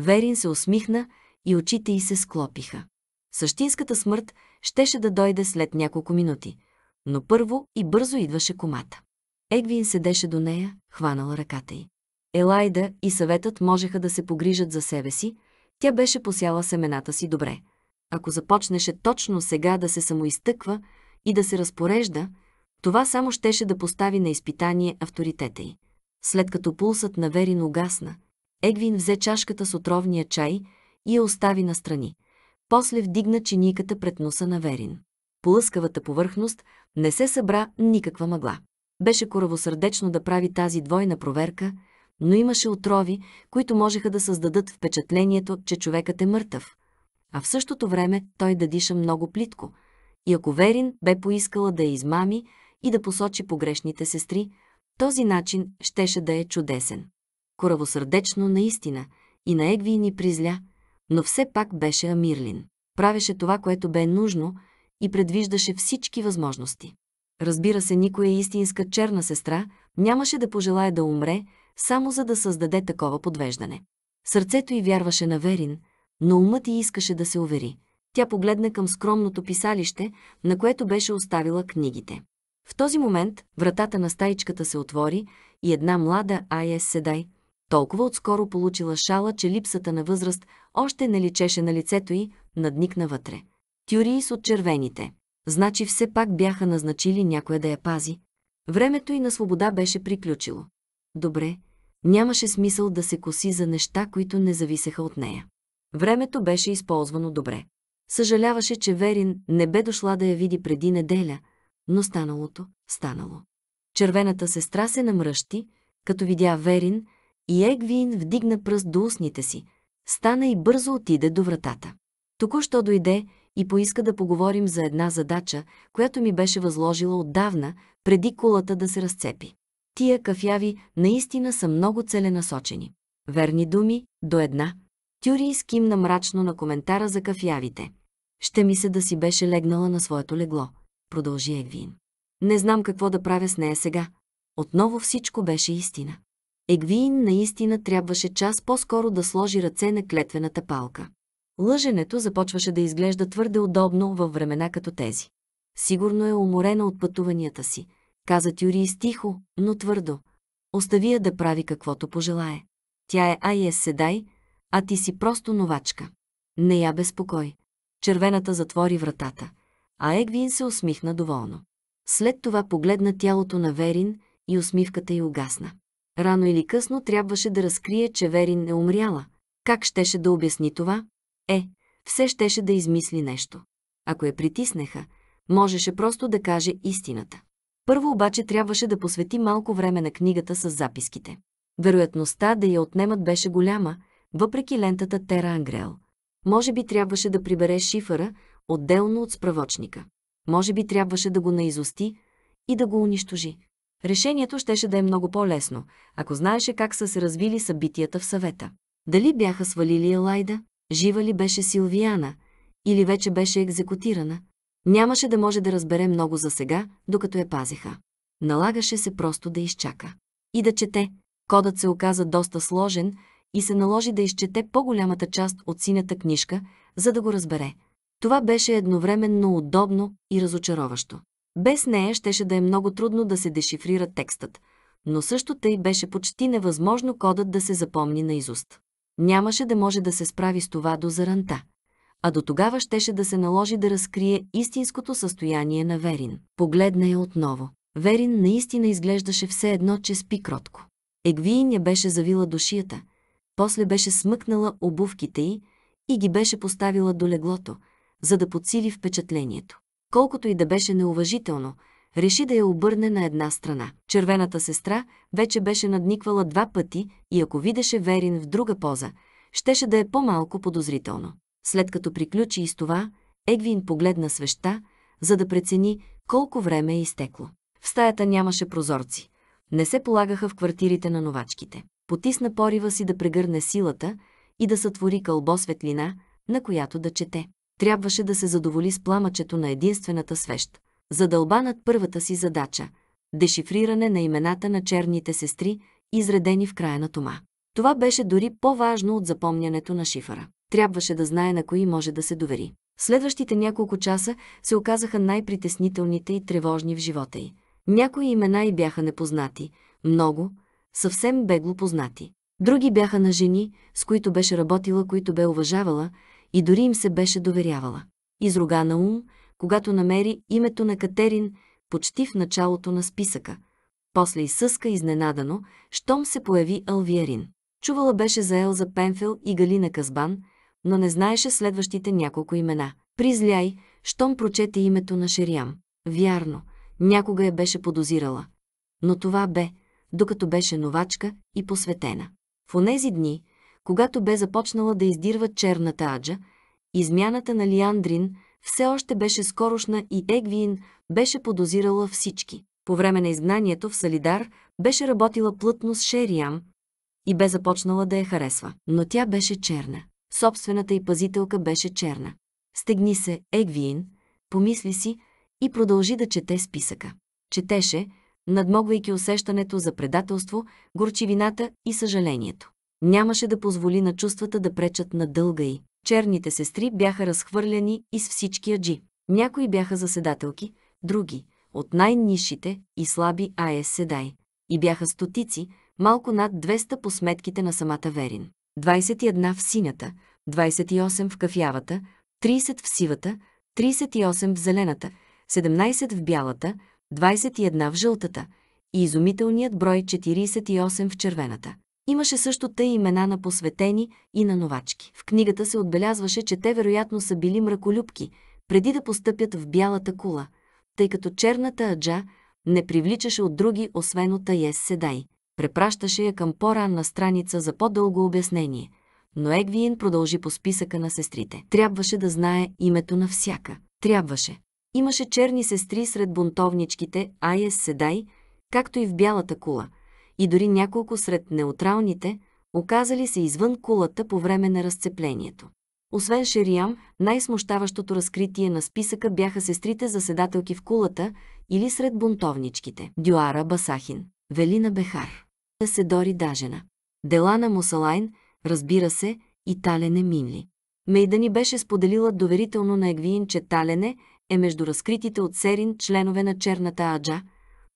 Верин се усмихна и очите й се склопиха. Същинската смърт щеше да дойде след няколко минути, но първо и бързо идваше комата. Егвин седеше до нея, хванала ръката й. Елайда и съветът можеха да се погрижат за себе си, тя беше посяла семената си добре. Ако започнеше точно сега да се самоизтъква и да се разпорежда, това само щеше да постави на изпитание авторитета й. След като пулсът на Верин угасна, Егвин взе чашката с отровния чай и я остави настрани. После вдигна чиниката пред носа на Верин. По лъскавата повърхност не се събра никаква мъгла. Беше коравосърдечно да прави тази двойна проверка, но имаше отрови, които можеха да създадат впечатлението, че човекът е мъртъв. А в същото време той да диша много плитко. И ако Верин бе поискала да я измами и да посочи погрешните сестри, този начин щеше да е чудесен коравосърдечно наистина, и на Егви ни призля, но все пак беше Амирлин. Правеше това, което бе нужно и предвиждаше всички възможности. Разбира се, никоя истинска черна сестра нямаше да пожелая да умре, само за да създаде такова подвеждане. Сърцето й вярваше на Верин, но умът й искаше да се увери. Тя погледна към скромното писалище, на което беше оставила книгите. В този момент вратата на стаичката се отвори и една млада Айес Седай – толкова отскоро получила шала, че липсата на възраст още не личеше на лицето й, надникна вътре. Тюриис от червените. Значи все пак бяха назначили някоя да я пази. Времето й на свобода беше приключило. Добре, нямаше смисъл да се коси за неща, които не зависеха от нея. Времето беше използвано добре. Съжаляваше, че Верин не бе дошла да я види преди неделя, но станалото станало. Червената сестра се намръщи, като видя Верин, и Егвин вдигна пръст до устните си. Стана и бързо отиде до вратата. Току-що дойде и поиска да поговорим за една задача, която ми беше възложила отдавна, преди кулата да се разцепи. Тия кафяви наистина са много целенасочени. Верни думи, до една. Тюри скимна мрачно на коментара за кафявите. Ще ми се да си беше легнала на своето легло, продължи Егвин. Не знам какво да правя с нея сега. Отново всичко беше истина. Егвиин наистина трябваше час по-скоро да сложи ръце на клетвената палка. Лъженето започваше да изглежда твърде удобно във времена като тези. Сигурно е уморена от пътуванията си, каза Тюри стихо, но твърдо. Остави я да прави каквото пожелае. Тя е Айес Седай, а ти си просто новачка. Не я безпокой. Червената затвори вратата, а Егвин се усмихна доволно. След това погледна тялото на Верин и усмивката й угасна. Рано или късно трябваше да разкрие, че Верин не умряла. Как щеше да обясни това? Е, все щеше да измисли нещо. Ако я притиснеха, можеше просто да каже истината. Първо обаче трябваше да посвети малко време на книгата с записките. Вероятността да я отнемат беше голяма, въпреки лентата Тера Ангрел. Може би трябваше да прибере шифъра, отделно от справочника. Може би трябваше да го наизости и да го унищожи. Решението щеше да е много по-лесно, ако знаеше как са се развили събитията в съвета. Дали бяха свалили Елайда, жива ли беше Силвиана, или вече беше екзекутирана, нямаше да може да разбере много за сега, докато я пазеха. Налагаше се просто да изчака. И да чете. Кодът се оказа доста сложен и се наложи да изчете по-голямата част от синята книжка, за да го разбере. Това беше едновременно удобно и разочароващо. Без нея щеше да е много трудно да се дешифрира текстът, но също тъй беше почти невъзможно кодът да се запомни на изуст. Нямаше да може да се справи с това до заранта. А до тогава щеше да се наложи да разкрие истинското състояние на Верин. Погледна я отново. Верин наистина изглеждаше все едно, че спи кротко. Егвиин я беше завила до шията, после беше смъкнала обувките й и ги беше поставила до леглото, за да подсили впечатлението колкото и да беше неуважително, реши да я обърне на една страна. Червената сестра вече беше надниквала два пъти и ако видеше Верин в друга поза, щеше да е по-малко подозрително. След като приключи и с това, Егвин погледна свеща, за да прецени колко време е изтекло. В стаята нямаше прозорци. Не се полагаха в квартирите на новачките. Потисна порива си да прегърне силата и да сътвори кълбо светлина, на която да чете трябваше да се задоволи с пламъчето на единствената свещ. Задълба над първата си задача – дешифриране на имената на черните сестри, изредени в края на тома. Това беше дори по-важно от запомнянето на шифъра. Трябваше да знае на кои може да се довери. Следващите няколко часа се оказаха най-притеснителните и тревожни в живота й. Някои имена й бяха непознати, много, съвсем бегло познати. Други бяха на жени, с които беше работила, които бе уважавала, и дори им се беше доверявала. Изруга на ум, когато намери името на Катерин почти в началото на списъка. После изсъска изненадано, щом се появи Алвиерин. Чувала беше за Елза Пенфел и Галина Казбан, но не знаеше следващите няколко имена. Призляй, щом прочете името на Шериам. Вярно, някога я беше подозирала. Но това бе, докато беше новачка и посветена. В онези дни, когато бе започнала да издирва черната аджа, измяната на Лиандрин все още беше скорошна и Егвиин беше подозирала всички. По време на изгнанието в Салидар беше работила плътно с Шериам и бе започнала да я харесва. Но тя беше черна. Собствената й пазителка беше черна. Стегни се, Егвиин, помисли си и продължи да чете списъка. Четеше, надмогвайки усещането за предателство, горчивината и съжалението. Нямаше да позволи на чувствата да пречат на дълга й. Черните сестри бяха разхвърляни из всички аджи. Някои бяха заседателки, други – от най-низшите и слаби АЕС Седай. И бяха стотици, малко над 200 по сметките на самата Верин. 21 в синята, 28 в кафявата, 30 в сивата, 38 в зелената, 17 в бялата, 21 в жълтата и изумителният брой 48 в червената. Имаше също те имена на посветени и на новачки. В книгата се отбелязваше, че те вероятно са били мраколюбки, преди да постъпят в бялата кула, тъй като черната аджа не привличаше от други, освен от Айес Седай. Препращаше я към по-ранна страница за по-дълго обяснение. Но Егвиен продължи по списъка на сестрите. Трябваше да знае името на всяка. Трябваше. Имаше черни сестри сред бунтовничките Айес Седай, както и в бялата кула – и дори няколко сред неутралните, оказали се извън кулата по време на разцеплението. Освен Шериам, най-смущаващото разкритие на списъка бяха сестрите заседателки в кулата или сред бунтовничките. Дюара Басахин, Велина Бехар, Седори Дажена, Делана Мусалайн, разбира се, и Талене Минли. Мейдани беше споделила доверително на Егвиин, че Талене е между разкритите от Серин членове на черната Аджа,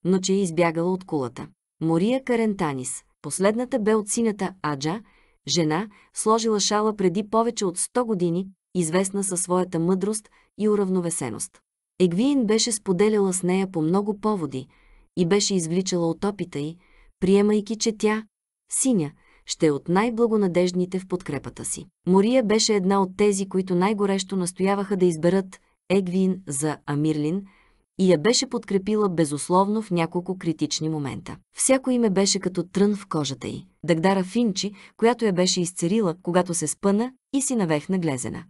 но че е избягала от кулата. Мория Карентанис. Последната бе от сината Аджа, жена, сложила шала преди повече от 100 години, известна със своята мъдрост и уравновесеност. Егвиин беше споделяла с нея по много поводи и беше извличала от опита й, приемайки, че тя, синя, ще е от най-благонадежните в подкрепата си. Мория беше една от тези, които най-горещо настояваха да изберат Егвин за Амирлин – и я беше подкрепила безусловно в няколко критични момента. Всяко име беше като трън в кожата й. Дагдара Финчи, която я беше изцерила, когато се спъна и си навехна глезена.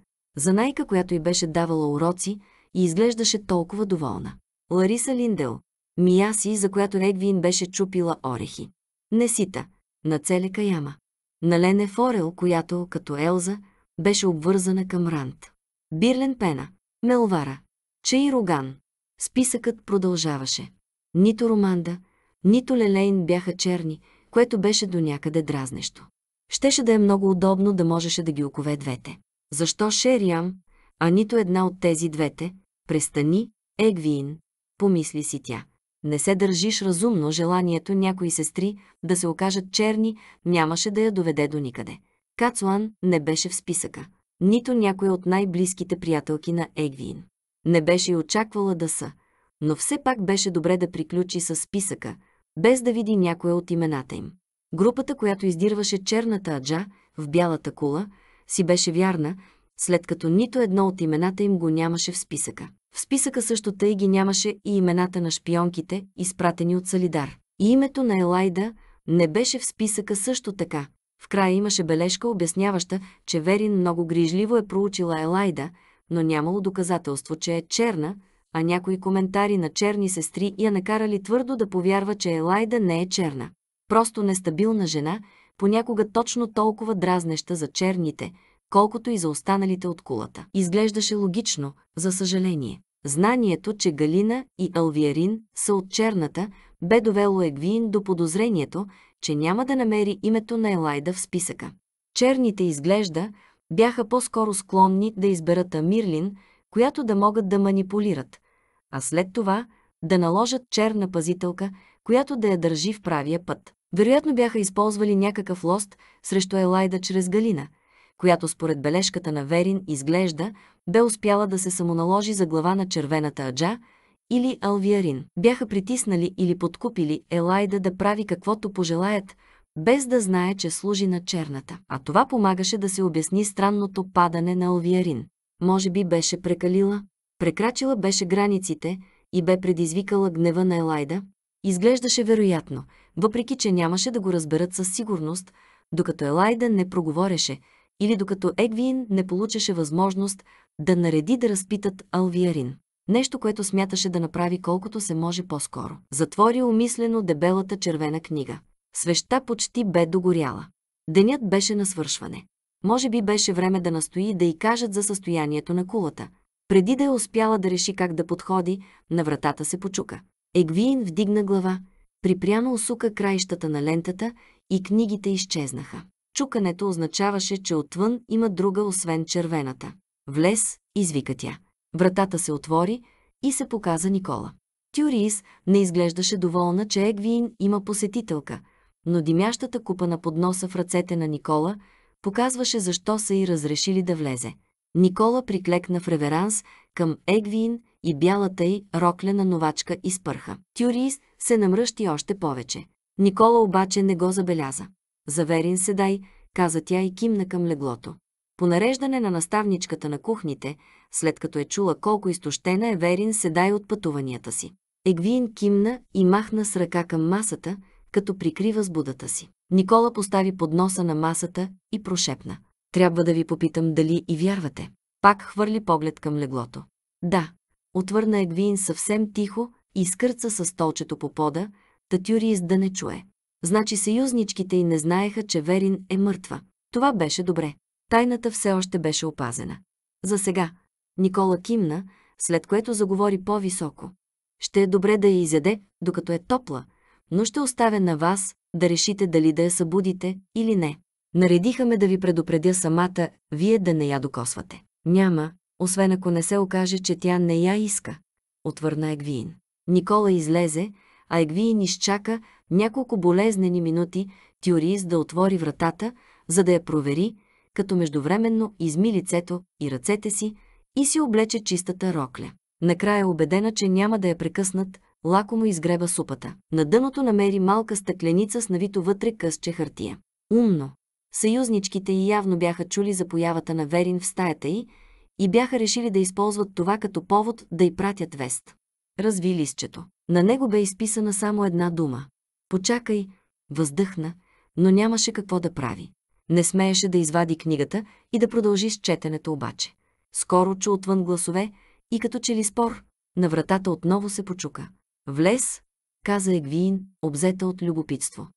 найка, която й беше давала уроци и изглеждаше толкова доволна. Лариса Линдел, Мияси, за която Регвин беше чупила орехи. Несита, на целика яма. На Лене Форел, която, като Елза, беше обвързана към Рант. Бирлен Пена, Мелвара, Чей Роган, Списъкът продължаваше. Нито Романда, нито Лелейн бяха черни, което беше до някъде дразнещо. Щеше да е много удобно да можеше да ги окове двете. Защо Шериам, а нито една от тези двете, престани, Егвин, помисли си тя. Не се държиш разумно, желанието някои сестри да се окажат черни нямаше да я доведе до никъде. Кацуан не беше в списъка, нито някоя от най-близките приятелки на Егвин. Не беше и очаквала да са, но все пак беше добре да приключи с списъка, без да види някоя от имената им. Групата, която издирваше черната аджа в бялата кула, си беше вярна, след като нито едно от имената им го нямаше в списъка. В списъка също тъй ги нямаше и имената на шпионките, изпратени от Салидар. И името на Елайда не беше в списъка също така. В края имаше бележка, обясняваща, че Верин много грижливо е проучила Елайда – но нямало доказателство, че е черна, а някои коментари на черни сестри я накарали твърдо да повярва, че Елайда не е черна. Просто нестабилна жена, понякога точно толкова дразнеща за черните, колкото и за останалите от кулата. Изглеждаше логично, за съжаление. Знанието, че Галина и Алвиерин са от черната, бе довело Егвин до подозрението, че няма да намери името на Елайда в списъка. Черните изглежда, бяха по-скоро склонни да изберат Амирлин, която да могат да манипулират, а след това да наложат черна пазителка, която да я държи в правия път. Вероятно бяха използвали някакъв лост срещу Елайда чрез Галина, която според бележката на Верин изглежда бе успяла да се самоналожи за глава на червената аджа или Алвиарин. Бяха притиснали или подкупили Елайда да прави каквото пожелаят – без да знае, че служи на черната. А това помагаше да се обясни странното падане на Алвиарин. Може би беше прекалила, прекрачила беше границите и бе предизвикала гнева на Елайда. Изглеждаше вероятно, въпреки че нямаше да го разберат със сигурност, докато Елайда не проговореше или докато Егвин не получеше възможност да нареди да разпитат Алвиарин. Нещо, което смяташе да направи колкото се може по-скоро. Затвори умислено дебелата червена книга. Свеща почти бе догоряла. Денят беше на свършване. Може би беше време да настои да й кажат за състоянието на кулата. Преди да е успяла да реши как да подходи, на вратата се почука. Егвиин вдигна глава, припряно усука краищата на лентата и книгите изчезнаха. Чукането означаваше, че отвън има друга, освен червената. Влез, извика тя. Вратата се отвори и се показа Никола. Тюрис не изглеждаше доволна, че Егвиин има посетителка – но димящата купа на подноса в ръцете на Никола показваше защо са и разрешили да влезе. Никола приклекна в реверанс към Егвин и бялата й роклена новачка изпърха. Тюрис се намръщи още повече. Никола обаче не го забеляза. Заверин се дай, каза тя и кимна към леглото. По нареждане на наставничката на кухните, след като е чула колко изтощена е Верин седай от пътуванията си. Егвин кимна и махна с ръка към масата, като прикрива сбудата си. Никола постави подноса на масата и прошепна. Трябва да ви попитам дали и вярвате. Пак хвърли поглед към леглото. Да, отвърна Егвин съвсем тихо и изкърца с столчето по пода, Татюриис да не чуе. Значи съюзничките й не знаеха, че Верин е мъртва. Това беше добре. Тайната все още беше опазена. За сега. Никола кимна, след което заговори по-високо. Ще е добре да я изяде, докато е топла, но ще оставя на вас да решите дали да я събудите или не. Наредиха ме да ви предупредя самата, вие да не я докосвате. Няма, освен ако не се окаже, че тя не я иска, отвърна Егвиин. Никола излезе, а Егвиин изчака няколко болезнени минути Тюриз да отвори вратата, за да я провери, като междувременно изми лицето и ръцете си и си облече чистата рокля. Накрая убедена, че няма да я прекъснат, лакомо изгреба супата. На дъното намери малка стъкленица с навито вътре късче хартия. Умно! Съюзничките й явно бяха чули за появата на Верин в стаята й и бяха решили да използват това като повод да й пратят вест. Разви листчето. На него бе изписана само една дума. Почакай, въздъхна, но нямаше какво да прави. Не смееше да извади книгата и да продължи с четенето обаче. Скоро чу отвън гласове и като че ли спор, на вратата отново се почука. Влез, каза Егвиин, обзета от любопитство.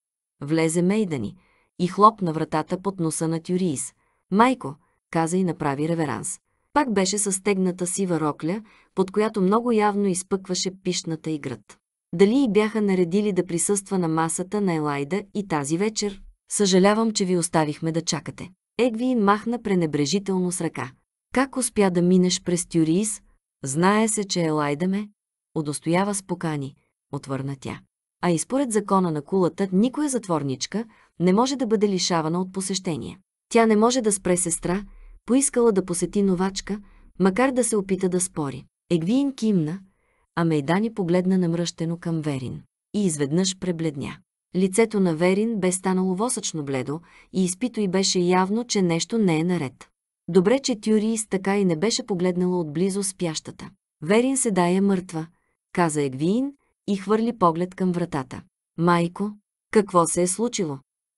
Влезе Мейдани и хлопна вратата под носа на Тюриис. Майко, каза и направи реверанс. Пак беше със стегната сива рокля, под която много явно изпъкваше пишната и град. Дали и бяха наредили да присъства на масата на Елайда и тази вечер? Съжалявам, че ви оставихме да чакате. Егвин махна пренебрежително с ръка. Как успя да минеш през Тюриис? Знае се, че Елайда ме, удостоява с покани, отвърна тя. А и според закона на кулата, никоя затворничка не може да бъде лишавана от посещение. Тя не може да спре сестра, поискала да посети новачка, макар да се опита да спори. Егвиин кимна, а Мейдани погледна намръщено към Верин и изведнъж пребледня. Лицето на Верин бе станало восъчно бледо и изпито и беше явно, че нещо не е наред. Добре, че Тюриис така и не беше погледнала отблизо спящата. Верин се дае мъртва, каза егвин и хвърли поглед към вратата. Майко, какво се е случило?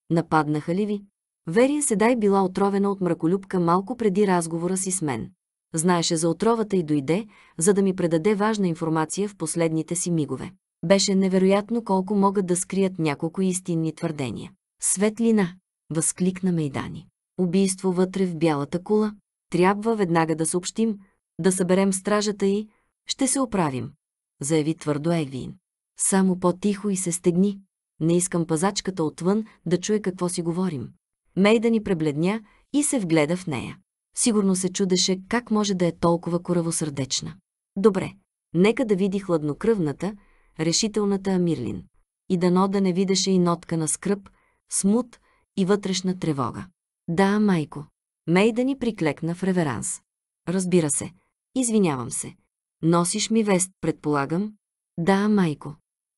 Нападнаха ли ви? Верия седай била отровена от мраколюбка малко преди разговора си с мен. Знаеше за отровата и дойде, за да ми предаде важна информация в последните си мигове. Беше невероятно колко могат да скрият няколко истинни твърдения. Светлина! Възкликна Мейдани. Убийство вътре в бялата кула. Трябва веднага да съобщим, да съберем стражата и ще се оправим заяви твърдо Егвин. Само по-тихо и се стегни. Не искам пазачката отвън да чуе какво си говорим. Мейда ни пребледня и се вгледа в нея. Сигурно се чудеше как може да е толкова коравосърдечна. Добре, нека да види хладнокръвната, решителната Амирлин. И дано да не видеше и нотка на скръп, смут и вътрешна тревога. Да, майко. Мейда ни приклекна в реверанс. Разбира се. Извинявам се. Носиш ми вест, предполагам? Да, майко.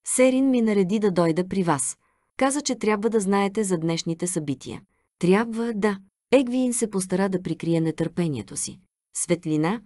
Серин ми нареди да дойда при вас. Каза, че трябва да знаете за днешните събития. Трябва, да. Егвиин се постара да прикрие нетърпението си. Светлина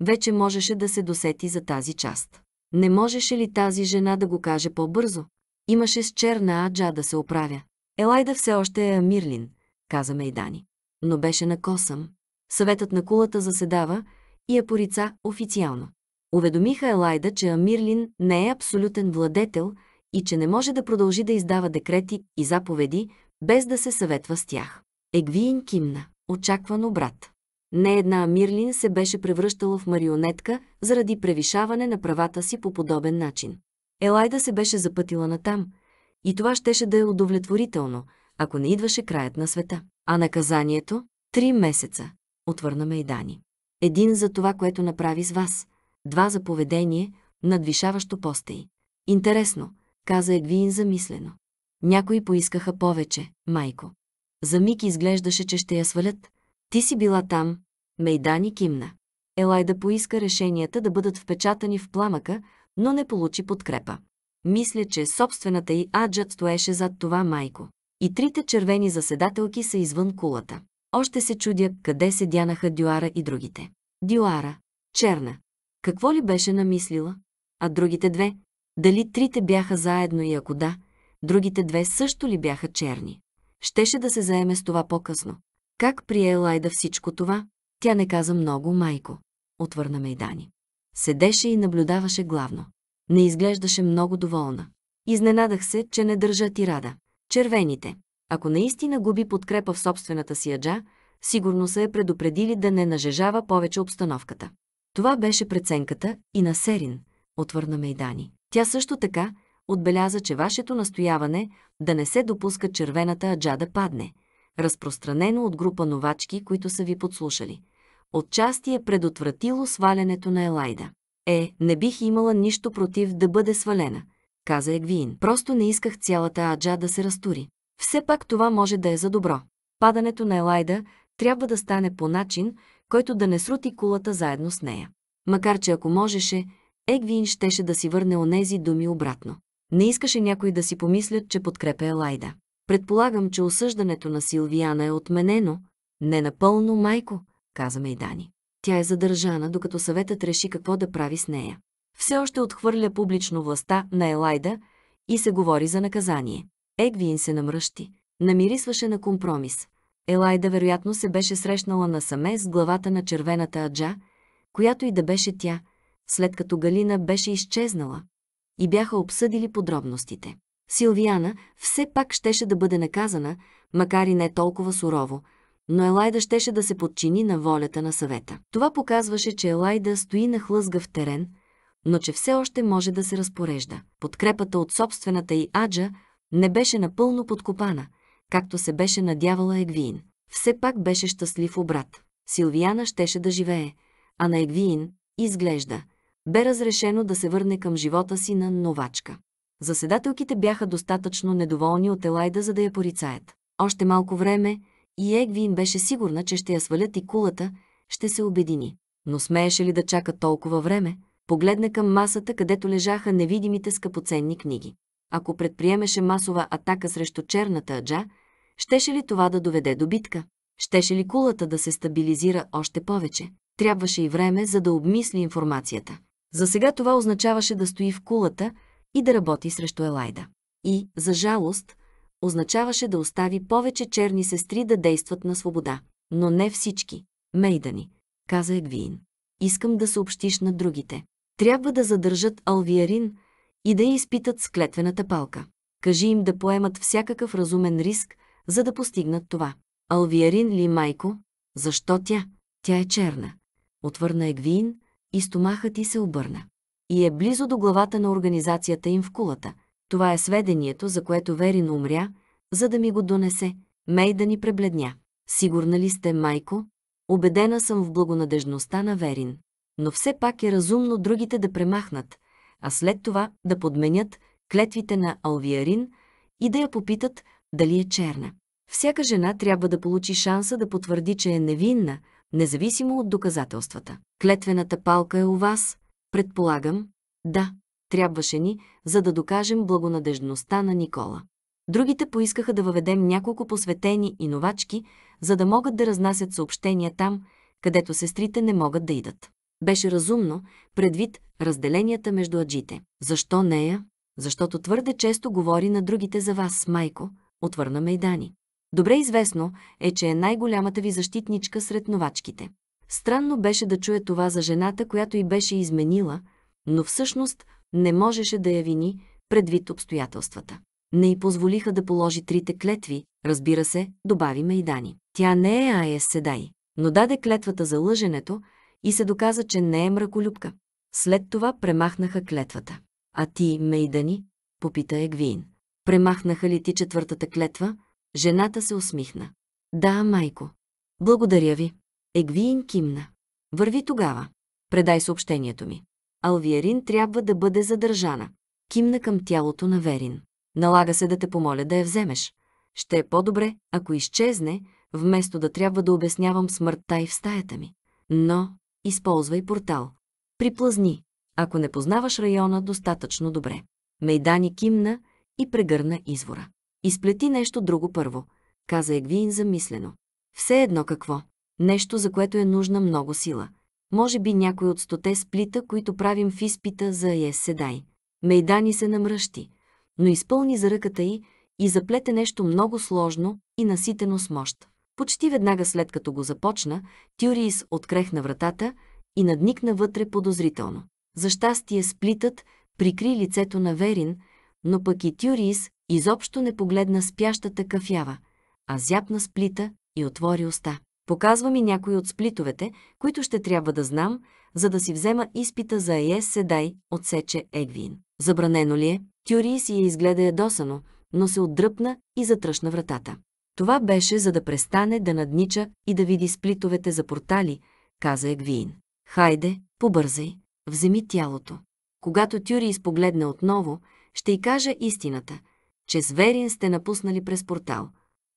вече можеше да се досети за тази част. Не можеше ли тази жена да го каже по-бързо? Имаше с черна аджа да се оправя. Елайда все още е Амирлин, каза Мейдани. Но беше на косъм. Съветът на кулата заседава и я порица официално. Уведомиха Елайда, че Амирлин не е абсолютен владетел и че не може да продължи да издава декрети и заповеди, без да се съветва с тях. Егвиин кимна. очаквано брат. Не една Амирлин се беше превръщала в марионетка заради превишаване на правата си по подобен начин. Елайда се беше запътила натам и това щеше да е удовлетворително, ако не идваше краят на света. А наказанието – три месеца, отвърна Мейдани. Един за това, което направи с вас – Два за поведение, надвишаващо постей. Интересно, каза Егвиин замислено. Някои поискаха повече, майко. За миг изглеждаше, че ще я свалят. Ти си била там, Мейдани кимна. Елайда поиска решенията да бъдат впечатани в пламъка, но не получи подкрепа. Мисля, че собствената й Аджат стоеше зад това майко. И трите червени заседателки са извън кулата. Още се чудя къде се дянаха Дюара и другите. Дюара, черна, какво ли беше намислила? А другите две? Дали трите бяха заедно и ако да, другите две също ли бяха черни? Щеше да се заеме с това по-късно. Как прие Лайда всичко това? Тя не каза много, майко, отвърна Мейдани. Седеше и наблюдаваше главно. Не изглеждаше много доволна. Изненадах се, че не държа ти рада. Червените. Ако наистина губи подкрепа в собствената си аджа, сигурно са е предупредили да не нажежава повече обстановката. Това беше преценката и на Серин, отвърна Мейдани. Тя също така отбеляза, че вашето настояване да не се допуска червената аджа да падне, разпространено от група новачки, които са ви подслушали. Отчасти е предотвратило свалянето на Елайда. Е, не бих имала нищо против да бъде свалена, каза Егвиин. Просто не исках цялата аджа да се разтури. Все пак това може да е за добро. Падането на Елайда трябва да стане по начин, който да не срути кулата заедно с нея. Макар че ако можеше, Егвин щеше да си върне онези думи обратно. Не искаше някой да си помислят, че подкрепя Елайда. Предполагам, че осъждането на Силвиана е отменено. Не напълно, майко, каза Мейдани. Тя е задържана, докато съветът реши какво да прави с нея. Все още отхвърля публично властта на Елайда и се говори за наказание. Егвин се намръщи. Намирисваше на компромис – Елайда вероятно се беше срещнала насаме с главата на червената аджа, която и да беше тя, след като Галина беше изчезнала, и бяха обсъдили подробностите. Силвиана все пак щеше да бъде наказана, макар и не толкова сурово, но Елайда щеше да се подчини на волята на съвета. Това показваше, че Елайда стои на хлъзгав терен, но че все още може да се разпорежда. Подкрепата от собствената й аджа не беше напълно подкопана – както се беше надявала Егвиин. Все пак беше щастлив обрат. Силвияна щеше да живее, а на Егвиин, изглежда, бе разрешено да се върне към живота си на новачка. Заседателките бяха достатъчно недоволни от Елайда, за да я порицаят. Още малко време и Егвин беше сигурна, че ще я свалят и кулата, ще се обедини. Но смееше ли да чака толкова време? Погледна към масата, където лежаха невидимите скъпоценни книги. Ако предприемеше масова атака срещу черната аджа, Щеше ли това да доведе до битка? Щеше ли кулата да се стабилизира още повече? Трябваше и време, за да обмисли информацията. За сега това означаваше да стои в кулата и да работи срещу Елайда. И, за жалост, означаваше да остави повече черни сестри да действат на свобода. Но не всички. Мейдани, каза Егвиин. Искам да съобщиш на другите. Трябва да задържат Алвиарин и да я изпитат с клетвената палка. Кажи им да поемат всякакъв разумен риск, за да постигнат това. Алвиарин ли, майко? Защо тя? Тя е черна. Отвърна Егвиин и стомахът ти се обърна. И е близо до главата на организацията им в кулата. Това е сведението, за което Верин умря, за да ми го донесе. Мей да ни пребледня. Сигурна ли сте, майко? Обедена съм в благонадежността на Верин. Но все пак е разумно другите да премахнат, а след това да подменят клетвите на Алвиарин и да я попитат дали е черна. Всяка жена трябва да получи шанса да потвърди, че е невинна, независимо от доказателствата. Клетвената палка е у вас, предполагам. Да, трябваше ни, за да докажем благонадежността на Никола. Другите поискаха да въведем няколко посветени и новачки, за да могат да разнасят съобщения там, където сестрите не могат да идат. Беше разумно, предвид разделенията между аджите. Защо нея? Защото твърде често говори на другите за вас, майко, отвърна Мейдани. Добре известно е, че е най-голямата ви защитничка сред новачките. Странно беше да чуе това за жената, която и беше изменила, но всъщност не можеше да я вини предвид обстоятелствата. Не й позволиха да положи трите клетви, разбира се, добави Мейдани. Тя не е Аес Седай, но даде клетвата за лъженето и се доказа, че не е мраколюбка. След това премахнаха клетвата. А ти, Мейдани? попита Егвин. Премахнаха ли ти четвъртата клетва? Жената се усмихна. Да, майко. Благодаря ви. Егвиин кимна. Върви тогава. Предай съобщението ми. Алвиерин трябва да бъде задържана. Кимна към тялото на Верин. Налага се да те помоля да я вземеш. Ще е по-добре, ако изчезне, вместо да трябва да обяснявам смъртта и в стаята ми. Но използвай портал. Приплъзни, ако не познаваш района достатъчно добре. Мейдани кимна и прегърна извора. Изплети нещо друго първо, каза Егвин замислено. Все едно какво. Нещо, за което е нужна много сила. Може би някой от стоте сплита, които правим в изпита за Ес Седай. Мейдани се намръщи, но изпълни за ръката й и заплете нещо много сложно и наситено с мощ. Почти веднага след като го започна, Тюриис открехна вратата и надникна вътре подозрително. За щастие сплитът прикри лицето на Верин, но пък и Тюрис изобщо не погледна спящата кафява, а зяпна сплита и отвори уста. Показва ми някои от сплитовете, които ще трябва да знам, за да си взема изпита за ЕС е Седай, отсече Егвин. Забранено ли е? Тюрис я изгледа ядосано, но се отдръпна и затръшна вратата. Това беше за да престане да наднича и да види сплитовете за портали, каза Егвин. Хайде, побързай, вземи тялото. Когато Тюрис погледне отново, ще й кажа истината, че зверин сте напуснали през портал.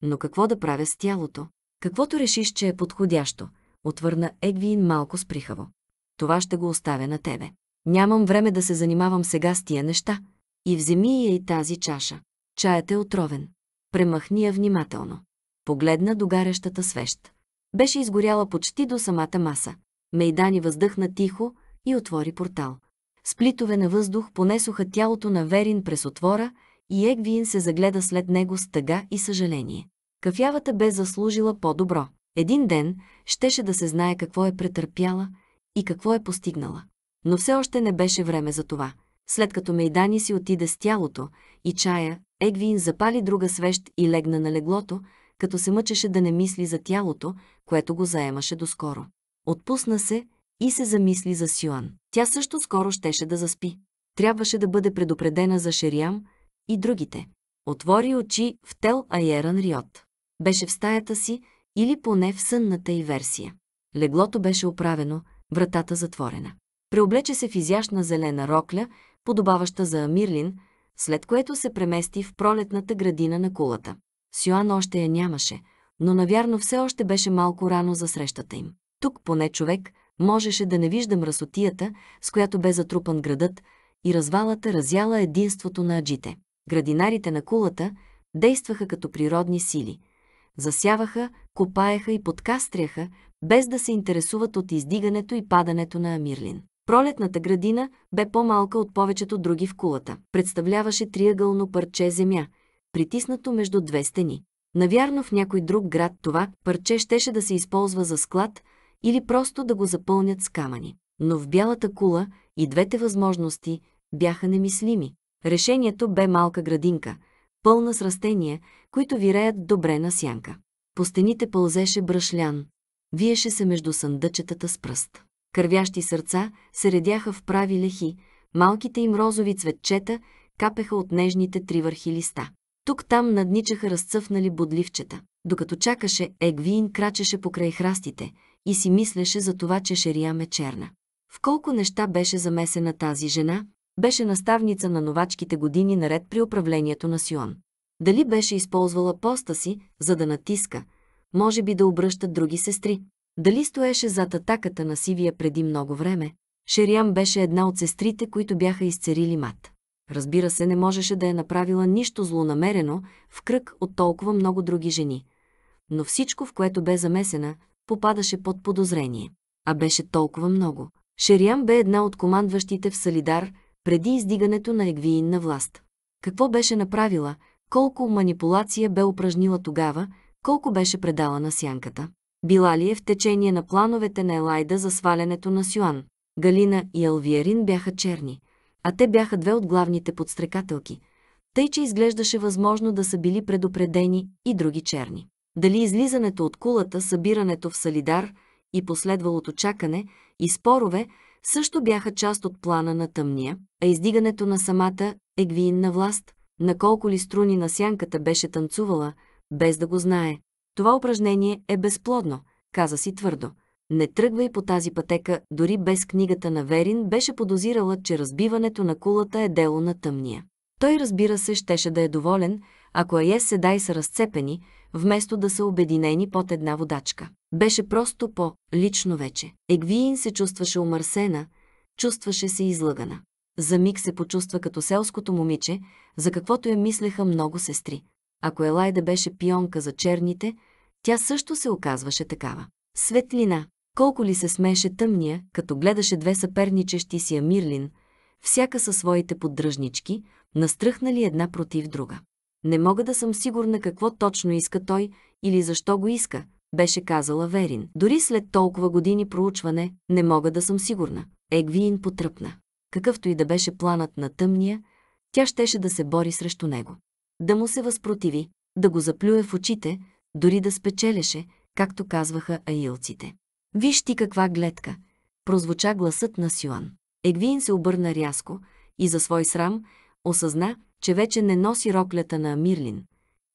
Но какво да правя с тялото? Каквото решиш, че е подходящо, отвърна Егвин малко сприхаво. Това ще го оставя на тебе. Нямам време да се занимавам сега с тия неща. И вземи я и тази чаша. Чаят е отровен. Премахни я внимателно. Погледна догарящата свещ. Беше изгоряла почти до самата маса. Мейдани въздъхна тихо и отвори портал. Сплитове на въздух понесоха тялото на Верин през отвора и Егвин се загледа след него с тъга и съжаление. Кафявата бе заслужила по-добро. Един ден щеше да се знае какво е претърпяла и какво е постигнала. Но все още не беше време за това. След като Мейдани си отиде с тялото и чая, Егвин запали друга свещ и легна на леглото, като се мъчеше да не мисли за тялото, което го заемаше доскоро. Отпусна се и се замисли за Сюан. Тя също скоро щеше да заспи. Трябваше да бъде предупредена за Шериам и другите. Отвори очи в Тел Айеран Риот. Беше в стаята си или поне в сънната й версия. Леглото беше оправено, вратата затворена. Преоблече се в изящна зелена рокля, подобаваща за Амирлин, след което се премести в пролетната градина на кулата. Сюан още я нямаше, но навярно все още беше малко рано за срещата им. Тук поне човек – Можеше да не вижда мръсотията, с която бе затрупан градът, и развалата разяла единството на аджите. Градинарите на кулата действаха като природни сили. Засяваха, копаеха и подкастряха, без да се интересуват от издигането и падането на Амирлин. Пролетната градина бе по-малка от повечето други в кулата. Представляваше триъгълно парче земя, притиснато между две стени. Навярно в някой друг град това парче щеше да се използва за склад, или просто да го запълнят с камъни. Но в бялата кула и двете възможности бяха немислими. Решението бе малка градинка, пълна с растения, които виреят добре на сянка. По стените пълзеше брашлян, виеше се между съндъчетата с пръст. Кървящи сърца се редяха в прави лехи, малките им розови цветчета капеха от нежните три върхи листа. Тук-там надничаха разцъфнали бодливчета. Докато чакаше, Егвин крачеше покрай храстите – и си мислеше за това, че Шериам е черна. В колко неща беше замесена тази жена, беше наставница на новачките години наред при управлението на Сион. Дали беше използвала поста си, за да натиска, може би да обръщат други сестри. Дали стоеше зад атаката на Сивия преди много време, Шериам беше една от сестрите, които бяха изцерили мат. Разбира се, не можеше да е направила нищо злонамерено в кръг от толкова много други жени. Но всичко, в което бе замесена, попадаше под подозрение. А беше толкова много. Шериан бе една от командващите в Салидар преди издигането на Егвиинна власт. Какво беше направила, колко манипулация бе упражнила тогава, колко беше предала на сянката. Била ли е в течение на плановете на Елайда за свалянето на Сюан? Галина и Алвиерин бяха черни, а те бяха две от главните подстрекателки, тъй че изглеждаше възможно да са били предупредени и други черни. Дали излизането от кулата, събирането в Салидар и последвалото чакане и спорове също бяха част от плана на тъмния, а издигането на самата егвинна власт, на колко ли струни на сянката беше танцувала, без да го знае. Това упражнение е безплодно, каза си твърдо. Не тръгвай по тази пътека, дори без книгата на Верин беше подозирала, че разбиването на кулата е дело на тъмния. Той разбира се щеше да е доволен, ако Аес Седай са разцепени, вместо да са обединени под една водачка. Беше просто по-лично вече. Егвиин се чувстваше омърсена, чувстваше се излъгана. За миг се почувства като селското момиче, за каквото я мислеха много сестри. Ако Елайда беше пионка за черните, тя също се оказваше такава. Светлина. Колко ли се смееше тъмния, като гледаше две съперничещи си Амирлин, всяка със своите поддръжнички, настръхнали една против друга. Не мога да съм сигурна какво точно иска той или защо го иска, беше казала Верин. Дори след толкова години проучване, не мога да съм сигурна. Егвиин потръпна. Какъвто и да беше планът на тъмния, тя щеше да се бори срещу него. Да му се възпротиви, да го заплюе в очите, дори да спечелеше, както казваха аилците. Виж ти каква гледка! прозвуча гласът на Сюан. Егвин се обърна рязко и за свой срам осъзна, че вече не носи роклята на Амирлин,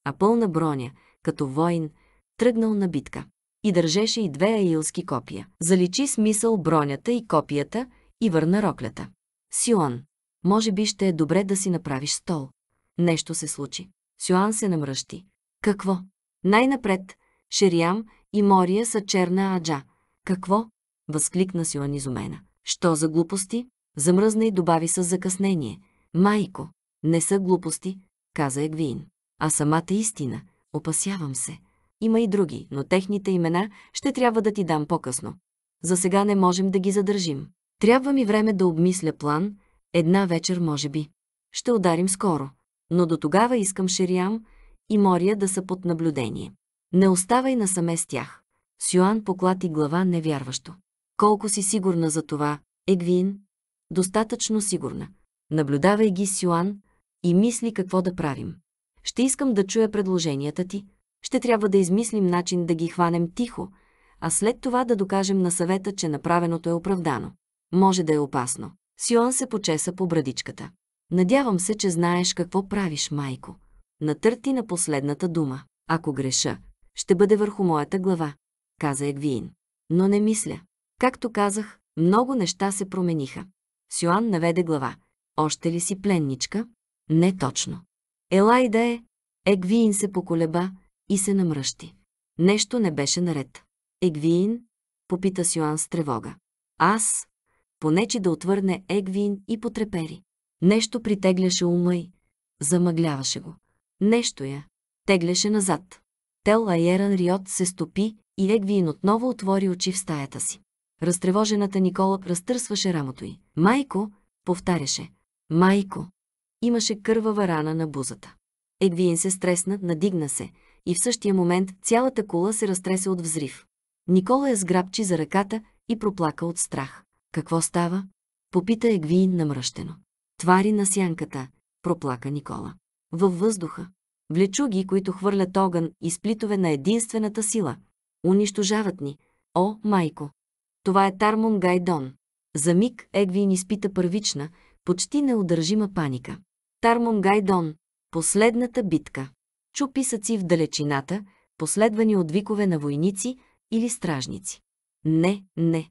а пълна броня, като воин, тръгнал на битка. И държеше и две аилски копия. Заличи смисъл бронята и копията и върна роклята. Сион, може би ще е добре да си направиш стол. Нещо се случи. Сюан се намръщи. Какво? Най-напред, Шериам и Мория са черна аджа. Какво? Възкликна Сюан изумена. Що за глупости? Замръзна и добави с закъснение. Майко, не са глупости, каза Егвин. а самата истина. Опасявам се. Има и други, но техните имена ще трябва да ти дам по-късно. За сега не можем да ги задържим. Трябва ми време да обмисля план, една вечер може би. Ще ударим скоро, но до тогава искам Шериам и Мория да са под наблюдение. Не оставай насаме с тях. Сюан поклати глава невярващо. Колко си сигурна за това, Егвин? Достатъчно сигурна. Наблюдавай ги, Сюан, и мисли какво да правим. Ще искам да чуя предложенията ти. Ще трябва да измислим начин да ги хванем тихо, а след това да докажем на съвета, че направеното е оправдано. Може да е опасно. Сион се почеса по брадичката. Надявам се, че знаеш какво правиш, майко. Натърти на последната дума. Ако греша, ще бъде върху моята глава, каза Егвиин. Но не мисля. Както казах, много неща се промениха. Сиоан наведе глава. Още ли си пленничка? Не точно. Елай да е. Егвиин се поколеба и се намръщи. Нещо не беше наред. Егвиин, попита Сюан с тревога. Аз, понечи да отвърне Егвин и потрепери. Нещо притегляше ума й, замъгляваше го. Нещо я тегляше назад. Тел Айеран Риот се стопи и Егвин отново отвори очи в стаята си. Разтревожената Никола разтърсваше рамото й. Майко, повтаряше. Майко имаше кървава рана на бузата. Егвиин се стресна, надигна се и в същия момент цялата кула се разтресе от взрив. Никола я сграбчи за ръката и проплака от страх. Какво става? Попита Егвиин намръщено. Твари на сянката, проплака Никола. Във въздуха. Влечуги, които хвърлят огън и сплитове на единствената сила. Унищожават ни. О, майко! Това е Тармон Гайдон. За миг Егвин изпита първична, почти неудържима паника. Тармон Гайдон, последната битка. Чу писъци в далечината, последвани от викове на войници или стражници. Не, не.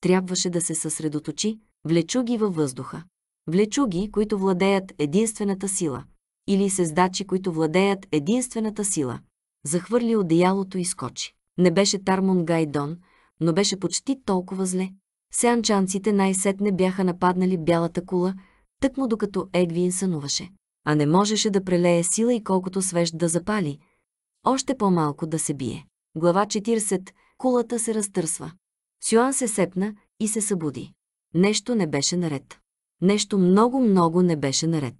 Трябваше да се съсредоточи, влечу ги във въздуха. Влечу ги, които владеят единствената сила. Или създачи, които владеят единствената сила. Захвърли одеялото и скочи. Не беше Тармон Гайдон, но беше почти толкова зле. Сеанчанците най-сетне бяха нападнали бялата кула – тък му докато Едвин сънуваше. А не можеше да прелее сила и колкото свещ да запали, още по-малко да се бие. Глава 40. Кулата се разтърсва. Сюан се сепна и се събуди. Нещо не беше наред. Нещо много-много не беше наред.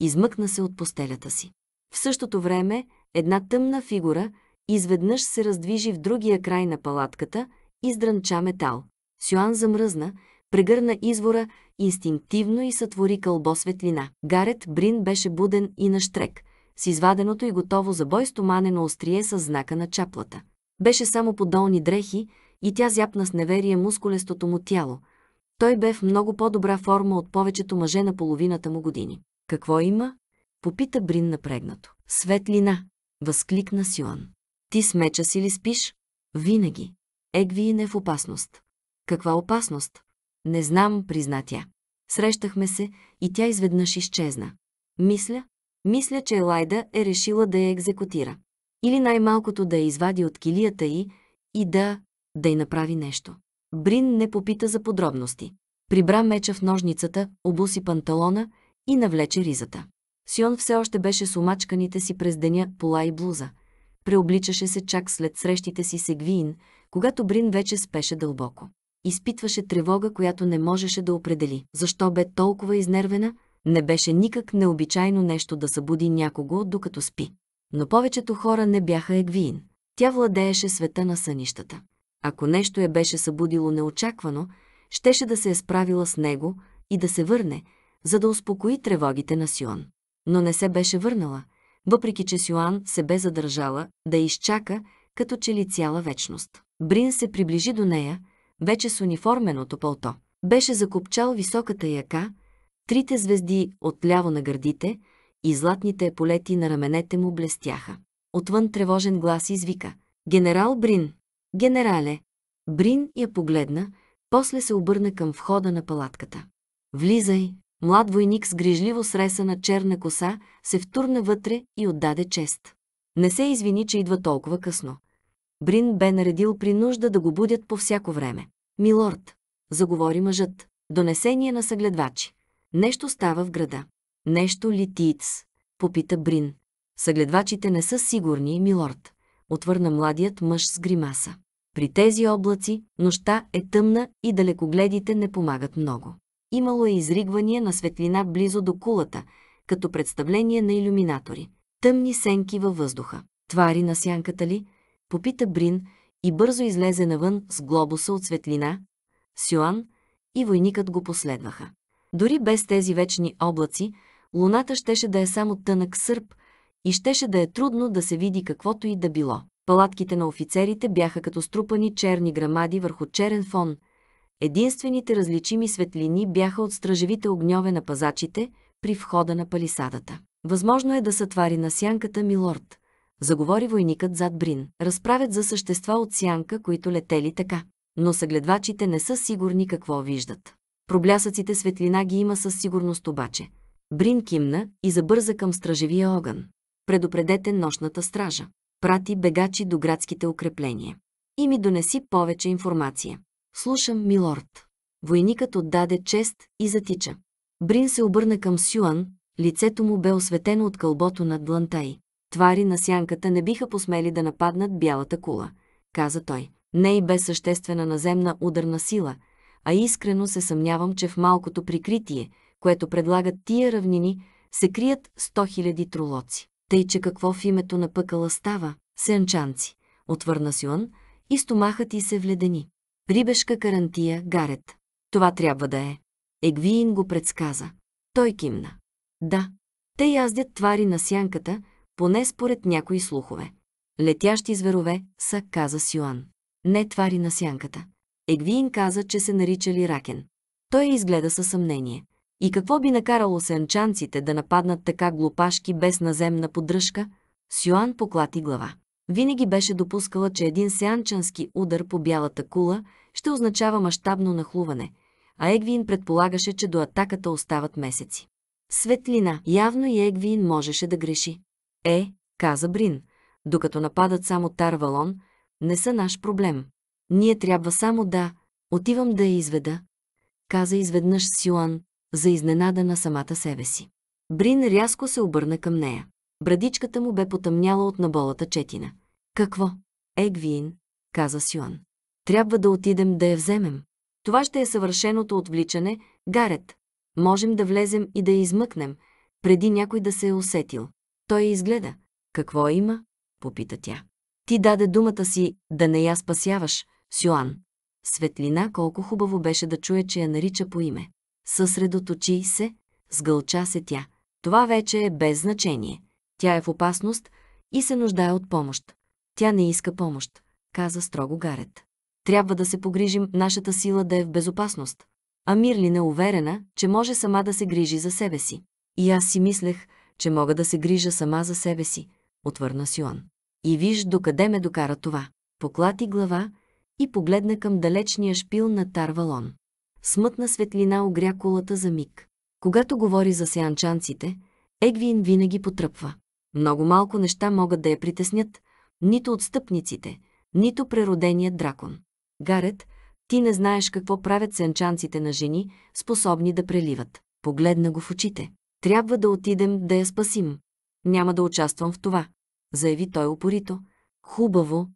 Измъкна се от постелята си. В същото време една тъмна фигура изведнъж се раздвижи в другия край на палатката и здранча метал. Сюан замръзна, прегърна извора инстинктивно и сътвори кълбо светлина. Гарет Брин беше буден и на штрек, с изваденото и готово за бой стоманено острие с знака на чаплата. Беше само по долни дрехи и тя зяпна с неверие мускулестото му тяло. Той бе в много по-добра форма от повечето мъже на половината му години. Какво има? Попита Брин напрегнато. Светлина! Възкликна Сион. Ти с меча си ли спиш? Винаги. Егви е не в опасност. Каква опасност? Не знам, призна тя. Срещахме се и тя изведнъж изчезна. Мисля, мисля, че Елайда е решила да я екзекутира. Или най-малкото да я извади от килията й и да... да й направи нещо. Брин не попита за подробности. Прибра меча в ножницата, обуси панталона и навлече ризата. Сион все още беше с омачканите си през деня пола и блуза. Преобличаше се чак след срещите си с Егвиин, когато Брин вече спеше дълбоко изпитваше тревога, която не можеше да определи. Защо бе толкова изнервена, не беше никак необичайно нещо да събуди някого, докато спи. Но повечето хора не бяха Егвиин. Тя владееше света на сънищата. Ако нещо я беше събудило неочаквано, щеше да се е справила с него и да се върне, за да успокои тревогите на Сион. Но не се беше върнала, въпреки че Сиоан се бе задържала да изчака, като че ли цяла вечност. Брин се приближи до нея, вече с униформеното пълто. Беше закопчал високата яка, трите звезди отляво на гърдите и златните полети на раменете му блестяха. Отвън тревожен глас извика «Генерал Брин! Генерале!» Брин я погледна, после се обърна към входа на палатката. «Влизай!» Млад войник с грижливо среса на черна коса се втурна вътре и отдаде чест. Не се извини, че идва толкова късно. Брин бе наредил при нужда да го будят по всяко време. Милорд, заговори мъжът, донесение на съгледвачи. Нещо става в града. Нещо ли тиц? Попита Брин. Съгледвачите не са сигурни, милорд, отвърна младият мъж с гримаса. При тези облаци нощта е тъмна и далекогледите не помагат много. Имало е изригвания на светлина близо до кулата, като представление на иллюминатори. Тъмни сенки във въздуха. Твари на сянката ли? Попита Брин, и бързо излезе навън с глобуса от светлина, Сюан и войникът го последваха. Дори без тези вечни облаци, луната щеше да е само тънък сърп и щеше да е трудно да се види каквото и да било. Палатките на офицерите бяха като струпани черни грамади върху черен фон. Единствените различими светлини бяха от стражевите огньове на пазачите при входа на палисадата. Възможно е да сътвари на сянката, милорд заговори войникът зад Брин. Разправят за същества от сянка, които летели така. Но съгледвачите не са сигурни какво виждат. Проблясъците светлина ги има със сигурност обаче. Брин кимна и забърза към стражевия огън. Предупредете нощната стража. Прати бегачи до градските укрепления. И ми донеси повече информация. Слушам, милорд. Войникът отдаде чест и затича. Брин се обърна към Сюан, лицето му бе осветено от кълбото над длантай твари на сянката не биха посмели да нападнат бялата кула, каза той. Не и без съществена наземна ударна сила, а искрено се съмнявам, че в малкото прикритие, което предлагат тия равнини, се крият сто хиляди тролоци. Тъй, че какво в името на пъкала става? Сенчанци, отвърна Сюан, и стомахът ти се вледени. Рибешка карантия, Гарет. Това трябва да е. Егвиин го предсказа. Той кимна. Да, те яздят твари на сянката, поне според някои слухове. Летящи зверове са, каза Сюан. Не твари на сянката. Егвин каза, че се наричали ракен. Той изгледа със съмнение. И какво би накарало сенчанците да нападнат така глупашки без наземна поддръжка? Сюан поклати глава. Винаги беше допускала, че един сянчански удар по бялата кула ще означава мащабно нахлуване, а Егвин предполагаше, че до атаката остават месеци. Светлина. Явно и Егвин можеше да греши. Е, каза Брин, докато нападат само Тарвалон, не са наш проблем. Ние трябва само да... Отивам да я изведа, каза изведнъж Сюан, за изненада на самата себе си. Брин рязко се обърна към нея. Брадичката му бе потъмняла от наболата четина. Какво? Егвин, каза Сюан. Трябва да отидем да я вземем. Това ще е съвършеното отвличане, Гарет. Можем да влезем и да я измъкнем, преди някой да се е усетил. Той изгледа. Какво има? попита тя. Ти даде думата си да не я спасяваш, Сюан. Светлина колко хубаво беше да чуе, че я нарича по име. Съсредоточи се, сгълча се тя. Това вече е без значение. Тя е в опасност и се нуждае от помощ. Тя не иска помощ, каза строго Гарет. Трябва да се погрижим нашата сила да е в безопасност. А Мирлина е уверена, че може сама да се грижи за себе си. И аз си мислех, че мога да се грижа сама за себе си, отвърна Сион. И виж докъде ме докара това. Поклати глава и погледна към далечния шпил на Тарвалон. Смътна светлина огря кулата за миг. Когато говори за сеанчанците, Егвин винаги потръпва. Много малко неща могат да я притеснят, нито отстъпниците, нито прероденият дракон. Гарет, ти не знаеш какво правят сенчанците на жени, способни да преливат. Погледна го в очите. Трябва да отидем да я спасим. Няма да участвам в това, заяви той упорито. Хубаво,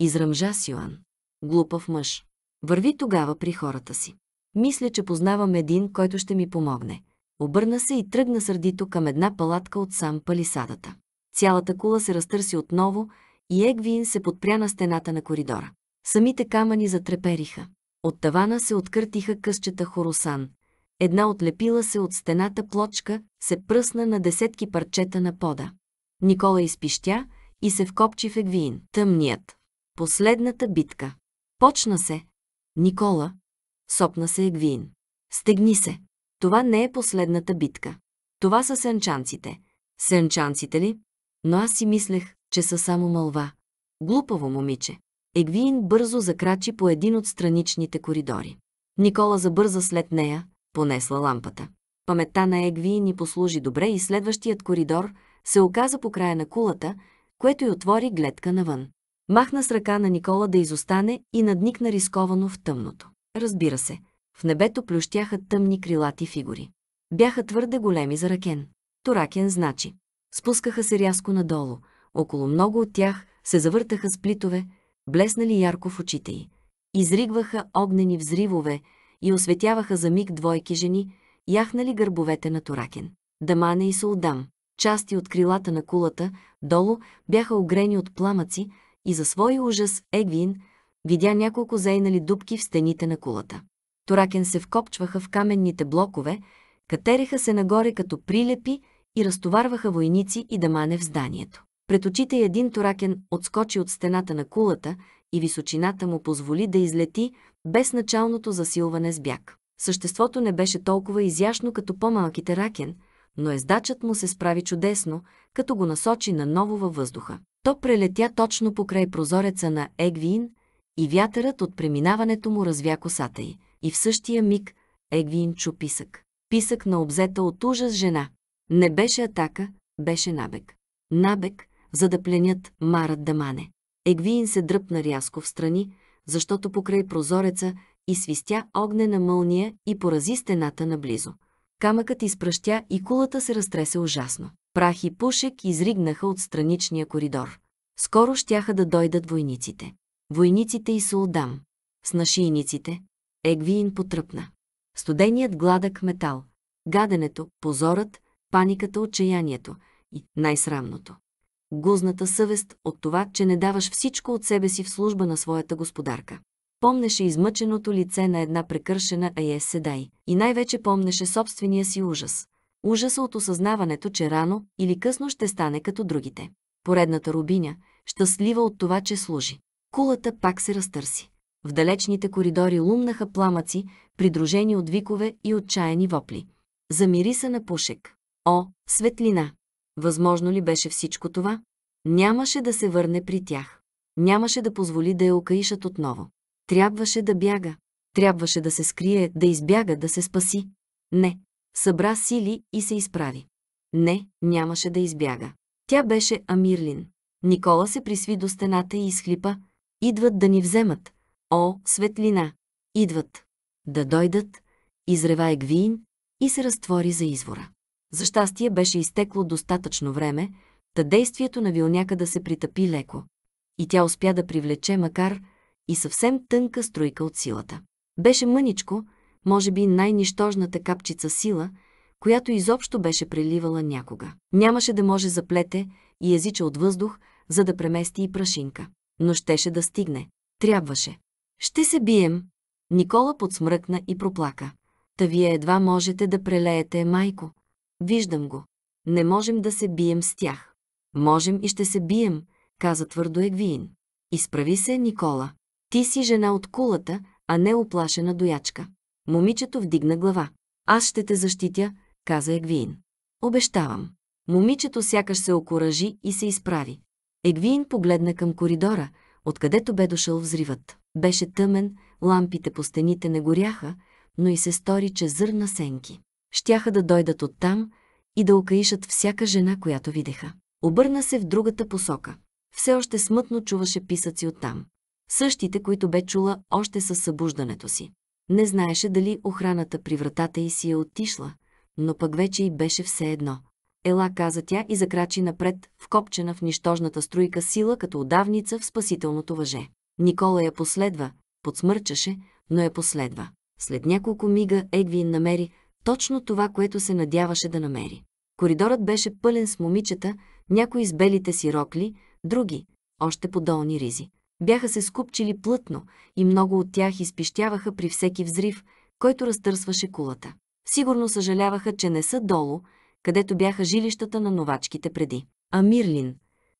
изръмжа Сюан. Глупав мъж. Върви тогава при хората си. Мисля, че познавам един, който ще ми помогне. Обърна се и тръгна сърдито към една палатка от сам палисадата. Цялата кула се разтърси отново и Егвин се подпря на стената на коридора. Самите камъни затрепериха. От тавана се откъртиха късчета хоросан, една отлепила се от стената плочка се пръсна на десетки парчета на пода. Никола изпищя и се вкопчи в Егвиин. Тъмният. Последната битка. Почна се. Никола. Сопна се Егвиин. Стегни се. Това не е последната битка. Това са сенчанците. Сенчанците ли? Но аз си мислех, че са само мълва. Глупаво момиче. Егвиин бързо закрачи по един от страничните коридори. Никола забърза след нея, понесла лампата. Паметта на Егви ни послужи добре и следващият коридор се оказа по края на кулата, което й отвори гледка навън. Махна с ръка на Никола да изостане и надникна рисковано в тъмното. Разбира се, в небето плющяха тъмни крилати фигури. Бяха твърде големи за ракен. Торакен значи. Спускаха се рязко надолу. Около много от тях се завъртаха с плитове, блеснали ярко в очите й. Изригваха огнени взривове, и осветяваха за миг двойки жени, яхнали гърбовете на Торакен. Дамане и Солдам, части от крилата на кулата, долу, бяха огрени от пламъци и за свой ужас Егвин видя няколко зейнали дубки в стените на кулата. Торакен се вкопчваха в каменните блокове, катереха се нагоре като прилепи и разтоварваха войници и дамане в зданието. Пред очите един торакен отскочи от стената на кулата и височината му позволи да излети без началното засилване с бяг. Съществото не беше толкова изящно като по-малките ракен, но ездачът му се справи чудесно, като го насочи наново във въздуха. То прелетя точно покрай прозореца на Егвин и вятърът от преминаването му развя косата й. И в същия миг Егвин чу писък. Писък на обзета от ужас жена. Не беше атака, беше набег. Набег, за да пленят Марат Дамане. Егвиин се дръпна рязко в страни, защото покрай прозореца и свистя огнена мълния и порази стената наблизо. Камъкът изпръщя и кулата се разтресе ужасно. Прах и пушек изригнаха от страничния коридор. Скоро щяха да дойдат войниците. Войниците и Солдам. С нашийниците. Егвиин потръпна. Студеният гладък метал. Гаденето, позорът, паниката, отчаянието и най-срамното гузната съвест от това, че не даваш всичко от себе си в служба на своята господарка. Помнеше измъченото лице на една прекършена Айес Седай и най-вече помнеше собствения си ужас. Ужаса от осъзнаването, че рано или късно ще стане като другите. Поредната рубиня, щастлива от това, че служи. Кулата пак се разтърси. В далечните коридори лумнаха пламъци, придружени от викове и отчаяни вопли. Замириса на пушек. О, светлина! Възможно ли беше всичко това? Нямаше да се върне при тях. Нямаше да позволи да я окаишат отново. Трябваше да бяга. Трябваше да се скрие, да избяга, да се спаси. Не. Събра сили и се изправи. Не, нямаше да избяга. Тя беше Амирлин. Никола се присви до стената и изхлипа. Идват да ни вземат. О, светлина! Идват. Да дойдат. Изрева Егвиин и се разтвори за извора. За щастие беше изтекло достатъчно време, та действието на вилняка да се притъпи леко. И тя успя да привлече макар и съвсем тънка струйка от силата. Беше мъничко, може би най-нищожната капчица сила, която изобщо беше преливала някога. Нямаше да може заплете и езича от въздух, за да премести и прашинка. Но щеше да стигне. Трябваше. Ще се бием. Никола подсмръкна и проплака. Та вие едва можете да прелеете, майко. Виждам го. Не можем да се бием с тях. Можем и ще се бием, каза твърдо Егвиин. Изправи се, Никола. Ти си жена от кулата, а не оплашена доячка. Момичето вдигна глава. Аз ще те защитя, каза Егвиин. Обещавам. Момичето сякаш се окоръжи и се изправи. Егвиин погледна към коридора, откъдето бе дошъл взривът. Беше тъмен, лампите по стените не горяха, но и се стори, че зърна сенки щяха да дойдат оттам и да окаишат всяка жена, която видеха. Обърна се в другата посока. Все още смътно чуваше писъци оттам. Същите, които бе чула още със събуждането си. Не знаеше дали охраната при вратата й си е отишла, но пък вече и беше все едно. Ела, каза тя и закрачи напред, вкопчена в нищожната струйка сила, като удавница в спасителното въже. Никола я последва, подсмърчаше, но я последва. След няколко мига Егвин намери, точно това, което се надяваше да намери. Коридорът беше пълен с момичета, някои с белите си рокли, други, още по долни ризи. Бяха се скупчили плътно и много от тях изпищяваха при всеки взрив, който разтърсваше кулата. Сигурно съжаляваха, че не са долу, където бяха жилищата на новачките преди. А Мирлин,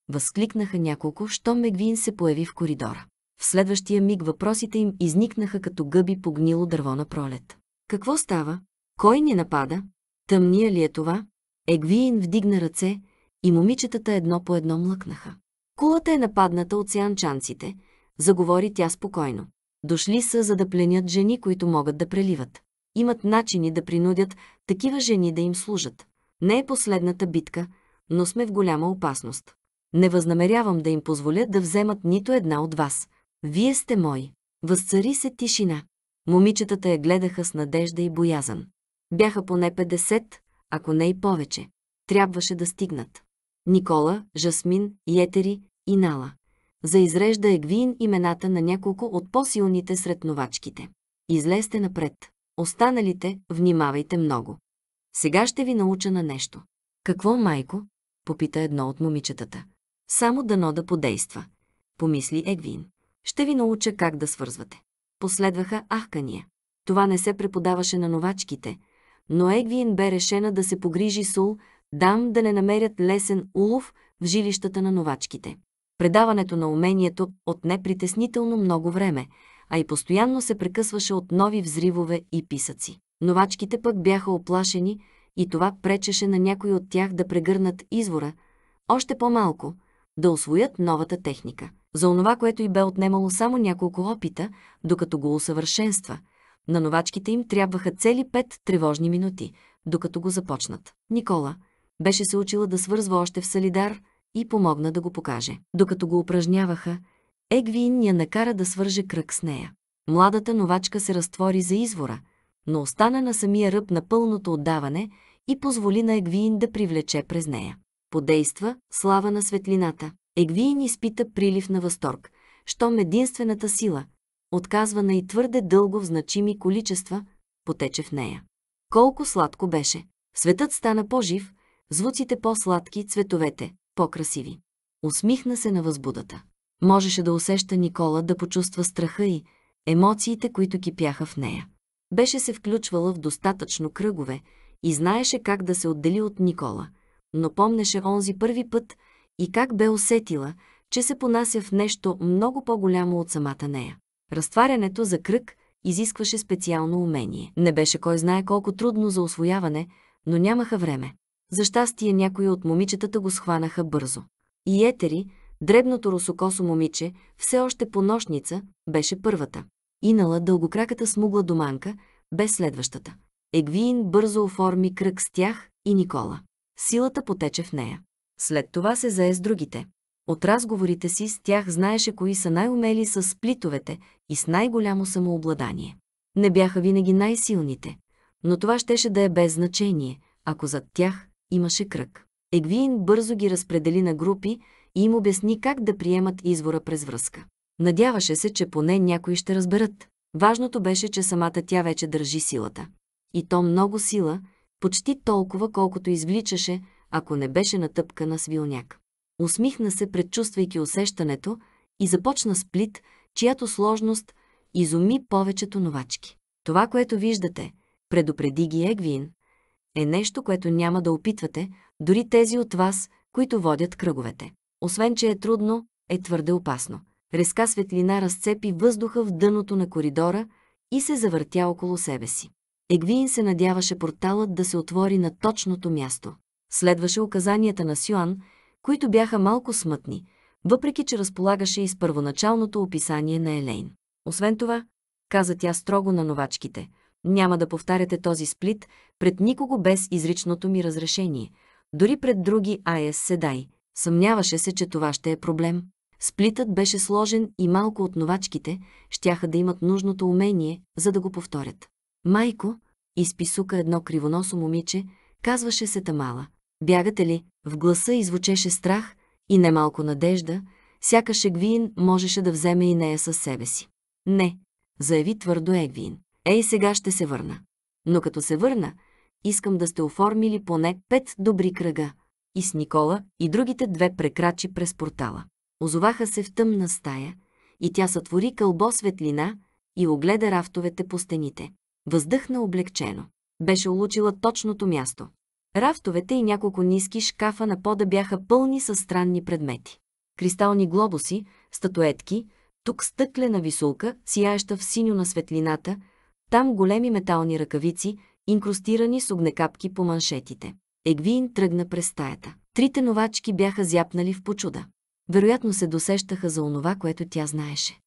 възкликнаха няколко, що Мегвин се появи в коридора. В следващия миг въпросите им изникнаха като гъби по гнило дърво на пролет. Какво става? Кой ни напада? Тъмния ли е това? Егвиин вдигна ръце и момичетата едно по едно млъкнаха. Кулата е нападната от сянчанците, заговори тя спокойно. Дошли са, за да пленят жени, които могат да преливат. Имат начини да принудят такива жени да им служат. Не е последната битка, но сме в голяма опасност. Не възнамерявам да им позволя да вземат нито една от вас. Вие сте мои. Възцари се тишина. Момичетата я гледаха с надежда и боязън. Бяха поне 50, ако не и повече. Трябваше да стигнат. Никола, Жасмин, Етери и Нала. Заизрежда Егвин имената на няколко от по-силните сред новачките. Излезте напред. Останалите, внимавайте много. Сега ще ви науча на нещо. Какво, майко? Попита едно от момичетата. Само дано да подейства. Помисли Егвин. Ще ви науча как да свързвате. Последваха ахкания. Това не се преподаваше на новачките – но Егвин бе решена да се погрижи Сул, дам да не намерят лесен улов в жилищата на новачките. Предаването на умението отне притеснително много време, а и постоянно се прекъсваше от нови взривове и писъци. Новачките пък бяха оплашени и това пречеше на някой от тях да прегърнат извора, още по-малко да освоят новата техника. За онова, което й бе отнемало само няколко опита, докато го усъвършенства – на новачките им трябваха цели пет тревожни минути, докато го започнат. Никола беше се учила да свързва още в Салидар и помогна да го покаже. Докато го упражняваха, Егвин я накара да свърже кръг с нея. Младата новачка се разтвори за извора, но остана на самия ръб на пълното отдаване и позволи на Егвин да привлече през нея. Подейства слава на светлината. Егвин изпита прилив на възторг, щом единствената сила, отказвана и твърде дълго в значими количества, потече в нея. Колко сладко беше! Светът стана по-жив, звуците по-сладки, цветовете по-красиви. Усмихна се на възбудата. Можеше да усеща Никола да почувства страха и емоциите, които кипяха в нея. Беше се включвала в достатъчно кръгове и знаеше как да се отдели от Никола, но помнеше онзи първи път и как бе усетила, че се понася в нещо много по-голямо от самата нея. Разтварянето за кръг изискваше специално умение. Не беше кой знае колко трудно за освояване, но нямаха време. За щастие някои от момичетата го схванаха бързо. И Етери, дребното русокосо момиче, все още поношница, беше първата. Инала дългокраката смугла доманка, без следващата. Егвиин бързо оформи кръг с тях и Никола. Силата потече в нея. След това се зае с другите. От разговорите си с тях знаеше кои са най-умели с сплитовете и с най-голямо самообладание. Не бяха винаги най-силните, но това щеше да е без значение, ако зад тях имаше кръг. Егвиин бързо ги разпредели на групи и им обясни как да приемат извора през връзка. Надяваше се, че поне някои ще разберат. Важното беше, че самата тя вече държи силата. И то много сила, почти толкова, колкото извличаше, ако не беше натъпкана с вилняк усмихна се, предчувствайки усещането, и започна сплит, чиято сложност изуми повечето новачки. Това, което виждате, предупреди ги Егвин, е нещо, което няма да опитвате, дори тези от вас, които водят кръговете. Освен, че е трудно, е твърде опасно. Резка светлина разцепи въздуха в дъното на коридора и се завъртя около себе си. Егвин се надяваше порталът да се отвори на точното място. Следваше указанията на Сюан които бяха малко смътни, въпреки че разполагаше и с първоначалното описание на Елейн. Освен това, каза тя строго на новачките, няма да повтаряте този сплит пред никого без изричното ми разрешение, дори пред други АЕС Седай. Съмняваше се, че това ще е проблем. Сплитът беше сложен и малко от новачките щяха да имат нужното умение, за да го повторят. Майко, изписука едно кривоносо момиче, казваше се Тамала. Бягате ли? В гласа извучеше страх и немалко надежда, сякаш Егвин можеше да вземе и нея със себе си. Не, заяви твърдо Егвин. Ей, сега ще се върна. Но като се върна, искам да сте оформили поне пет добри кръга. И с Никола и другите две прекрачи през портала. Озоваха се в тъмна стая и тя сътвори кълбо светлина и огледа рафтовете по стените. Въздъхна облегчено. Беше улучила точното място. Рафтовете и няколко ниски шкафа на пода бяха пълни с странни предмети. Кристални глобуси, статуетки, тук стъклена висулка, сияеща в синьо на светлината, там големи метални ръкавици, инкрустирани с огнекапки по маншетите. Егвин тръгна през стаята. Трите новачки бяха зяпнали в почуда. Вероятно се досещаха за онова, което тя знаеше.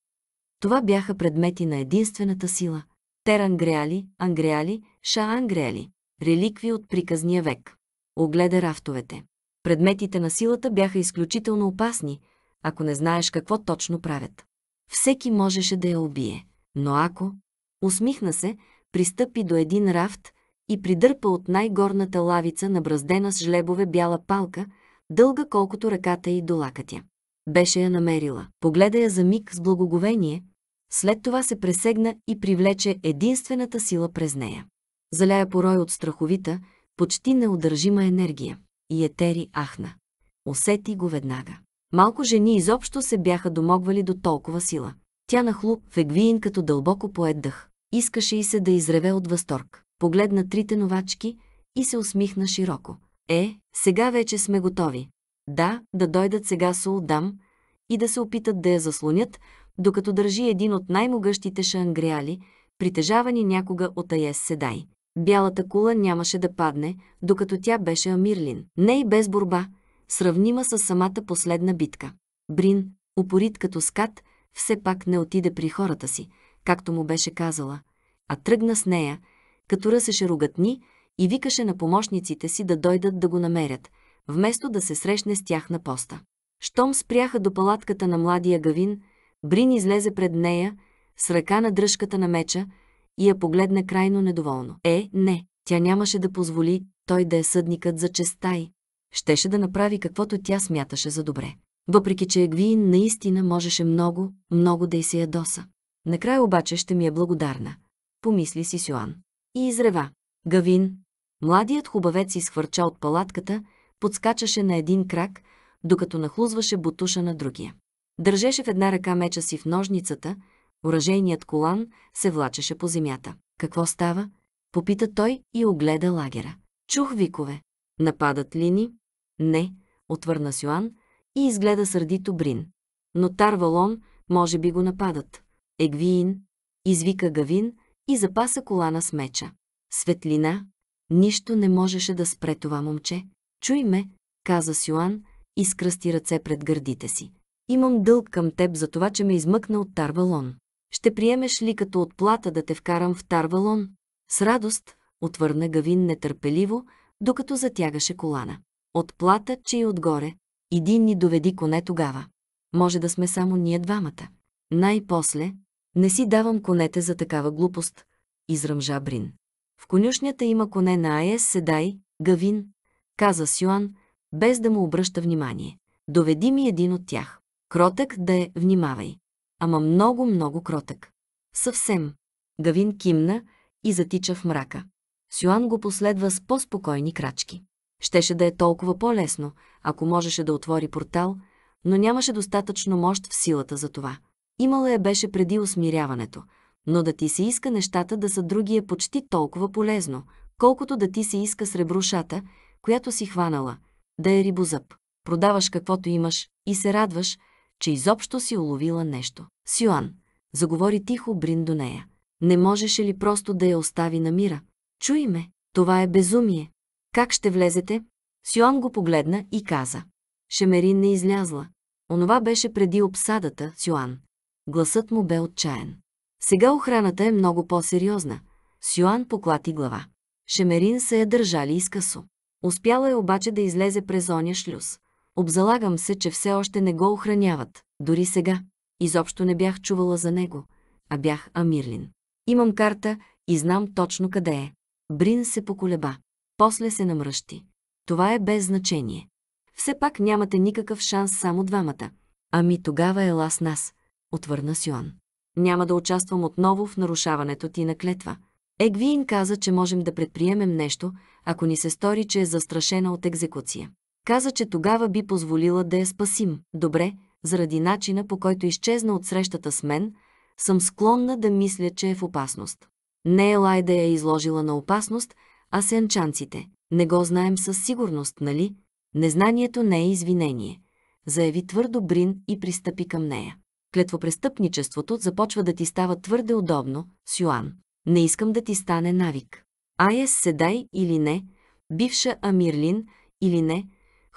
Това бяха предмети на единствената сила. Терангреали, ангреали, Ангреали реликви от приказния век. Огледа рафтовете. Предметите на силата бяха изключително опасни, ако не знаеш какво точно правят. Всеки можеше да я убие, но ако... Усмихна се, пристъпи до един рафт и придърпа от най-горната лавица на браздена с жлебове бяла палка, дълга колкото ръката и до лакътя. Беше я намерила. Погледа я за миг с благоговение, след това се пресегна и привлече единствената сила през нея заляя порой от страховита, почти неудържима енергия. И Етери ахна. Усети го веднага. Малко жени изобщо се бяха домогвали до толкова сила. Тя нахлу в Егвиин като дълбоко поет дъх. Искаше и се да изреве от възторг. Погледна трите новачки и се усмихна широко. Е, сега вече сме готови. Да, да дойдат сега Сулдам и да се опитат да я заслонят, докато държи един от най-могъщите шангриали, притежавани някога от Аес Седай. Бялата кула нямаше да падне, докато тя беше Амирлин. Не и без борба, сравнима с самата последна битка. Брин, упорит като скат, все пак не отиде при хората си, както му беше казала, а тръгна с нея, като ръсеше ругатни и викаше на помощниците си да дойдат да го намерят, вместо да се срещне с тях на поста. Штом спряха до палатката на младия Гавин, Брин излезе пред нея, с ръка на дръжката на меча, и я погледна крайно недоволно. Е, не, тя нямаше да позволи той да е съдникът за честа й. Щеше да направи каквото тя смяташе за добре. Въпреки, че Егвин наистина можеше много, много да й се ядоса. Накрая обаче ще ми е благодарна, помисли си Сюан. И изрева. Гавин. Младият хубавец изхвърча от палатката, подскачаше на един крак, докато нахлузваше бутуша на другия. Държеше в една ръка меча си в ножницата – Оръжейният колан се влачеше по земята. Какво става? Попита той и огледа лагера. Чух викове. Нападат ли ни? Не, отвърна Сюан и изгледа сърдито Брин. Но Тарвалон може би го нападат. Егвиин, извика Гавин и запаса колана с меча. Светлина, нищо не можеше да спре това момче. Чуй ме, каза Сюан и скръсти ръце пред гърдите си. Имам дълг към теб за това, че ме измъкна от Тарвалон. Ще приемеш ли като отплата да те вкарам в Тарвалон? С радост, отвърна Гавин нетърпеливо, докато затягаше колана. Отплата, че и отгоре. Един ни доведи коне тогава. Може да сме само ние двамата. Най-после, не си давам конете за такава глупост, изръмжа Брин. В конюшнята има коне на Аес Седай, Гавин, каза Сюан, без да му обръща внимание. Доведи ми един от тях. Кротък да е, внимавай ама много-много кротък. Съвсем. Гавин кимна и затича в мрака. Сюан го последва с по-спокойни крачки. Щеше да е толкова по-лесно, ако можеше да отвори портал, но нямаше достатъчно мощ в силата за това. Имала я беше преди усмиряването, но да ти се иска нещата да са други е почти толкова полезно, колкото да ти се иска сребрушата, която си хванала, да е рибозъб. Продаваш каквото имаш и се радваш, че изобщо си уловила нещо. Сюан, заговори тихо Брин до нея. Не можеше ли просто да я остави на мира? Чуй ме, това е безумие. Как ще влезете? Сюан го погледна и каза. Шемерин не излязла. Онова беше преди обсадата, Сюан. Гласът му бе отчаян. Сега охраната е много по-сериозна. Сюан поклати глава. Шемерин се е държали изкъсо. Успяла е обаче да излезе през оня шлюз. Обзалагам се, че все още не го охраняват, дори сега. Изобщо не бях чувала за него, а бях Амирлин. Имам карта и знам точно къде е. Брин се поколеба. После се намръщи. Това е без значение. Все пак нямате никакъв шанс само двамата. Ами тогава е лас нас, отвърна Сион. Няма да участвам отново в нарушаването ти на клетва. Егвиин каза, че можем да предприемем нещо, ако ни се стори, че е застрашена от екзекуция. Каза, че тогава би позволила да я спасим. Добре, заради начина по който изчезна от срещата с мен, съм склонна да мисля, че е в опасност. Не е лай да я е изложила на опасност, а сенчанците. Не го знаем със сигурност, нали? Незнанието не е извинение. Заяви твърдо Брин и пристъпи към нея. Клетвопрестъпничеството започва да ти става твърде удобно, Сюан. Не искам да ти стане навик. Айес Седай или не, бивша Амирлин или не,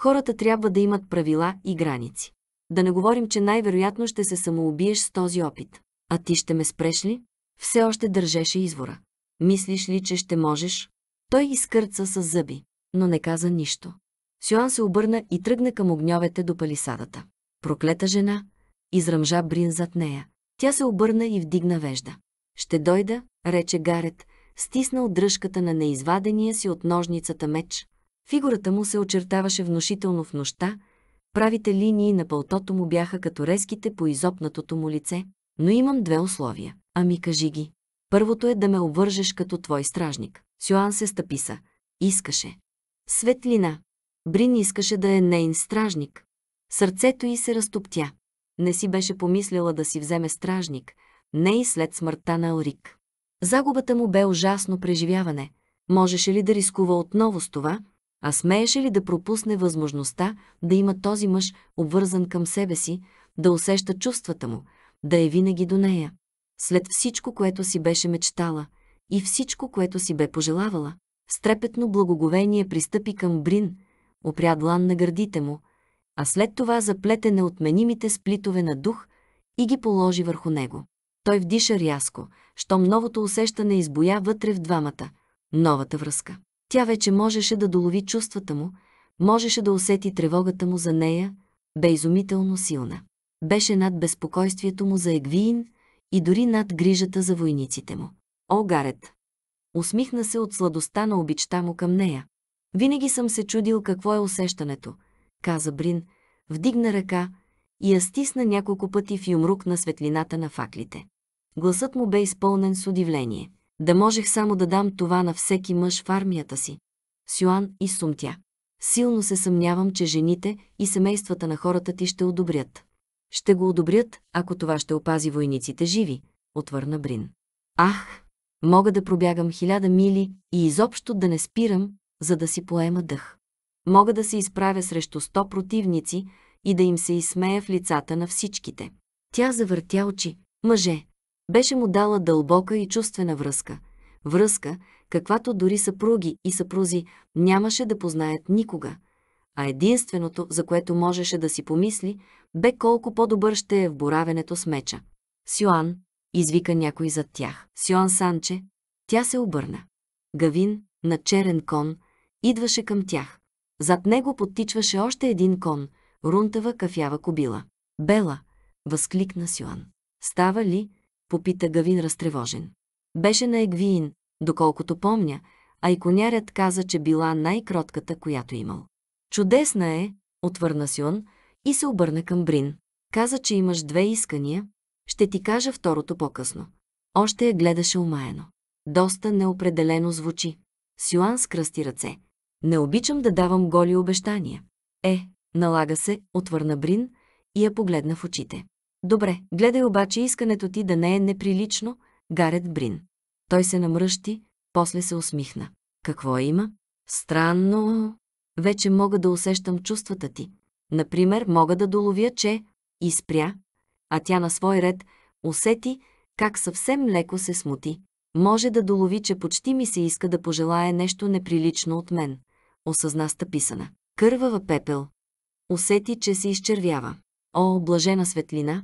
хората трябва да имат правила и граници. Да не говорим, че най-вероятно ще се самоубиеш с този опит. А ти ще ме спреш ли? Все още държеше извора. Мислиш ли, че ще можеш? Той изкърца с зъби, но не каза нищо. Сюан се обърна и тръгна към огньовете до палисадата. Проклета жена, изръмжа Брин зад нея. Тя се обърна и вдигна вежда. Ще дойда, рече Гарет, стиснал дръжката на неизвадения си от ножницата меч, Фигурата му се очертаваше внушително в нощта, правите линии на пълтото му бяха като резките по изопнатото му лице. Но имам две условия. Ами кажи ги. Първото е да ме обвържеш като твой стражник. Сюан се стъписа. Искаше. Светлина. Брин искаше да е нейн стражник. Сърцето й се разтоптя. Не си беше помислила да си вземе стражник, не и след смъртта на Орик. Загубата му бе ужасно преживяване. Можеше ли да рискува отново с това, а смееше ли да пропусне възможността да има този мъж обвързан към себе си, да усеща чувствата му, да е винаги до нея? След всичко, което си беше мечтала и всичко, което си бе пожелавала, стрепетно благоговение пристъпи към Брин, опря длан на гърдите му, а след това заплете неотменимите сплитове на дух и ги положи върху него. Той вдиша рязко, щом новото усещане избоя вътре в двамата, новата връзка. Тя вече можеше да долови чувствата му, можеше да усети тревогата му за нея, бе изумително силна. Беше над безпокойствието му за Егвиин и дори над грижата за войниците му. О, Гарет! Усмихна се от сладостта на обичта му към нея. Винаги съм се чудил какво е усещането, каза Брин, вдигна ръка и я стисна няколко пъти в юмрук на светлината на факлите. Гласът му бе изпълнен с удивление. Да можех само да дам това на всеки мъж в армията си. Сюан и сумтя. Силно се съмнявам, че жените и семействата на хората ти ще одобрят. Ще го одобрят, ако това ще опази войниците живи, отвърна Брин. Ах, мога да пробягам хиляда мили и изобщо да не спирам, за да си поема дъх. Мога да се изправя срещу сто противници и да им се изсмея в лицата на всичките. Тя завъртя очи. Мъже, беше му дала дълбока и чувствена връзка. Връзка, каквато дори съпруги и съпрузи нямаше да познаят никога. А единственото, за което можеше да си помисли, бе колко по-добър ще е в боравенето с меча. Сюан, извика някой зад тях. Сюан Санче, тя се обърна. Гавин, на черен кон, идваше към тях. Зад него подтичваше още един кон, рунтава кафява кобила. Бела, възкликна Сюан. Става ли, попита Гавин разтревожен. Беше на Егвиин, доколкото помня, а и конярят каза, че била най-кротката, която е имал. Чудесна е, отвърна Сион и се обърна към Брин. Каза, че имаш две искания, ще ти кажа второто по-късно. Още я гледаше умаяно. Доста неопределено звучи. Сюан скръсти ръце. Не обичам да давам голи обещания. Е, налага се, отвърна Брин и я погледна в очите. Добре, гледай обаче искането ти да не е неприлично, Гарет Брин. Той се намръщи, после се усмихна. Какво има? Странно. Вече мога да усещам чувствата ти. Например, мога да доловя, че и спря, а тя на свой ред усети как съвсем леко се смути. Може да долови, че почти ми се иска да пожелая нещо неприлично от мен. Осъзна стъписана. Кървава пепел. Усети, че се изчервява. О, блажена светлина!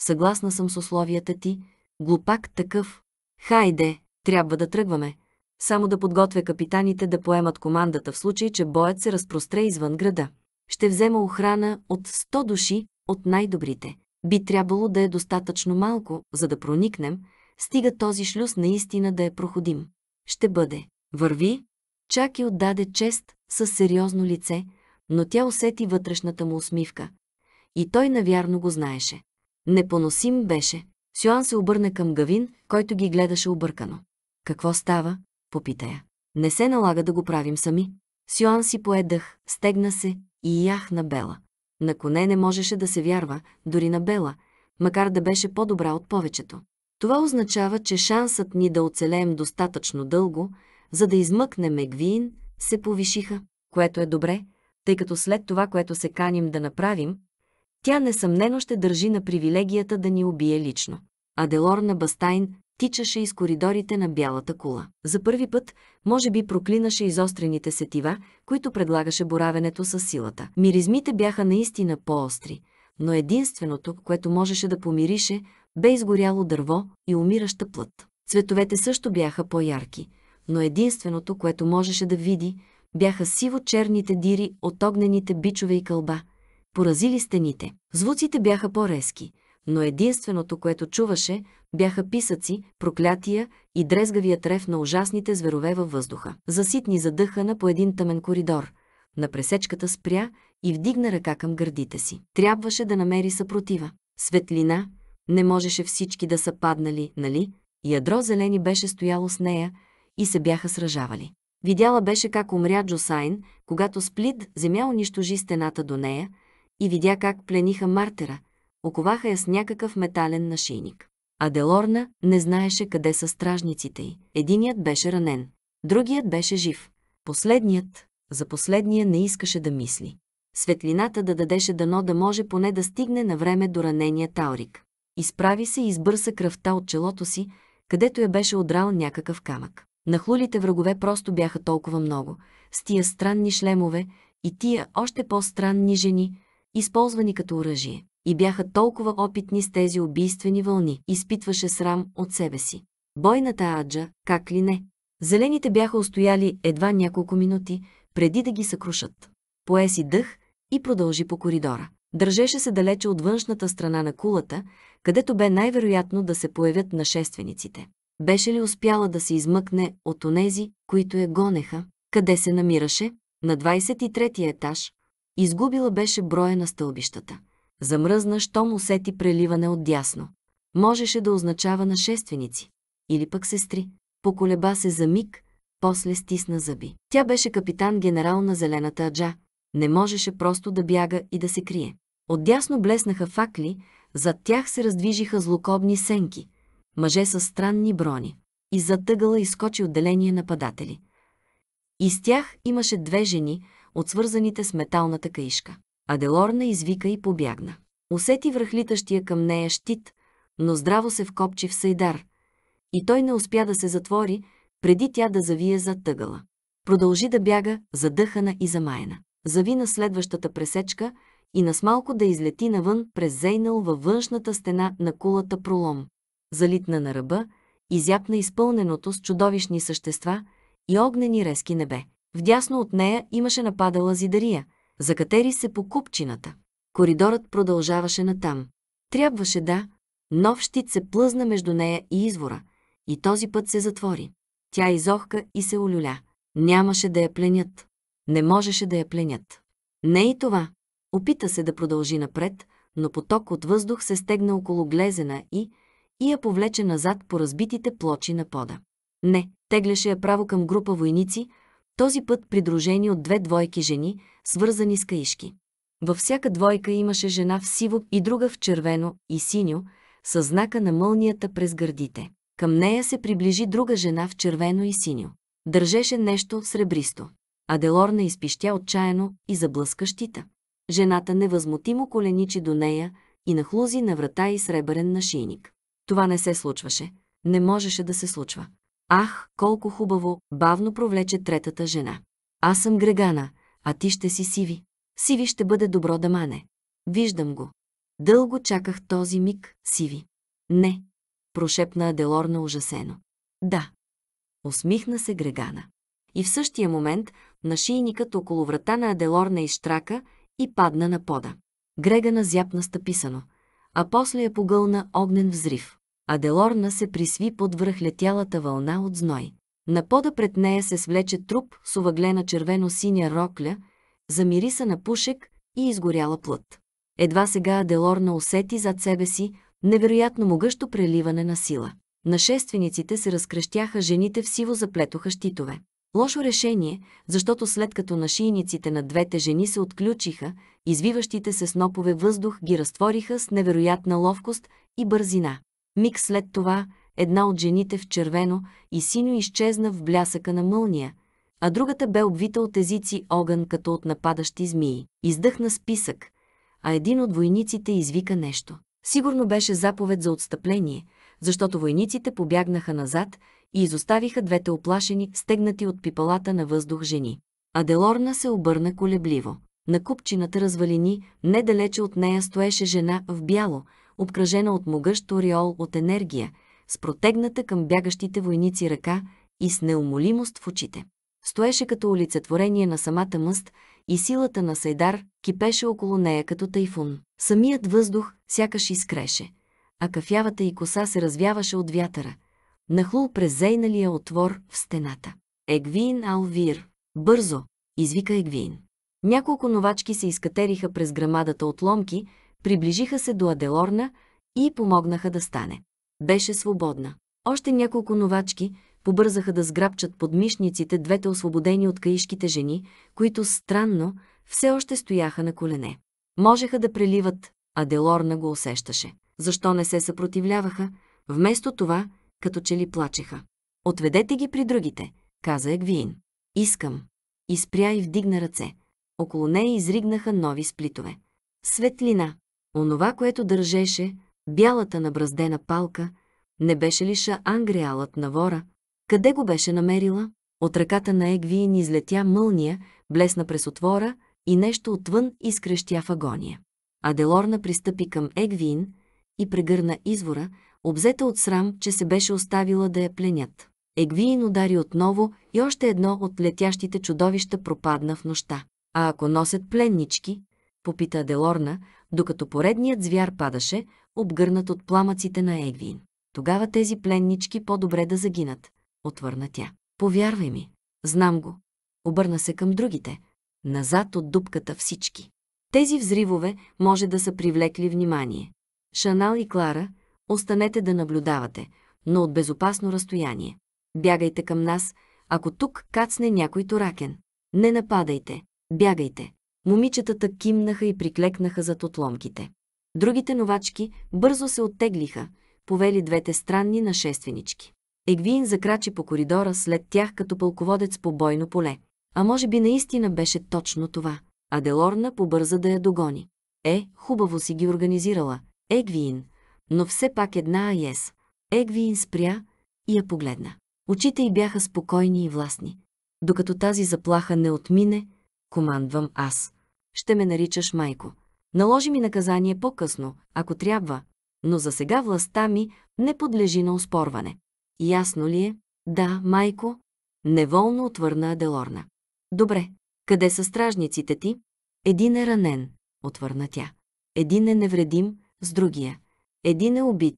Съгласна съм с условията ти, глупак такъв. Хайде, трябва да тръгваме. Само да подготвя капитаните да поемат командата в случай, че боят се разпростре извън града. Ще взема охрана от 100 души от най-добрите. Би трябвало да е достатъчно малко, за да проникнем, стига този шлюз наистина да е проходим. Ще бъде. Върви. Чак и отдаде чест с сериозно лице, но тя усети вътрешната му усмивка. И той навярно го знаеше. Непоносим беше. Сюан се обърна към Гавин, който ги гледаше объркано. Какво става? Попита я. Не се налага да го правим сами. Сюан си поедах, стегна се и ях на Бела. На коне не можеше да се вярва, дори на Бела, макар да беше по-добра от повечето. Това означава, че шансът ни да оцелеем достатъчно дълго, за да измъкнем гвин, се повишиха, което е добре, тъй като след това, което се каним да направим, тя несъмнено ще държи на привилегията да ни убие лично. Аделор на Бастайн тичаше из коридорите на бялата кула. За първи път, може би проклинаше изострените сетива, които предлагаше боравенето с силата. Миризмите бяха наистина по-остри, но единственото, което можеше да помирише, бе изгоряло дърво и умираща плът. Цветовете също бяха по-ярки, но единственото, което можеше да види, бяха сиво-черните дири от огнените бичове и кълба – поразили стените. Звуците бяха по-резки, но единственото, което чуваше, бяха писъци, проклятия и дрезгавия трев на ужасните зверове във въздуха. Заситни задъхана по един тъмен коридор. На пресечката спря и вдигна ръка към гърдите си. Трябваше да намери съпротива. Светлина, не можеше всички да са паднали, нали? Ядро зелени беше стояло с нея и се бяха сражавали. Видяла беше как умря Джосайн, когато Сплит земя унищожи стената до нея, и видя как плениха мартера, оковаха я с някакъв метален нашийник. Аделорна не знаеше къде са стражниците й. Единият беше ранен, другият беше жив. Последният, за последния не искаше да мисли. Светлината да дадеше дано да може поне да стигне на време до ранения Таурик. Изправи се и избърса кръвта от челото си, където я беше одрал някакъв камък. Нахлулите врагове просто бяха толкова много, с тия странни шлемове и тия още по-странни жени, използвани като оръжие, и бяха толкова опитни с тези убийствени вълни. Изпитваше срам от себе си. Бойната аджа, как ли не? Зелените бяха устояли едва няколко минути, преди да ги съкрушат. Пое си дъх и продължи по коридора. Държеше се далече от външната страна на кулата, където бе най-вероятно да се появят нашествениците. Беше ли успяла да се измъкне от онези, които я гонеха? Къде се намираше? На 23 я етаж, Изгубила беше броя на стълбищата. Замръзна, щом усети преливане от дясно. Можеше да означава нашественици. Или пък сестри. Поколеба се за миг, после стисна зъби. Тя беше капитан-генерал на Зелената Аджа. Не можеше просто да бяга и да се крие. Отдясно блеснаха факли, зад тях се раздвижиха злокобни сенки. Мъже с странни брони. И затъгала изкочи отделение нападатели. И с тях имаше две жени, от свързаните с металната каишка. Аделорна извика и побягна. Усети връхлитащия към нея щит, но здраво се вкопчи в Сайдар. И той не успя да се затвори, преди тя да завие зад тъгъла. Продължи да бяга, задъхана и замаяна. Зави на следващата пресечка и нас малко да излети навън през зейнал във външната стена на кулата пролом. Залитна на ръба, изяпна изпълненото с чудовищни същества и огнени резки небе. Вдясно от нея имаше нападала зидария. Закатери се по купчината. Коридорът продължаваше натам. Трябваше да. Нов щит се плъзна между нея и извора. И този път се затвори. Тя изохка и се олюля. Нямаше да я пленят. Не можеше да я пленят. Не и това. Опита се да продължи напред, но поток от въздух се стегна около глезена и, и я повлече назад по разбитите плочи на пода. Не, тегляше я право към група войници, този път придружени от две двойки жени, свързани с каишки. Във всяка двойка имаше жена в сиво и друга в червено и синьо, със знака на мълнията през гърдите. Към нея се приближи друга жена в червено и синьо. Държеше нещо сребристо. Аделорна изпищя отчаяно и заблъска щита. Жената невъзмутимо коленичи до нея и нахлузи на врата и сребърен нашийник. Това не се случваше. Не можеше да се случва. Ах, колко хубаво, бавно провлече третата жена. Аз съм Грегана, а ти ще си Сиви. Сиви ще бъде добро да мане. Виждам го. Дълго чаках този миг, Сиви. Не, прошепна Аделорна ужасено. Да. Усмихна се Грегана. И в същия момент на шийникът около врата на Аделорна изштрака и падна на пода. Грегана зяпна стъписано, а после я погълна огнен взрив а Делорна се присви под връхлетялата вълна от зной. На пода пред нея се свлече труп с увъглена червено-синя рокля, замириса на пушек и изгоряла плът. Едва сега Аделорна усети зад себе си невероятно могъщо преливане на сила. Нашествениците се разкръщяха, жените в сиво заплетоха щитове. Лошо решение, защото след като нашийниците на двете жени се отключиха, извиващите се снопове въздух ги разтвориха с невероятна ловкост и бързина. Миг след това, една от жените в червено и синьо изчезна в блясъка на мълния, а другата бе обвита от езици огън като от нападащи змии. Издъхна списък, а един от войниците извика нещо. Сигурно беше заповед за отстъпление, защото войниците побягнаха назад и изоставиха двете оплашени, стегнати от пипалата на въздух жени. Аделорна се обърна колебливо. На купчината развалини, недалече от нея стоеше жена в бяло, обкръжена от могъщ ореол от енергия, с протегната към бягащите войници ръка и с неумолимост в очите. Стоеше като олицетворение на самата мъст и силата на Сайдар кипеше около нея като тайфун. Самият въздух сякаш изкреше, а кафявата и коса се развяваше от вятъра. Нахлул през зейналия отвор в стената. Егвин Алвир. Бързо, извика Егвин. Няколко новачки се изкатериха през грамадата от ломки, приближиха се до Аделорна и помогнаха да стане. Беше свободна. Още няколко новачки побързаха да сграбчат подмишниците двете освободени от каишките жени, които странно все още стояха на колене. Можеха да преливат, а Делорна го усещаше. Защо не се съпротивляваха? Вместо това, като че ли плачеха. Отведете ги при другите, каза Егвиин. Искам. Изпря и вдигна ръце. Около нея изригнаха нови сплитове. Светлина. Онова, което държеше, бялата набраздена палка, не беше лиша Ангриалът на вора. Къде го беше намерила? От ръката на Егвиен излетя мълния, блесна през отвора и нещо отвън изкрещя в агония. Аделорна пристъпи към Егвиен и прегърна извора, обзета от срам, че се беше оставила да я пленят. Егвиин удари отново и още едно от летящите чудовища пропадна в нощта. А ако носят пленнички? Попита Аделорна, докато поредният звяр падаше, обгърнат от пламъците на Егвин. Тогава тези пленнички по-добре да загинат, отвърна тя. Повярвай ми, знам го. Обърна се към другите. Назад от дупката всички. Тези взривове може да са привлекли внимание. Шанал и Клара, останете да наблюдавате, но от безопасно разстояние. Бягайте към нас, ако тук кацне някой ракен. Не нападайте, бягайте. Момичетата кимнаха и приклекнаха зад отломките. Другите новачки бързо се оттеглиха, повели двете странни нашественички. Егвин закрачи по коридора след тях като пълководец по бойно поле. А може би наистина беше точно това. аделорна побърза да я догони. Е, хубаво си ги организирала. Егвин. Но все пак една АЕС. Егвин спря и я погледна. Очите й бяха спокойни и властни. Докато тази заплаха не отмине, командвам аз ще ме наричаш майко. Наложи ми наказание по-късно, ако трябва, но за сега властта ми не подлежи на успорване. Ясно ли е? Да, майко. Неволно отвърна Аделорна. Добре, къде са стражниците ти? Един е ранен, отвърна тя. Един е невредим с другия. Един е убит.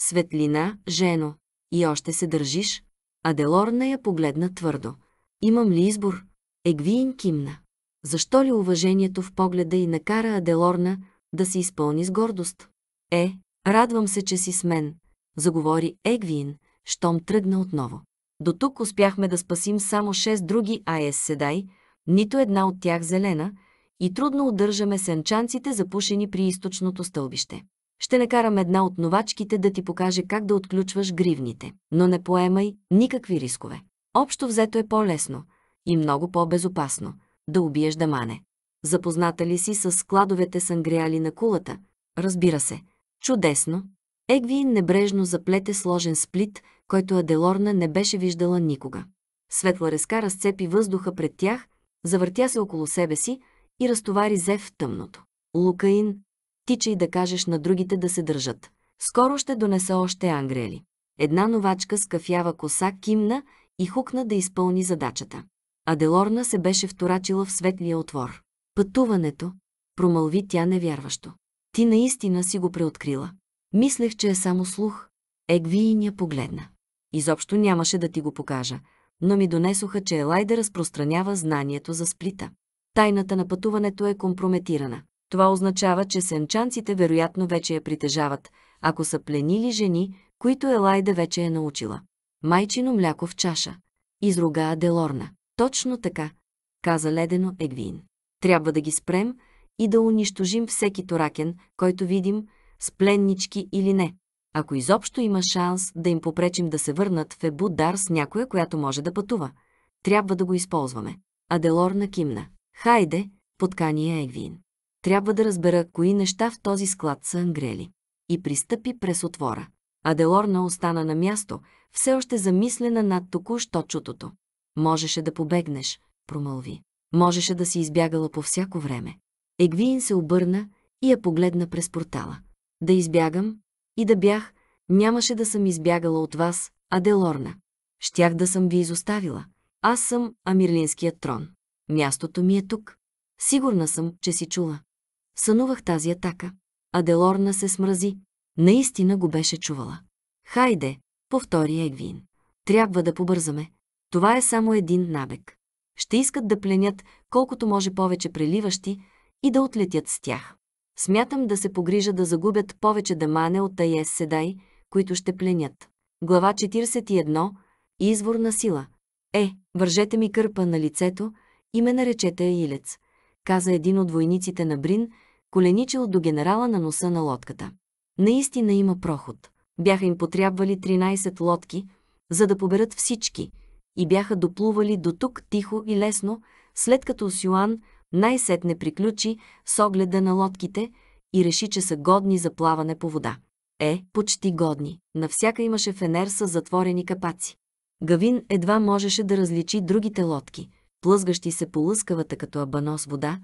Светлина, жено. И още се държиш? Аделорна я погледна твърдо. Имам ли избор? Егвиин кимна. Защо ли уважението в погледа и накара Аделорна да се изпълни с гордост? Е, радвам се, че си с мен, заговори Егвин, щом тръгна отново. До тук успяхме да спасим само шест други АЕС седай, нито една от тях зелена, и трудно удържаме сенчанците запушени при източното стълбище. Ще накарам една от новачките да ти покаже как да отключваш гривните, но не поемай никакви рискове. Общо взето е по-лесно и много по-безопасно – да убиеш мане. Запозната ли си с складовете сангриали на кулата? Разбира се. Чудесно. Егвин небрежно заплете сложен сплит, който Аделорна не беше виждала никога. Светла резка разцепи въздуха пред тях, завъртя се около себе си и разтовари Зев в тъмното. Лукаин, тичай да кажеш на другите да се държат. Скоро ще донеса още ангрели. Една новачка с кафява коса кимна и хукна да изпълни задачата а Делорна се беше вторачила в светлия отвор. Пътуването, промълви тя невярващо. Ти наистина си го преоткрила. Мислех, че е само слух. Егвииня погледна. Изобщо нямаше да ти го покажа, но ми донесоха, че Елайда разпространява знанието за сплита. Тайната на пътуването е компрометирана. Това означава, че сенчанците вероятно вече я притежават, ако са пленили жени, които Елайда вече е научила. Майчино мляко в чаша. Изруга Аделорна. Точно така, каза ледено Егвин. Трябва да ги спрем и да унищожим всеки торакен, който видим, с пленнички или не. Ако изобщо има шанс да им попречим да се върнат в Ебудар с някоя, която може да пътува, трябва да го използваме. Аделор на Кимна. Хайде, подкания Егвин. Трябва да разбера кои неща в този склад са ангрели. И пристъпи през отвора. Аделорна остана на място, все още замислена над току-що чутото. Можеше да побегнеш, промълви. Можеше да си избягала по всяко време. Егвиин се обърна и я погледна през портала. Да избягам и да бях, нямаше да съм избягала от вас, Аделорна. Щях да съм ви изоставила. Аз съм Амирлинският трон. Мястото ми е тук. Сигурна съм, че си чула. Сънувах тази атака. Аделорна се смрази. Наистина го беше чувала. Хайде, повтори Егвин. Трябва да побързаме. Това е само един набег. Ще искат да пленят колкото може повече преливащи и да отлетят с тях. Смятам да се погрижа да загубят повече дамане от Айес Седай, които ще пленят. Глава 41. Извор на сила. Е, вържете ми кърпа на лицето и ме наречете Илец, каза един от войниците на Брин, коленичил до генерала на носа на лодката. Наистина има проход. Бяха им потрябвали 13 лодки, за да поберат всички – и бяха доплували до тук тихо и лесно, след като Сюан най-сетне приключи с огледа на лодките и реши, че са годни за плаване по вода. Е, почти годни. Навсяка имаше фенер с затворени капаци. Гавин едва можеше да различи другите лодки, плъзгащи се по лъскавата като абанос вода,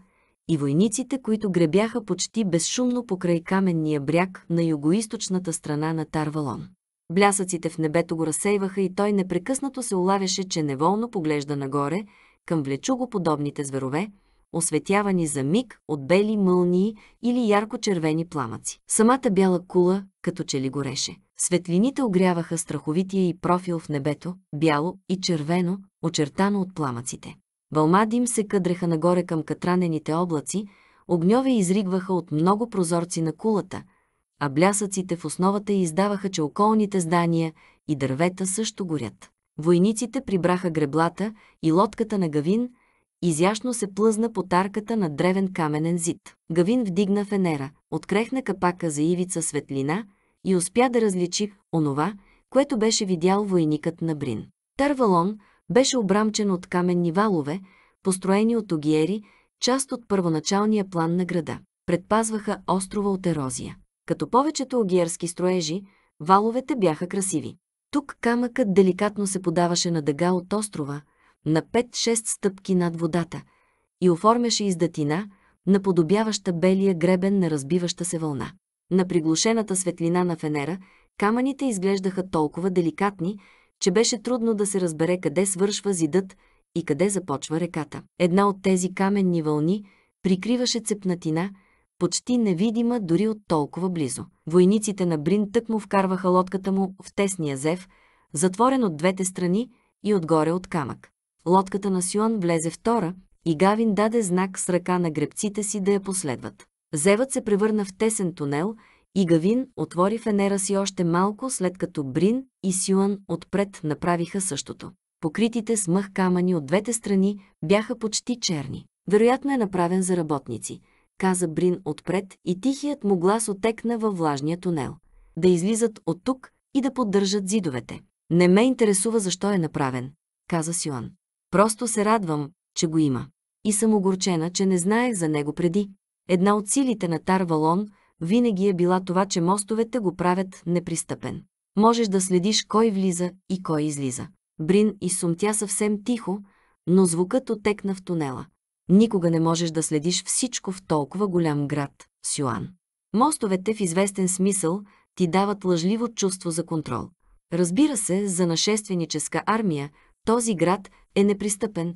и войниците, които гребяха почти безшумно покрай каменния бряг на югоисточната страна на Тарвалон. Блясъците в небето го разсейваха и той непрекъснато се улавяше, че неволно поглежда нагоре, към влечуго подобните зверове, осветявани за миг от бели мълнии или ярко-червени пламъци. Самата бяла кула като че ли гореше. Светлините огряваха страховития и профил в небето, бяло и червено, очертано от пламъците. Вълма се къдреха нагоре към катранените облаци, огньове изригваха от много прозорци на кулата – а блясъците в основата издаваха, че околните здания и дървета също горят. Войниците прибраха греблата и лодката на Гавин, изящно се плъзна по тарката на древен каменен зид. Гавин вдигна фенера, открехна капака за ивица светлина и успя да различи онова, което беше видял войникът на Брин. Тарвалон беше обрамчен от каменни валове, построени от огиери, част от първоначалния план на града. Предпазваха острова от ерозия. Като повечето огиерски строежи, валовете бяха красиви. Тук камъкът деликатно се подаваше на дъга от острова, на 5-6 стъпки над водата и оформяше издатина, наподобяваща белия гребен на разбиваща се вълна. На приглушената светлина на фенера камъните изглеждаха толкова деликатни, че беше трудно да се разбере къде свършва зидът и къде започва реката. Една от тези каменни вълни прикриваше цепнатина – почти невидима дори от толкова близо. Войниците на Брин тък му вкарваха лодката му в тесния зев, затворен от двете страни и отгоре от камък. Лодката на Сюан влезе втора и Гавин даде знак с ръка на гребците си да я последват. Зевът се превърна в тесен тунел и Гавин отвори фенера си още малко, след като Брин и Сюан отпред направиха същото. Покритите с мъх камъни от двете страни бяха почти черни. Вероятно е направен за работници – каза Брин отпред и тихият му глас отекна във влажния тунел. Да излизат от тук и да поддържат зидовете. Не ме интересува защо е направен, каза Сион. Просто се радвам, че го има. И съм огорчена, че не знаех за него преди. Една от силите на Тарвалон винаги е била това, че мостовете го правят непристъпен. Можеш да следиш кой влиза и кой излиза. Брин и сумтя съвсем тихо, но звукът отекна в тунела. Никога не можеш да следиш всичко в толкова голям град, Сюан. Мостовете в известен смисъл ти дават лъжливо чувство за контрол. Разбира се, за нашественическа армия този град е непристъпен,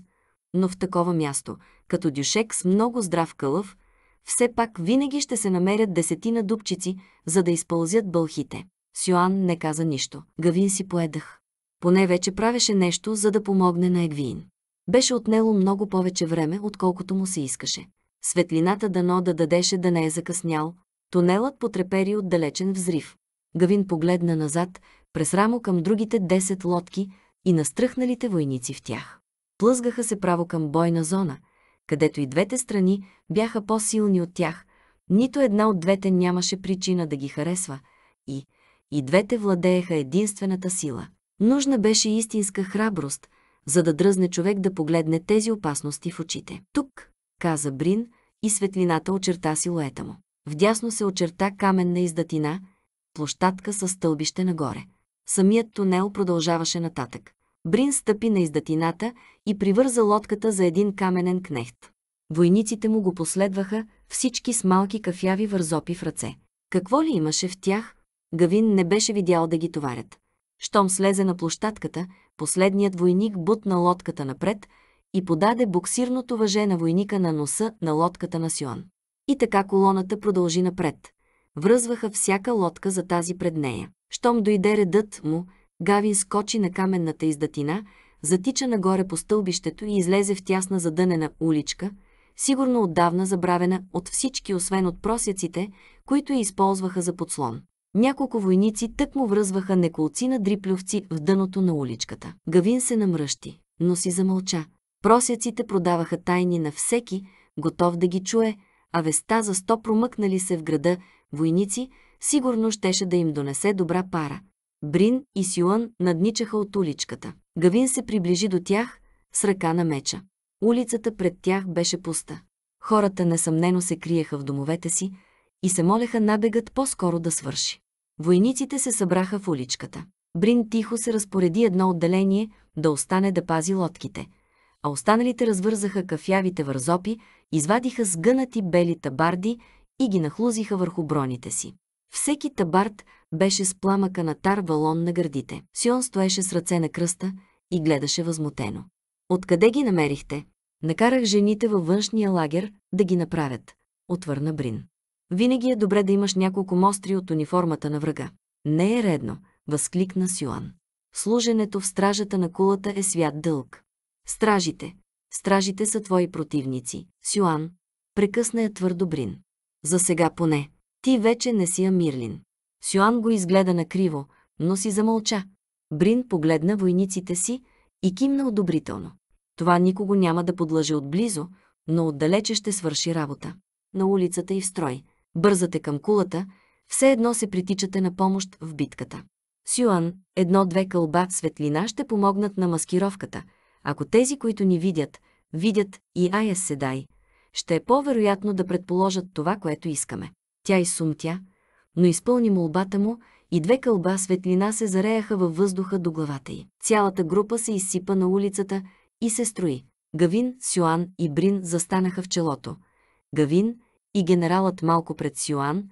но в такова място, като дюшек с много здрав кълъв, все пак винаги ще се намерят десетина дубчици, за да изпълзят бълхите. Сюан не каза нищо. Гавин си поедах. Поне вече правеше нещо, за да помогне на Егвин. Беше отнело много повече време, отколкото му се искаше. Светлината дано да дадеше да не е закъснял, тунелът потрепери от далечен взрив. Гавин погледна назад, през рамо към другите 10 лодки и настръхналите войници в тях. Плъзгаха се право към бойна зона, където и двете страни бяха по-силни от тях, нито една от двете нямаше причина да ги харесва и, и двете владееха единствената сила. Нужна беше истинска храброст, за да дръзне човек да погледне тези опасности в очите. Тук, каза Брин, и светлината очерта силуета му. Вдясно се очерта каменна издатина, площадка с стълбище нагоре. Самият тунел продължаваше нататък. Брин стъпи на издатината и привърза лодката за един каменен кнехт. Войниците му го последваха, всички с малки кафяви вързопи в ръце. Какво ли имаше в тях, Гавин не беше видял да ги товарят. Щом слезе на площадката, последният войник бутна лодката напред и подаде буксирното въже на войника на носа на лодката на Сион. И така колоната продължи напред. Връзваха всяка лодка за тази пред нея. Щом дойде редът му, Гавин скочи на каменната издатина, затича нагоре по стълбището и излезе в тясна задънена уличка, сигурно отдавна забравена от всички, освен от просяците, които я използваха за подслон. Няколко войници тък му връзваха на дриплювци в дъното на уличката. Гавин се намръщи, но си замълча. Просяците продаваха тайни на всеки, готов да ги чуе, а веста за сто промъкнали се в града войници сигурно щеше да им донесе добра пара. Брин и Сюан надничаха от уличката. Гавин се приближи до тях с ръка на меча. Улицата пред тях беше пуста. Хората несъмнено се криеха в домовете си и се молеха набегът по-скоро да свърши. Войниците се събраха в уличката. Брин тихо се разпореди едно отделение да остане да пази лодките, а останалите развързаха кафявите вързопи, извадиха сгънати бели табарди и ги нахлузиха върху броните си. Всеки табард беше с пламъка на тар валон на гърдите. Сион стоеше с ръце на кръста и гледаше възмутено. Откъде ги намерихте? Накарах жените във външния лагер да ги направят, отвърна Брин. Винаги е добре да имаш няколко мостри от униформата на врага. Не е редно, възкликна Сюан. Служенето в стражата на кулата е свят дълг. Стражите. Стражите са твои противници. Сюан. Прекъсна я твърдо Брин. За сега поне. Ти вече не си Амирлин. Сюан го изгледа накриво, но си замълча. Брин погледна войниците си и кимна одобрително. Това никого няма да подлъже отблизо, но отдалече ще свърши работа. На улицата и в строй бързате към кулата, все едно се притичате на помощ в битката. Сюан, едно-две кълба светлина ще помогнат на маскировката. Ако тези, които ни видят, видят и Ая Седай, ще е по-вероятно да предположат това, което искаме. Тя изсумтя, но изпълни молбата му и две кълба светлина се зареяха във въздуха до главата й. Цялата група се изсипа на улицата и се строи. Гавин, Сюан и Брин застанаха в челото. Гавин, и генералът малко пред Сюан,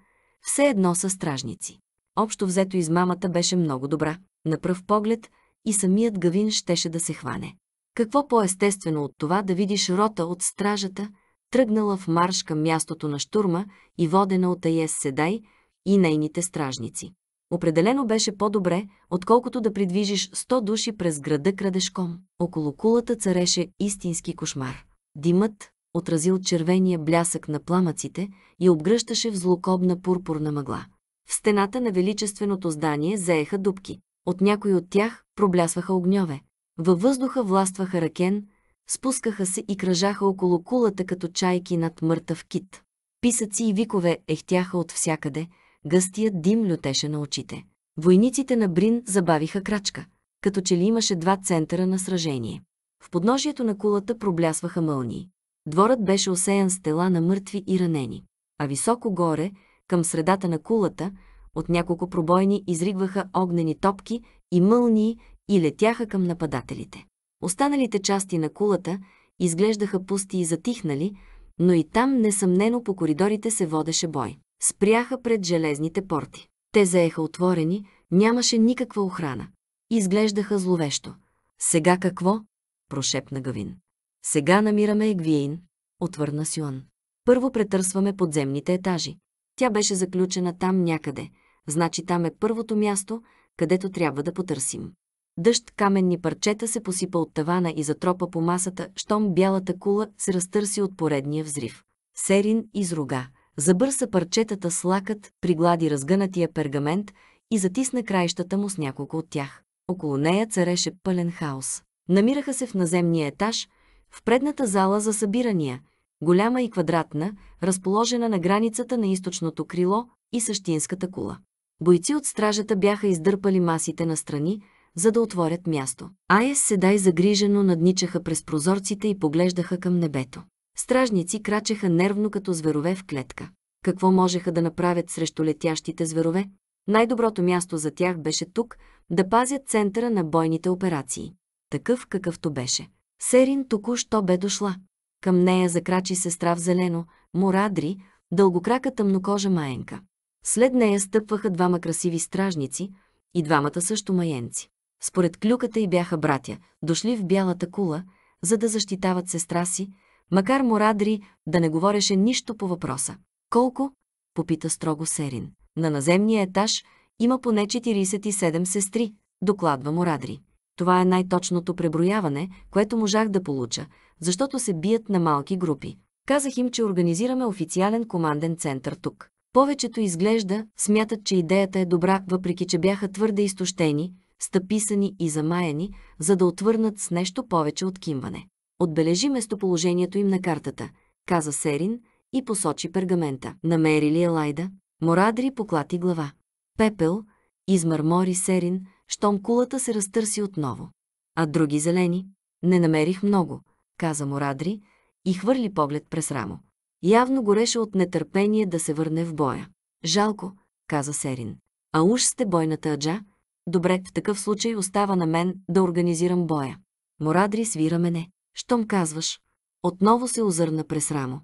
все едно са стражници. Общо взето измамата беше много добра. На пръв поглед и самият гавин щеше да се хване. Какво по-естествено от това да видиш рота от стражата, тръгнала в марш към мястото на штурма и водена от Аес Седай и нейните стражници. Определено беше по-добре, отколкото да придвижиш 100 души през града крадешком. Около кулата цареше истински кошмар. Димът, отразил червения блясък на пламъците и обгръщаше в злокобна пурпурна мъгла. В стената на величественото здание заеха дубки. От някои от тях проблясваха огньове. Във въздуха властваха ракен, спускаха се и кръжаха около кулата като чайки над мъртъв кит. Писъци и викове ехтяха от всякъде, гъстият дим лютеше на очите. Войниците на Брин забавиха крачка, като че ли имаше два центъра на сражение. В подножието на кулата проблясваха мълнии. Дворът беше осеян с тела на мъртви и ранени, а високо горе, към средата на кулата, от няколко пробойни изригваха огнени топки и мълнии и летяха към нападателите. Останалите части на кулата изглеждаха пусти и затихнали, но и там несъмнено по коридорите се водеше бой. Спряха пред железните порти. Те заеха отворени, нямаше никаква охрана. Изглеждаха зловещо. Сега какво? прошепна Гавин. Сега намираме Егвиин, отвърна Сюан. Първо претърсваме подземните етажи. Тя беше заключена там някъде, значи там е първото място, където трябва да потърсим. Дъжд каменни парчета се посипа от тавана и затропа по масата, щом бялата кула се разтърси от поредния взрив. Серин изруга, забърса парчетата с лакът, приглади разгънатия пергамент и затисна краищата му с няколко от тях. Около нея цареше пълен хаос. Намираха се в наземния етаж – в предната зала за събирания, голяма и квадратна, разположена на границата на източното крило и същинската кула. Бойци от стражата бяха издърпали масите на страни, за да отворят място. Аес седай загрижено надничаха през прозорците и поглеждаха към небето. Стражници крачеха нервно като зверове в клетка. Какво можеха да направят срещу летящите зверове? Най-доброто място за тях беше тук, да пазят центъра на бойните операции. Такъв какъвто беше. Серин току-що бе дошла. Към нея закрачи сестра в зелено, Морадри, дългокрака тъмнокожа маенка. След нея стъпваха двама красиви стражници и двамата също маенци. Според клюката й бяха братя, дошли в бялата кула, за да защитават сестра си, макар Морадри да не говореше нищо по въпроса. Колко? попита строго Серин. На наземния етаж има поне 47 сестри, докладва Морадри. Това е най-точното преброяване, което можах да получа, защото се бият на малки групи. Казах им, че организираме официален команден център тук. Повечето изглежда, смятат, че идеята е добра, въпреки че бяха твърде изтощени, стъписани и замаяни, за да отвърнат с нещо повече от кимване. Отбележи местоположението им на картата, каза Серин и посочи пергамента. Намери ли Елайда? Морадри поклати глава. Пепел, измърмори Серин, щом кулата се разтърси отново. А други зелени? Не намерих много, каза му Радри и хвърли поглед през рамо. Явно гореше от нетърпение да се върне в боя. Жалко, каза Серин. А уж сте бойната аджа? Добре, в такъв случай остава на мен да организирам боя. Морадри свира мене. Щом казваш. Отново се озърна през рамо.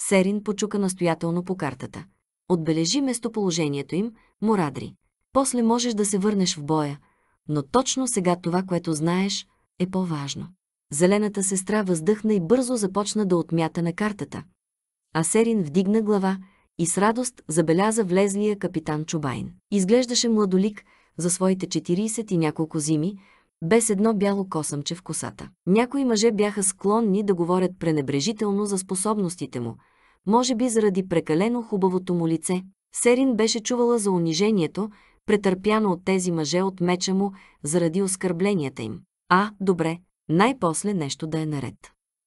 Серин почука настоятелно по картата. Отбележи местоположението им, Морадри. После можеш да се върнеш в боя, но точно сега това, което знаеш, е по-важно. Зелената сестра въздъхна и бързо започна да отмята на картата. А Серин вдигна глава и с радост забеляза влезлия капитан Чубайн. Изглеждаше младолик за своите 40 и няколко зими, без едно бяло косъмче в косата. Някои мъже бяха склонни да говорят пренебрежително за способностите му, може би заради прекалено хубавото му лице. Серин беше чувала за унижението, претърпяно от тези мъже от меча му заради оскърбленията им. А, добре, най-после нещо да е наред.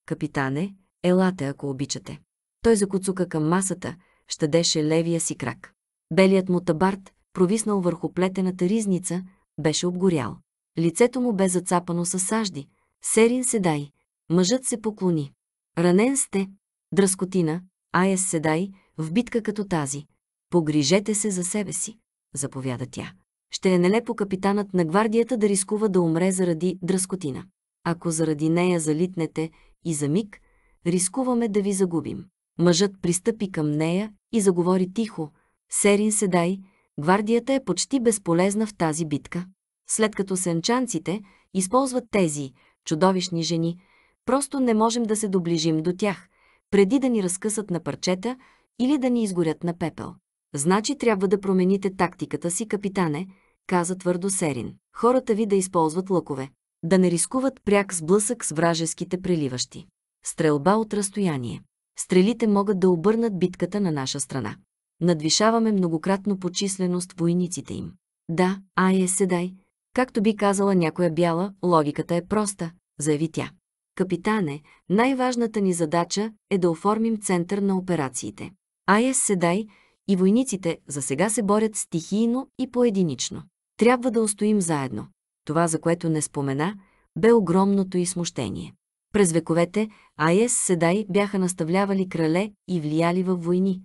Капитане, елате, ако обичате. Той закоцука към масата, щадеше левия си крак. Белият му табарт, провиснал върху плетената ризница, беше обгорял. Лицето му бе зацапано със сажди. Серин Седай. Мъжът се поклони. Ранен сте. Дръскотина, Аес Седай, в битка като тази. Погрижете се за себе си заповяда тя. Ще е нелепо капитанът на гвардията да рискува да умре заради дръскотина. Ако заради нея залитнете и за миг, рискуваме да ви загубим. Мъжът пристъпи към нея и заговори тихо. Серин седай, гвардията е почти безполезна в тази битка. След като сенчанците използват тези чудовищни жени, просто не можем да се доближим до тях, преди да ни разкъсат на парчета или да ни изгорят на пепел. Значи трябва да промените тактиката си, капитане, каза твърдо Серин. Хората ви да използват лъкове. Да не рискуват пряк сблъсък с вражеските преливащи. Стрелба от разстояние. Стрелите могат да обърнат битката на наша страна. Надвишаваме многократно по численост войниците им. Да, ай е седай. Както би казала някоя бяла, логиката е проста, заяви тя. Капитане, най-важната ни задача е да оформим център на операциите. Айес Седай и войниците за сега се борят стихийно и поединично. Трябва да устоим заедно. Това, за което не спомена, бе огромното и смущение. През вековете Айес Седай бяха наставлявали крале и влияли във войни,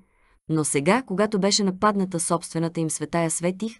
но сега, когато беше нападната собствената им светая светих,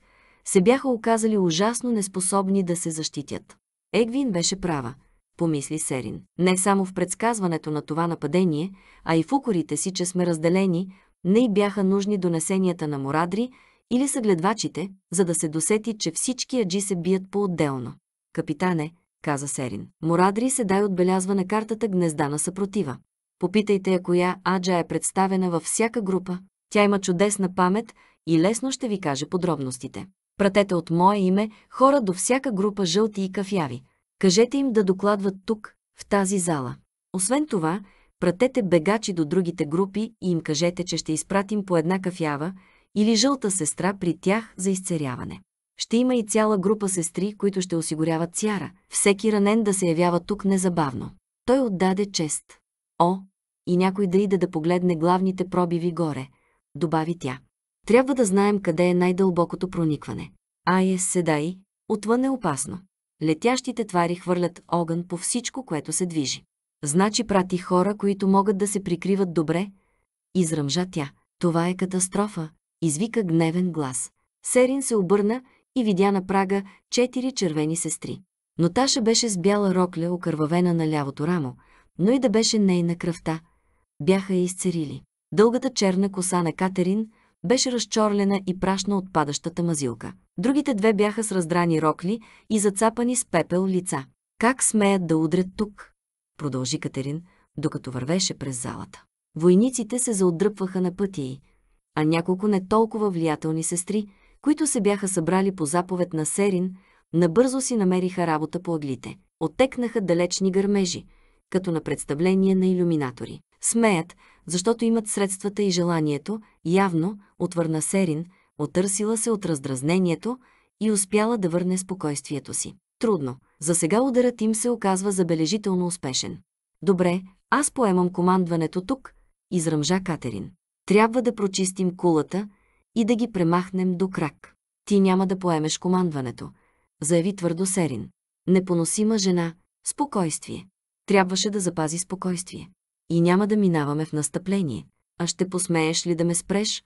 се бяха оказали ужасно неспособни да се защитят. Егвин беше права, помисли Серин. Не само в предсказването на това нападение, а и в укорите си, че сме разделени, не й бяха нужни донесенията на Морадри или съгледвачите, за да се досети, че всички аджи се бият по-отделно. Капитане, каза Серин. Морадри се дай отбелязва на картата гнезда на съпротива. Попитайте я коя аджа е представена във всяка група. Тя има чудесна памет и лесно ще ви каже подробностите. Пратете от мое име хора до всяка група жълти и кафяви. Кажете им да докладват тук, в тази зала. Освен това, пратете бегачи до другите групи и им кажете, че ще изпратим по една кафява или жълта сестра при тях за изцеряване. Ще има и цяла група сестри, които ще осигуряват цяра, всеки ранен да се явява тук незабавно. Той отдаде чест. О, и някой да иде да погледне главните пробиви горе, добави тя. Трябва да знаем къде е най-дълбокото проникване. Ае, седай, отвън е опасно. Летящите твари хвърлят огън по всичко, което се движи. Значи прати хора, които могат да се прикриват добре. Изръмжа тя. Това е катастрофа, извика гневен глас. Серин се обърна и видя на прага четири червени сестри. Но Таша беше с бяла рокля, окървавена на лявото рамо, но и да беше нейна кръвта. Бяха я изцерили. Дългата черна коса на Катерин беше разчорлена и прашна от падащата мазилка. Другите две бяха с раздрани рокли и зацапани с пепел лица. Как смеят да удрят тук? продължи Катерин, докато вървеше през залата. Войниците се заотдръпваха на пътя й, а няколко не толкова влиятелни сестри, които се бяха събрали по заповед на Серин, набързо си намериха работа по аглите. Отекнаха далечни гърмежи, като на представление на иллюминатори. Смеят, защото имат средствата и желанието, явно, отвърна Серин, отърсила се от раздразнението и успяла да върне спокойствието си трудно. За сега ударът им се оказва забележително успешен. Добре, аз поемам командването тук, изръмжа Катерин. Трябва да прочистим кулата и да ги премахнем до крак. Ти няма да поемеш командването, заяви твърдо Серин. Непоносима жена, спокойствие. Трябваше да запази спокойствие. И няма да минаваме в настъпление. А ще посмееш ли да ме спреш?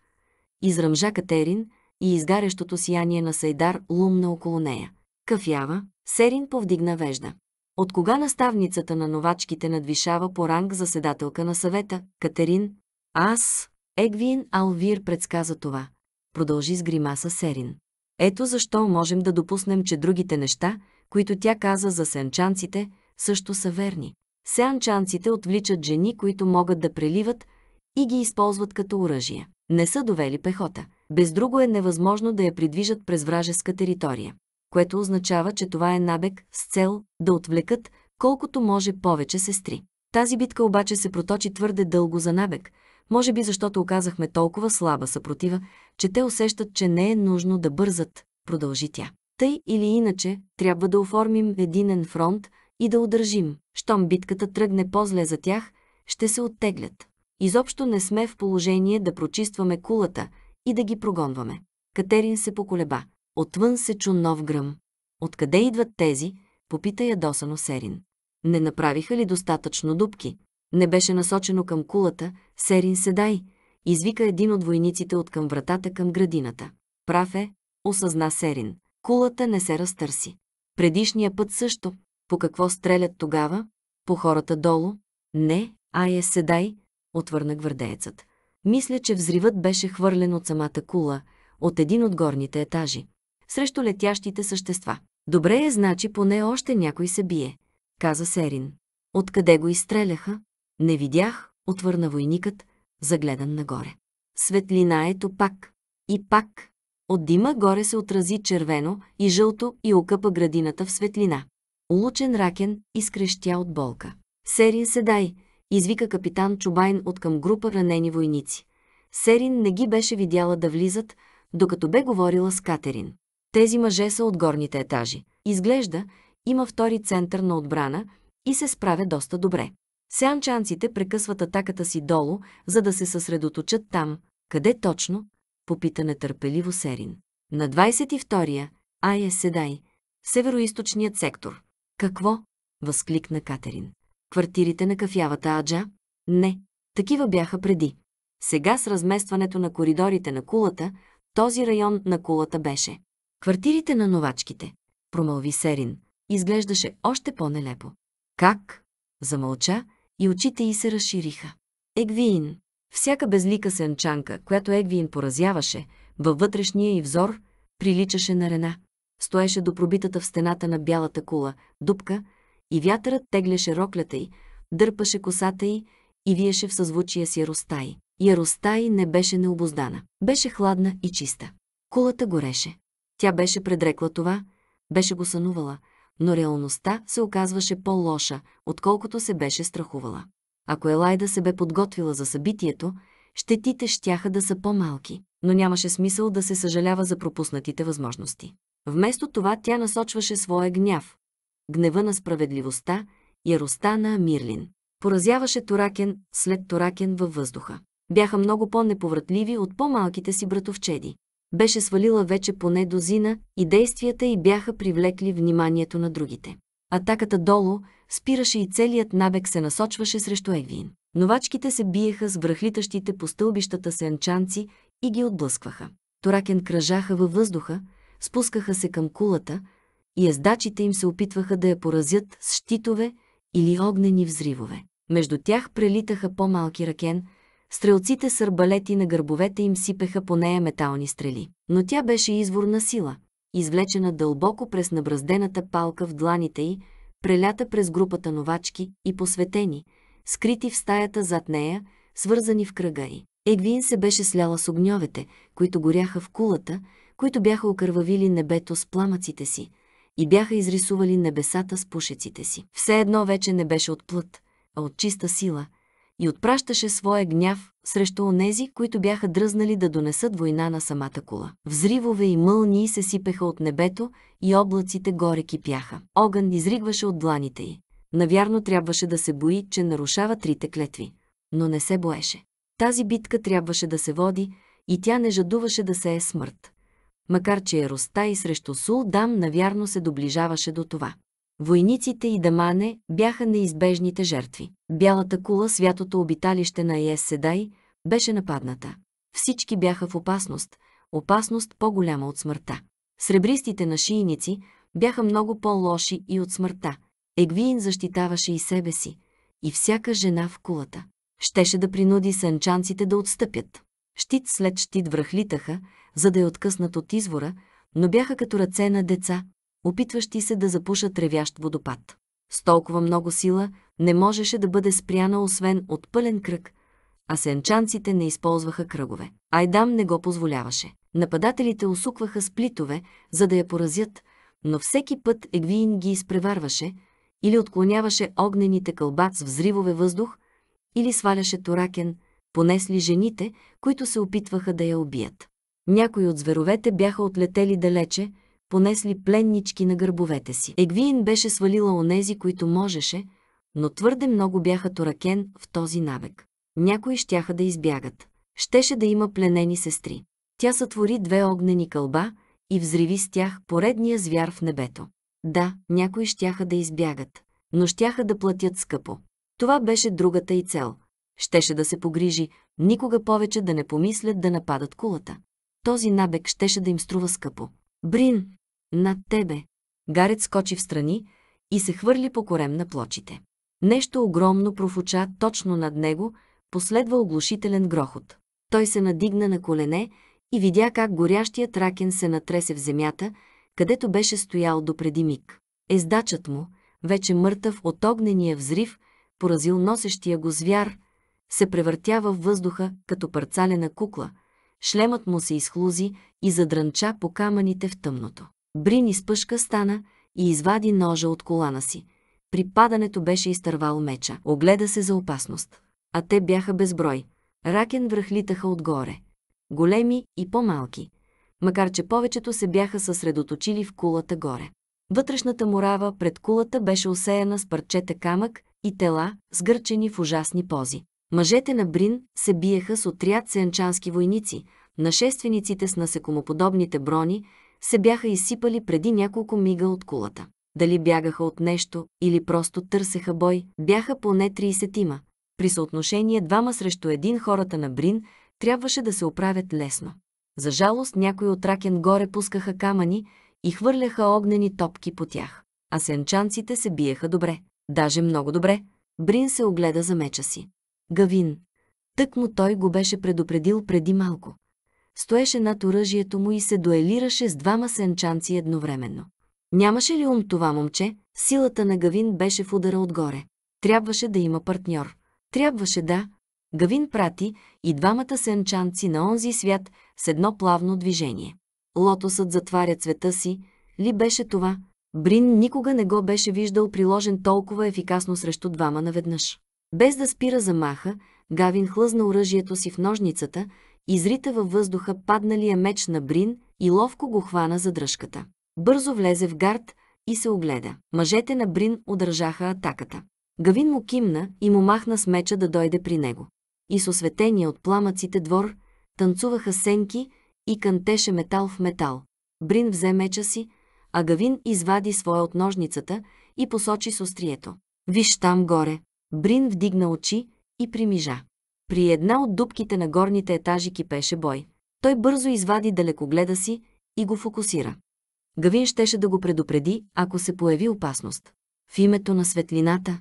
Изръмжа Катерин и изгарящото сияние на Сайдар лумна около нея. Кафява, Серин повдигна вежда. От кога наставницата на новачките надвишава по ранг заседателка на съвета, Катерин? Аз, Егвин Алвир предсказа това. Продължи с гримаса Серин. Ето защо можем да допуснем, че другите неща, които тя каза за сенчанците, също са верни. Сеанчанците отвличат жени, които могат да преливат и ги използват като оръжие. Не са довели пехота. Без друго е невъзможно да я придвижат през вражеска територия което означава, че това е набег с цел да отвлекат колкото може повече сестри. Тази битка обаче се проточи твърде дълго за набег, може би защото оказахме толкова слаба съпротива, че те усещат, че не е нужно да бързат, продължи тя. Тъй или иначе, трябва да оформим единен фронт и да удържим. Щом битката тръгне по-зле за тях, ще се оттеглят. Изобщо не сме в положение да прочистваме кулата и да ги прогонваме. Катерин се поколеба. Отвън се чу нов гръм. Откъде идват тези? Попита ядосано Серин. Не направиха ли достатъчно дубки? Не беше насочено към кулата. Серин седай! Извика един от войниците от към вратата към градината. Прав е, осъзна Серин. Кулата не се разтърси. Предишния път също. По какво стрелят тогава? По хората долу? Не, а е седай, отвърна гвардеецът. Мисля, че взривът беше хвърлен от самата кула, от един от горните етажи срещу летящите същества. Добре е, значи поне още някой се бие, каза Серин. Откъде го изстреляха? Не видях, отвърна войникът, загледан нагоре. Светлина ето пак. И пак. От дима горе се отрази червено и жълто и окъпа градината в светлина. Улучен ракен изкрещя от болка. Серин седай, извика капитан Чубайн от към група ранени войници. Серин не ги беше видяла да влизат, докато бе говорила с Катерин. Тези мъже са от горните етажи. Изглежда, има втори център на отбрана и се справя доста добре. Сеанчанците прекъсват атаката си долу, за да се съсредоточат там. Къде точно? Попита нетърпеливо Серин. На 22-я, Айе Седай, североисточният сектор. Какво? Възкликна Катерин. Квартирите на кафявата Аджа? Не, такива бяха преди. Сега с разместването на коридорите на кулата, този район на кулата беше Квартирите на новачките, промълви Серин, изглеждаше още по-нелепо. Как? Замълча и очите й се разшириха. Егвиин. Всяка безлика сенчанка, която Егвиин поразяваше, във вътрешния й взор, приличаше на рена. Стоеше до пробитата в стената на бялата кула, дупка, и вятърът тегляше роклята й, дърпаше косата й и виеше в съзвучия с яростай. й. й не беше необоздана. Беше хладна и чиста. Кулата гореше. Тя беше предрекла това, беше го сънувала, но реалността се оказваше по-лоша, отколкото се беше страхувала. Ако Елайда се бе подготвила за събитието, щетите щяха да са по-малки, но нямаше смисъл да се съжалява за пропуснатите възможности. Вместо това тя насочваше своя гняв, гнева на справедливостта, яростта на Амирлин. Поразяваше Торакен след Торакен във въздуха. Бяха много по-неповратливи от по-малките си братовчеди беше свалила вече поне дозина и действията й бяха привлекли вниманието на другите. Атаката долу спираше и целият набег се насочваше срещу Егвин. Новачките се биеха с връхлитащите по стълбищата сенчанци и ги отблъскваха. Торакен кръжаха във въздуха, спускаха се към кулата и ездачите им се опитваха да я поразят с щитове или огнени взривове. Между тях прелитаха по-малки ракен, Стрелците с арбалети на гърбовете им сипеха по нея метални стрели. Но тя беше изворна сила, извлечена дълбоко през набраздената палка в дланите й, прелята през групата новачки и посветени, скрити в стаята зад нея, свързани в кръга й. Егвин се беше сляла с огньовете, които горяха в кулата, които бяха окървавили небето с пламъците си и бяха изрисували небесата с пушеците си. Все едно вече не беше от плът, а от чиста сила – и отпращаше своя гняв срещу онези, които бяха дръзнали да донесат война на самата кула. Взривове и мълни се сипеха от небето и облаците горе кипяха. Огън изригваше от дланите й. Навярно трябваше да се бои, че нарушава трите клетви, но не се боеше. Тази битка трябваше да се води и тя не жадуваше да се е смърт. Макар че яроста е и срещу Сул дам навярно се доближаваше до това. Войниците и Дамане бяха неизбежните жертви. Бялата кула, святото обиталище на Ес Седай, беше нападната. Всички бяха в опасност, опасност по-голяма от смъртта. Сребристите на шийници бяха много по-лоши и от смъртта. Егвиин защитаваше и себе си, и всяка жена в кулата. Щеше да принуди сънчанците да отстъпят. Щит след щит връхлитаха, за да е откъснат от извора, но бяха като ръце на деца, опитващи се да запушат ревящ водопад. С толкова много сила не можеше да бъде спряна освен от пълен кръг, а сенчанците не използваха кръгове. Айдам не го позволяваше. Нападателите осукваха сплитове, за да я поразят, но всеки път Егвиин ги изпреварваше или отклоняваше огнените кълба с взривове въздух, или сваляше торакен, понесли жените, които се опитваха да я убият. Някои от зверовете бяха отлетели далече, понесли пленнички на гърбовете си. Егвиин беше свалила онези, които можеше, но твърде много бяха торакен в този навек. Някои щяха да избягат. Щеше да има пленени сестри. Тя сътвори две огнени кълба и взриви с тях поредния звяр в небето. Да, някои щяха да избягат, но щяха да платят скъпо. Това беше другата и цел. Щеше да се погрижи, никога повече да не помислят да нападат кулата. Този набег щеше да им струва скъпо. Брин, над тебе! Гарет скочи в страни и се хвърли по корем на плочите. Нещо огромно профуча точно над него, последва оглушителен грохот. Той се надигна на колене и видя как горящият ракен се натресе в земята, където беше стоял допреди миг. Ездачът му, вече мъртъв от огнения взрив, поразил носещия го звяр, се превъртява във въздуха като парцалена кукла – Шлемът му се изхлузи и задрънча по камъните в тъмното. Брин изпъшка стана и извади ножа от колана си. При падането беше изтървал меча. Огледа се за опасност. А те бяха безброй. Ракен връхлитаха отгоре. Големи и по-малки. Макар, че повечето се бяха съсредоточили в кулата горе. Вътрешната морава пред кулата беше осеяна с парчета камък и тела, сгърчени в ужасни пози. Мъжете на Брин се биеха с отряд сенчански войници, нашествениците с насекомоподобните брони се бяха изсипали преди няколко мига от кулата. Дали бягаха от нещо или просто търсеха бой, бяха поне 30-тима. При съотношение двама срещу един хората на Брин трябваше да се оправят лесно. За жалост някои от Ракен горе пускаха камъни и хвърляха огнени топки по тях. А сенчанците се биеха добре, даже много добре. Брин се огледа за меча си. Гавин. Тък му той го беше предупредил преди малко. Стоеше над оръжието му и се дуелираше с двама сенчанци едновременно. Нямаше ли ум това момче? Силата на Гавин беше в удара отгоре. Трябваше да има партньор. Трябваше да. Гавин прати и двамата сенчанци на онзи свят с едно плавно движение. Лотосът затваря цвета си. Ли беше това? Брин никога не го беше виждал приложен толкова ефикасно срещу двама наведнъж. Без да спира замаха, Гавин хлъзна оръжието си в ножницата, изрита във въздуха падналия меч на Брин и ловко го хвана за дръжката. Бързо влезе в гард и се огледа. Мъжете на Брин удържаха атаката. Гавин му кимна и му махна с меча да дойде при него. И с осветение от пламъците двор танцуваха сенки и кантеше метал в метал. Брин взе меча си, а Гавин извади своя от ножницата и посочи с острието. Виж там горе, Брин вдигна очи и примижа. При една от дубките на горните етажи кипеше бой. Той бързо извади далекогледа си и го фокусира. Гавин щеше да го предупреди, ако се появи опасност. В името на светлината,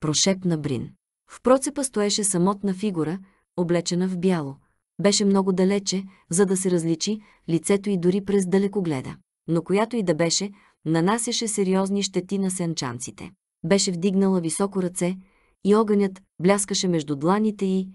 прошепна Брин. В процепа стоеше самотна фигура, облечена в бяло. Беше много далече, за да се различи лицето и дори през далекогледа. Но която и да беше, нанасяше сериозни щети на сенчанците. Беше вдигнала високо ръце, и огънят бляскаше между дланите й,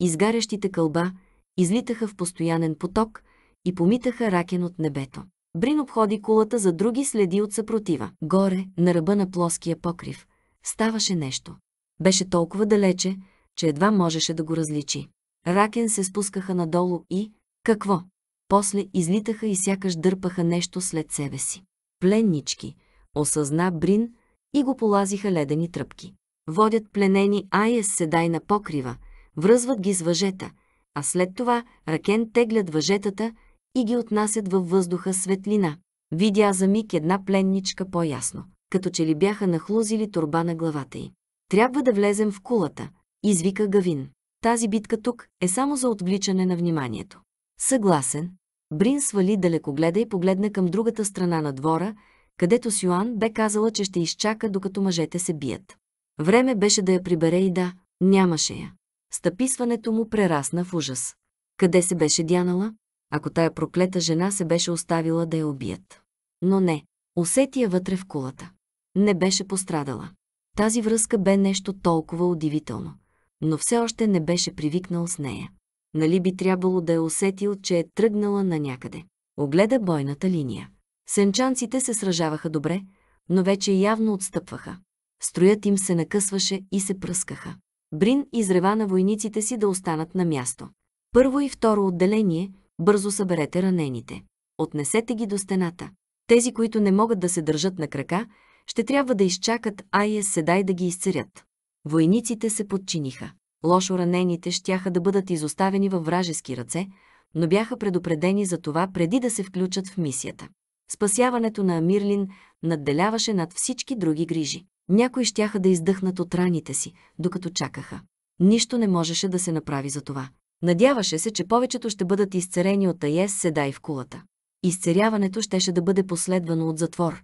изгарящите кълба излитаха в постоянен поток и помитаха ракен от небето. Брин обходи кулата за други следи от съпротива. Горе, на ръба на плоския покрив, ставаше нещо. Беше толкова далече, че едва можеше да го различи. Ракен се спускаха надолу и... Какво? После излитаха и сякаш дърпаха нещо след себе си. Пленнички, осъзна Брин и го полазиха ледени тръпки водят пленени Айес седай на покрива, връзват ги с въжета, а след това Ракен теглят въжетата и ги отнасят във въздуха светлина. Видя за миг една пленничка по-ясно, като че ли бяха нахлузили турба на главата й. Трябва да влезем в кулата, извика Гавин. Тази битка тук е само за отвличане на вниманието. Съгласен. Брин свали далекогледа и погледна към другата страна на двора, където Сюан бе казала, че ще изчака, докато мъжете се бият. Време беше да я прибере и да, нямаше я. Стъписването му прерасна в ужас. Къде се беше дянала, ако тая проклета жена се беше оставила да я убият? Но не, усети я вътре в кулата. Не беше пострадала. Тази връзка бе нещо толкова удивително, но все още не беше привикнал с нея. Нали би трябвало да е усетил, че е тръгнала на някъде. Огледа бойната линия. Сенчанците се сражаваха добре, но вече явно отстъпваха строят им се накъсваше и се пръскаха. Брин изрева на войниците си да останат на място. Първо и второ отделение, бързо съберете ранените. Отнесете ги до стената. Тези, които не могат да се държат на крака, ще трябва да изчакат Айес Седай да ги изцерят. Войниците се подчиниха. Лошо ранените щяха да бъдат изоставени във вражески ръце, но бяха предупредени за това преди да се включат в мисията. Спасяването на Амирлин надделяваше над всички други грижи. Някои щяха да издъхнат от раните си, докато чакаха. Нищо не можеше да се направи за това. Надяваше се, че повечето ще бъдат изцерени от Аес седа и в кулата. Изцеряването щеше да бъде последвано от затвор,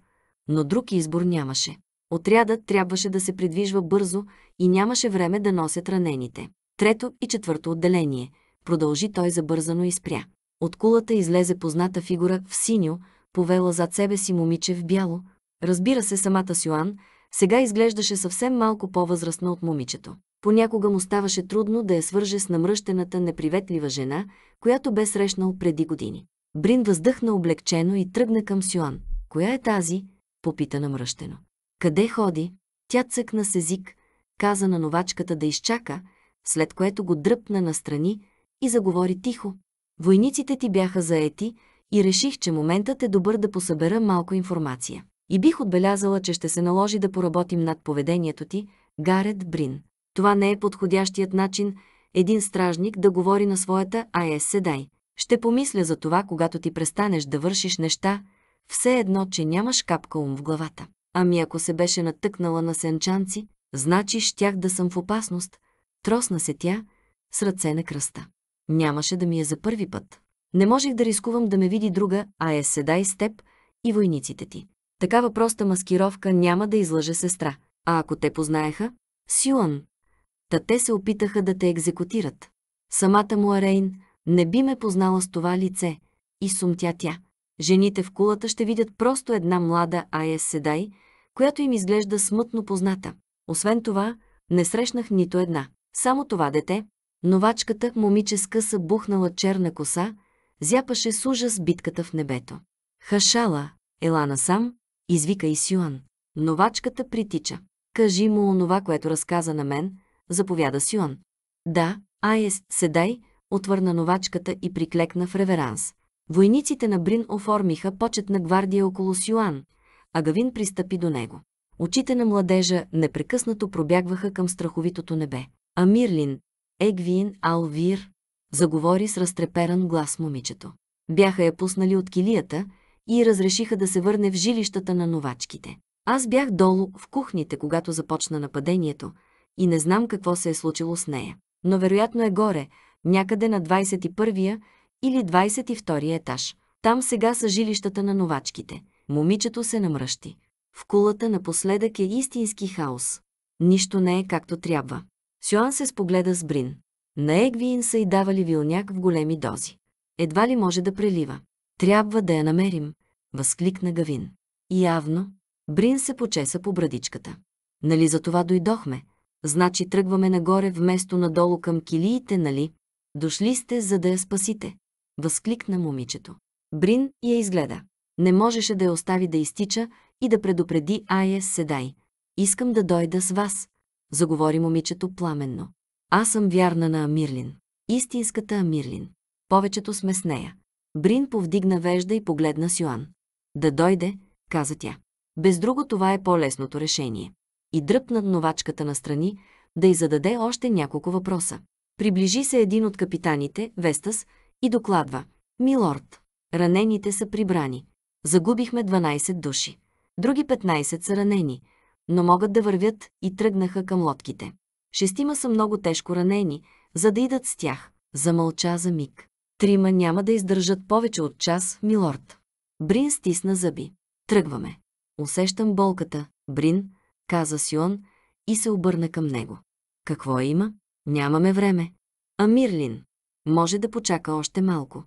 но друг избор нямаше. Отрядът трябваше да се придвижва бързо и нямаше време да носят ранените. Трето и четвърто отделение. Продължи той забързано и спря. От кулата излезе позната фигура в синьо, повела зад себе си момиче в бяло. Разбира се, самата Сюан сега изглеждаше съвсем малко по-възрастна от момичето. Понякога му ставаше трудно да я свърже с намръщената, неприветлива жена, която бе срещнал преди години. Брин въздъхна облегчено и тръгна към Сюан. «Коя е тази?» – попита намръщено. «Къде ходи?» Тя цъкна с език, каза на новачката да изчака, след което го дръпна настрани и заговори тихо. Войниците ти бяха заети и реших, че моментът е добър да посъбера малко информация. И бих отбелязала, че ще се наложи да поработим над поведението ти, Гарет Брин. Това не е подходящият начин един стражник да говори на своята АЕС седай. Ще помисля за това, когато ти престанеш да вършиш неща, все едно, че нямаш капка ум в главата. Ами ако се беше натъкнала на сенчанци, значи щях да съм в опасност. Тросна се тя с ръце на кръста. Нямаше да ми е за първи път. Не можех да рискувам да ме види друга, а е седай с теб и войниците ти. Такава проста маскировка няма да излъже сестра. А ако те познаеха? Сюан. Та те се опитаха да те екзекутират. Самата му Арейн не би ме познала с това лице. И сумтя тя. Жените в кулата ще видят просто една млада Айес Седай, която им изглежда смътно позната. Освен това, не срещнах нито една. Само това дете, новачката, момиче с къса бухнала черна коса, зяпаше с ужас битката в небето. Хашала, Елана сам извика и Сюан. Новачката притича. Кажи му онова, което разказа на мен, заповяда Сюан. Да, Айес, седай, отвърна новачката и приклекна в реверанс. Войниците на Брин оформиха почетна гвардия около Сюан, а Гавин пристъпи до него. Очите на младежа непрекъснато пробягваха към страховитото небе. Амирлин, Егвин Алвир, заговори с разтреперан глас момичето. Бяха я пуснали от килията – и разрешиха да се върне в жилищата на новачките. Аз бях долу в кухните, когато започна нападението и не знам какво се е случило с нея. Но вероятно е горе, някъде на 21-я или 22-я етаж. Там сега са жилищата на новачките. Момичето се намръщи. В кулата напоследък е истински хаос. Нищо не е както трябва. Сюан се спогледа с Брин. На Егвиин са и давали вилняк в големи дози. Едва ли може да прелива. Трябва да я намерим възкликна Гавин. Явно, Брин се почеса по брадичката. Нали за това дойдохме? Значи тръгваме нагоре вместо надолу към килиите, нали? Дошли сте, за да я спасите. Възкликна момичето. Брин я изгледа. Не можеше да я остави да изтича и да предупреди Ая Седай. Искам да дойда с вас. Заговори момичето пламенно. Аз съм вярна на Амирлин. Истинската Амирлин. Повечето сме с нея. Брин повдигна вежда и погледна Сюан. Да дойде, каза тя. Без друго това е по-лесното решение. И дръпна новачката настрани, да й зададе още няколко въпроса. Приближи се един от капитаните, Вестас, и докладва. Милорд, ранените са прибрани. Загубихме 12 души. Други 15 са ранени, но могат да вървят и тръгнаха към лодките. Шестима са много тежко ранени, за да идат с тях. Замълча за миг. Трима няма да издържат повече от час, милорд. Брин стисна зъби. Тръгваме. Усещам болката, Брин, каза Сион и се обърна към него. Какво е, има? Нямаме време. А Мирлин? Може да почака още малко.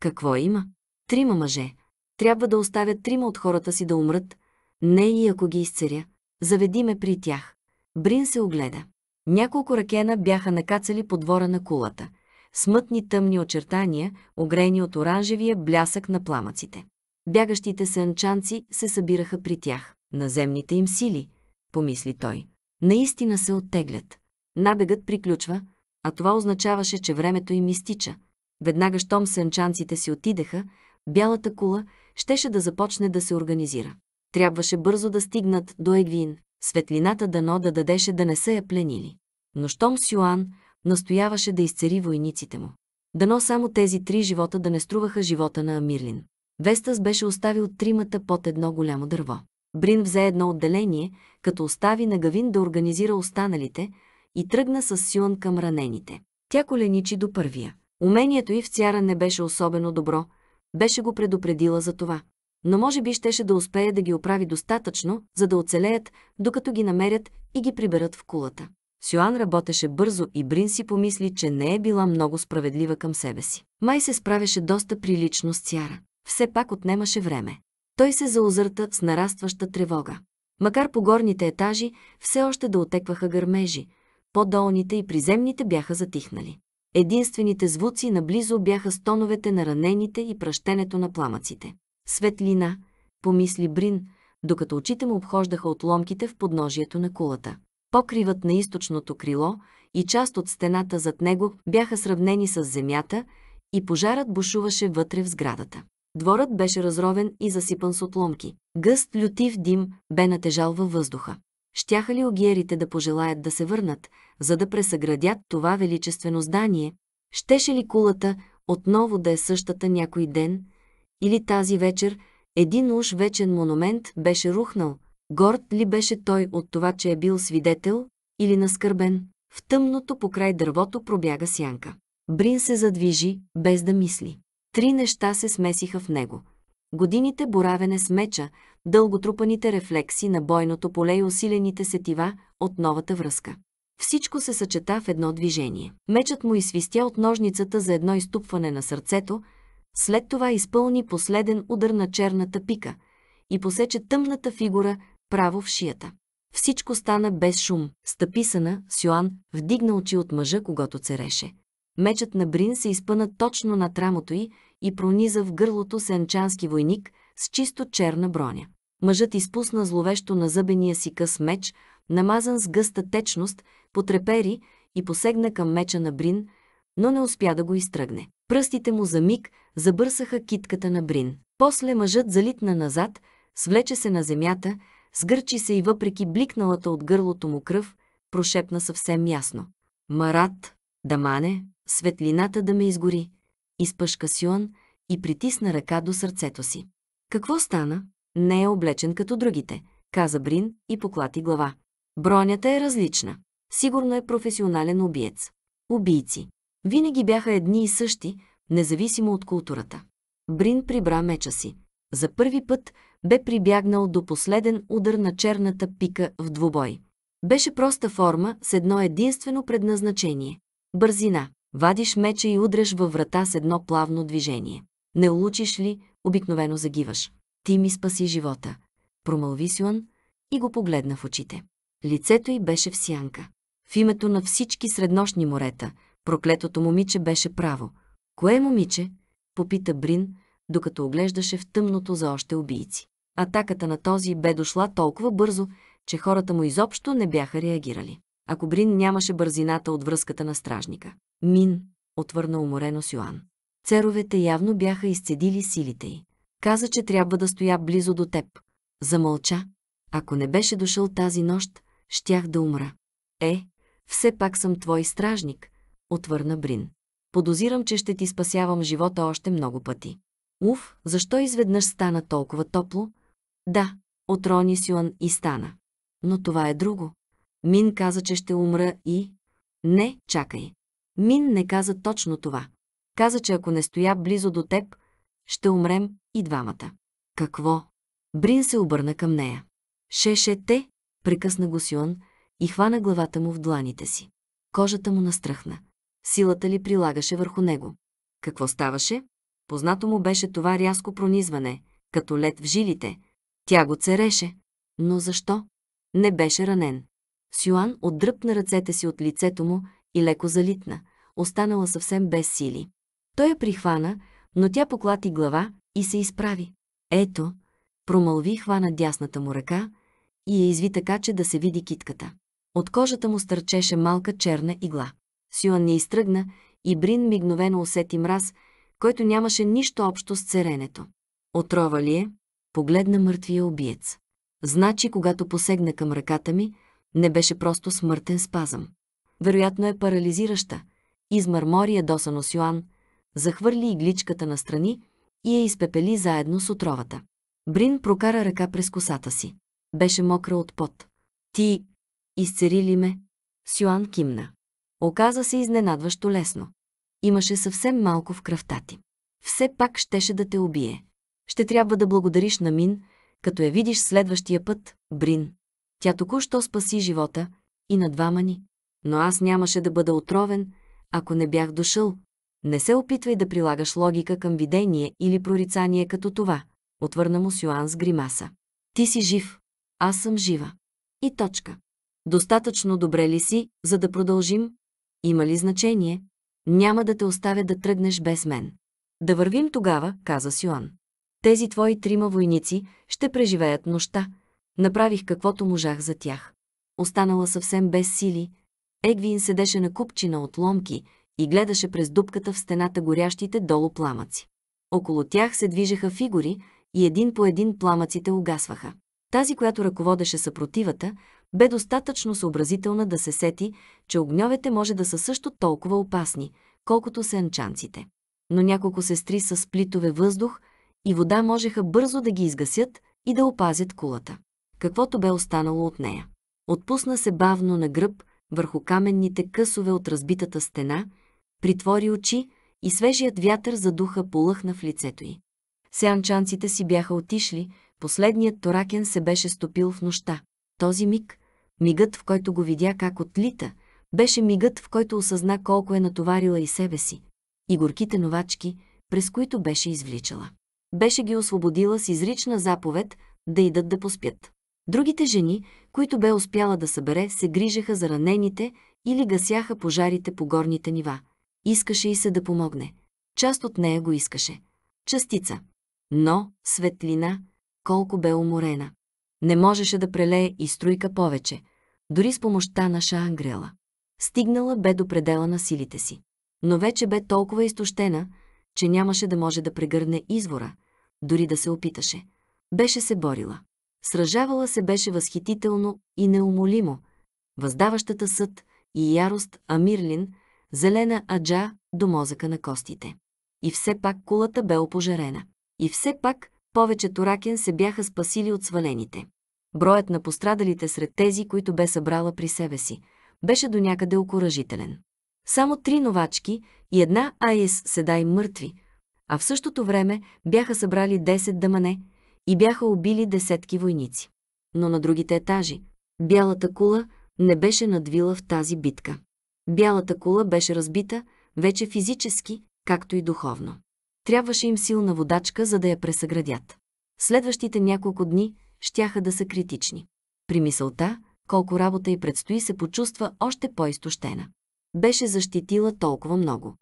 Какво е, има? Трима мъже. Трябва да оставят трима от хората си да умрат. Не и ако ги изцеря. Заведи ме при тях. Брин се огледа. Няколко ракена бяха накацали по двора на кулата. Смътни тъмни очертания, огрени от оранжевия блясък на пламъците. Бягащите сенчанци се събираха при тях. Наземните им сили, помисли той, наистина се оттеглят. Набегът приключва, а това означаваше, че времето им изтича. Веднага, щом сенчанците си отидеха, бялата кула щеше да започне да се организира. Трябваше бързо да стигнат до Егвин, светлината дано да дадеше да не са я пленили. Но щом Сюан настояваше да изцери войниците му. Дано само тези три живота да не струваха живота на Амирлин. Вестас беше оставил тримата под едно голямо дърво. Брин взе едно отделение, като остави на Гавин да организира останалите и тръгна с Сюан към ранените. Тя коленичи до първия. Умението и в цяра не беше особено добро, беше го предупредила за това. Но може би щеше да успее да ги оправи достатъчно, за да оцелеят, докато ги намерят и ги приберат в кулата. Сюан работеше бързо и Брин си помисли, че не е била много справедлива към себе си. Май се справяше доста прилично с Цяра все пак отнемаше време. Той се заозърта с нарастваща тревога. Макар по горните етажи все още да отекваха гърмежи, по-долните и приземните бяха затихнали. Единствените звуци наблизо бяха стоновете на ранените и пращенето на пламъците. Светлина, помисли Брин, докато очите му обхождаха отломките в подножието на кулата. Покривът на източното крило и част от стената зад него бяха сравнени с земята и пожарът бушуваше вътре в сградата. Дворът беше разровен и засипан с отломки. Гъст лютив дим бе натежал във въздуха. Щяха ли огиерите да пожелаят да се върнат, за да пресъградят това величествено здание? Щеше ли кулата отново да е същата някой ден? Или тази вечер един уж вечен монумент беше рухнал? Горд ли беше той от това, че е бил свидетел или наскърбен? В тъмното покрай дървото пробяга сянка. Брин се задвижи, без да мисли. Три неща се смесиха в него. Годините боравене с меча, дълготрупаните рефлекси на бойното поле и усилените сетива от новата връзка. Всичко се съчета в едно движение. Мечът му извистя от ножницата за едно изтупване на сърцето, след това изпълни последен удар на черната пика и посече тъмната фигура право в шията. Всичко стана без шум. Стъписана, Сюан вдигна очи от мъжа, когато цереше. Мечът на Брин се изпъна точно над рамото й, и прониза в гърлото сенчански войник с чисто черна броня. Мъжът изпусна зловещо на зъбения си къс меч, намазан с гъста течност, потрепери и посегна към меча на Брин, но не успя да го изтръгне. Пръстите му за миг забърсаха китката на Брин. После мъжът залитна назад, свлече се на земята, сгърчи се и въпреки бликналата от гърлото му кръв, прошепна съвсем ясно. Марат, да мане, светлината да ме изгори изпъшка Сюан и притисна ръка до сърцето си. Какво стана? Не е облечен като другите, каза Брин и поклати глава. Бронята е различна. Сигурно е професионален убиец. Убийци. Винаги бяха едни и същи, независимо от културата. Брин прибра меча си. За първи път бе прибягнал до последен удар на черната пика в двубой. Беше проста форма с едно единствено предназначение – бързина. Вадиш меча и удреш във врата с едно плавно движение. Не улучиш ли, обикновено загиваш. Ти ми спаси живота. Промълви Сюан и го погледна в очите. Лицето й беше в сянка. В името на всички среднощни морета, проклетото момиче беше право. Кое момиче? Попита Брин, докато оглеждаше в тъмното за още убийци. Атаката на този бе дошла толкова бързо, че хората му изобщо не бяха реагирали ако Брин нямаше бързината от връзката на стражника. Мин, отвърна уморено Сюан. Церовете явно бяха изцедили силите й. Каза, че трябва да стоя близо до теб. Замълча. Ако не беше дошъл тази нощ, щях да умра. Е, все пак съм твой стражник, отвърна Брин. Подозирам, че ще ти спасявам живота още много пъти. Уф, защо изведнъж стана толкова топло? Да, отрони Сюан и стана. Но това е друго. Мин каза, че ще умра и... Не, чакай. Мин не каза точно това. Каза, че ако не стоя близо до теб, ще умрем и двамата. Какво? Брин се обърна към нея. Шеше те, прекъсна го Сион и хвана главата му в дланите си. Кожата му настръхна. Силата ли прилагаше върху него? Какво ставаше? Познато му беше това рязко пронизване, като лед в жилите. Тя го цереше. Но защо? Не беше ранен. Сюан отдръпна ръцете си от лицето му и леко залитна, останала съвсем без сили. Той я прихвана, но тя поклати глава и се изправи. Ето, промълви хвана дясната му ръка и я изви така, че да се види китката. От кожата му стърчеше малка черна игла. Сюан не изтръгна и Брин мигновено усети мраз, който нямаше нищо общо с церенето. Отрова ли е? Погледна мъртвия убиец. Значи, когато посегна към ръката ми, не беше просто смъртен спазъм. Вероятно е парализираща. Измърмория ядосано е с захвърли игличката на страни и я изпепели заедно с отровата. Брин прокара ръка през косата си. Беше мокра от пот. Ти изцери ли ме? Сюан кимна. Оказа се изненадващо лесно. Имаше съвсем малко в кръвта ти. Все пак щеше да те убие. Ще трябва да благодариш на Мин, като я видиш следващия път, Брин. Тя току-що спаси живота и на двама ни. Но аз нямаше да бъда отровен, ако не бях дошъл. Не се опитвай да прилагаш логика към видение или прорицание като това, отвърна му Сюан с гримаса. Ти си жив, аз съм жива. И точка. Достатъчно добре ли си, за да продължим? Има ли значение? Няма да те оставя да тръгнеш без мен. Да вървим тогава, каза Сюан. Тези твои трима войници ще преживеят нощта, Направих каквото можах за тях. Останала съвсем без сили, Егвин седеше на купчина от ломки и гледаше през дупката в стената горящите долу пламъци. Около тях се движеха фигури и един по един пламъците угасваха. Тази, която ръководеше съпротивата, бе достатъчно съобразителна да се сети, че огньовете може да са също толкова опасни, колкото сенчанците. Но няколко сестри с плитове въздух и вода можеха бързо да ги изгасят и да опазят кулата каквото бе останало от нея. Отпусна се бавно на гръб върху каменните късове от разбитата стена, притвори очи и свежият вятър задуха полъхна в лицето й. Сеанчанците си бяха отишли, последният торакен се беше стопил в нощта. Този миг, мигът в който го видя как отлита, беше мигът в който осъзна колко е натоварила и себе си, и горките новачки, през които беше извличала. Беше ги освободила с изрична заповед да идат да поспят. Другите жени, които бе успяла да събере, се грижаха за ранените или гасяха пожарите по горните нива. Искаше и се да помогне. Част от нея го искаше. Частица. Но, светлина, колко бе уморена. Не можеше да прелее и струйка повече, дори с помощта на Шаангрела. Стигнала бе до предела на силите си. Но вече бе толкова изтощена, че нямаше да може да прегърне извора, дори да се опиташе. Беше се борила. Сражавала се беше възхитително и неумолимо, въздаващата съд и ярост Амирлин, зелена аджа до мозъка на костите. И все пак кулата бе опожарена. И все пак повечето ракен се бяха спасили от свалените. Броят на пострадалите сред тези, които бе събрала при себе си, беше до някъде окоръжителен. Само три новачки и една АЕС седай мъртви, а в същото време бяха събрали 10 дамане – и бяха убили десетки войници. Но на другите етажи, бялата кула не беше надвила в тази битка. Бялата кула беше разбита вече физически, както и духовно. Трябваше им силна водачка, за да я пресъградят. Следващите няколко дни щяха да са критични. При мисълта, колко работа и предстои, се почувства още по-изтощена. Беше защитила толкова много.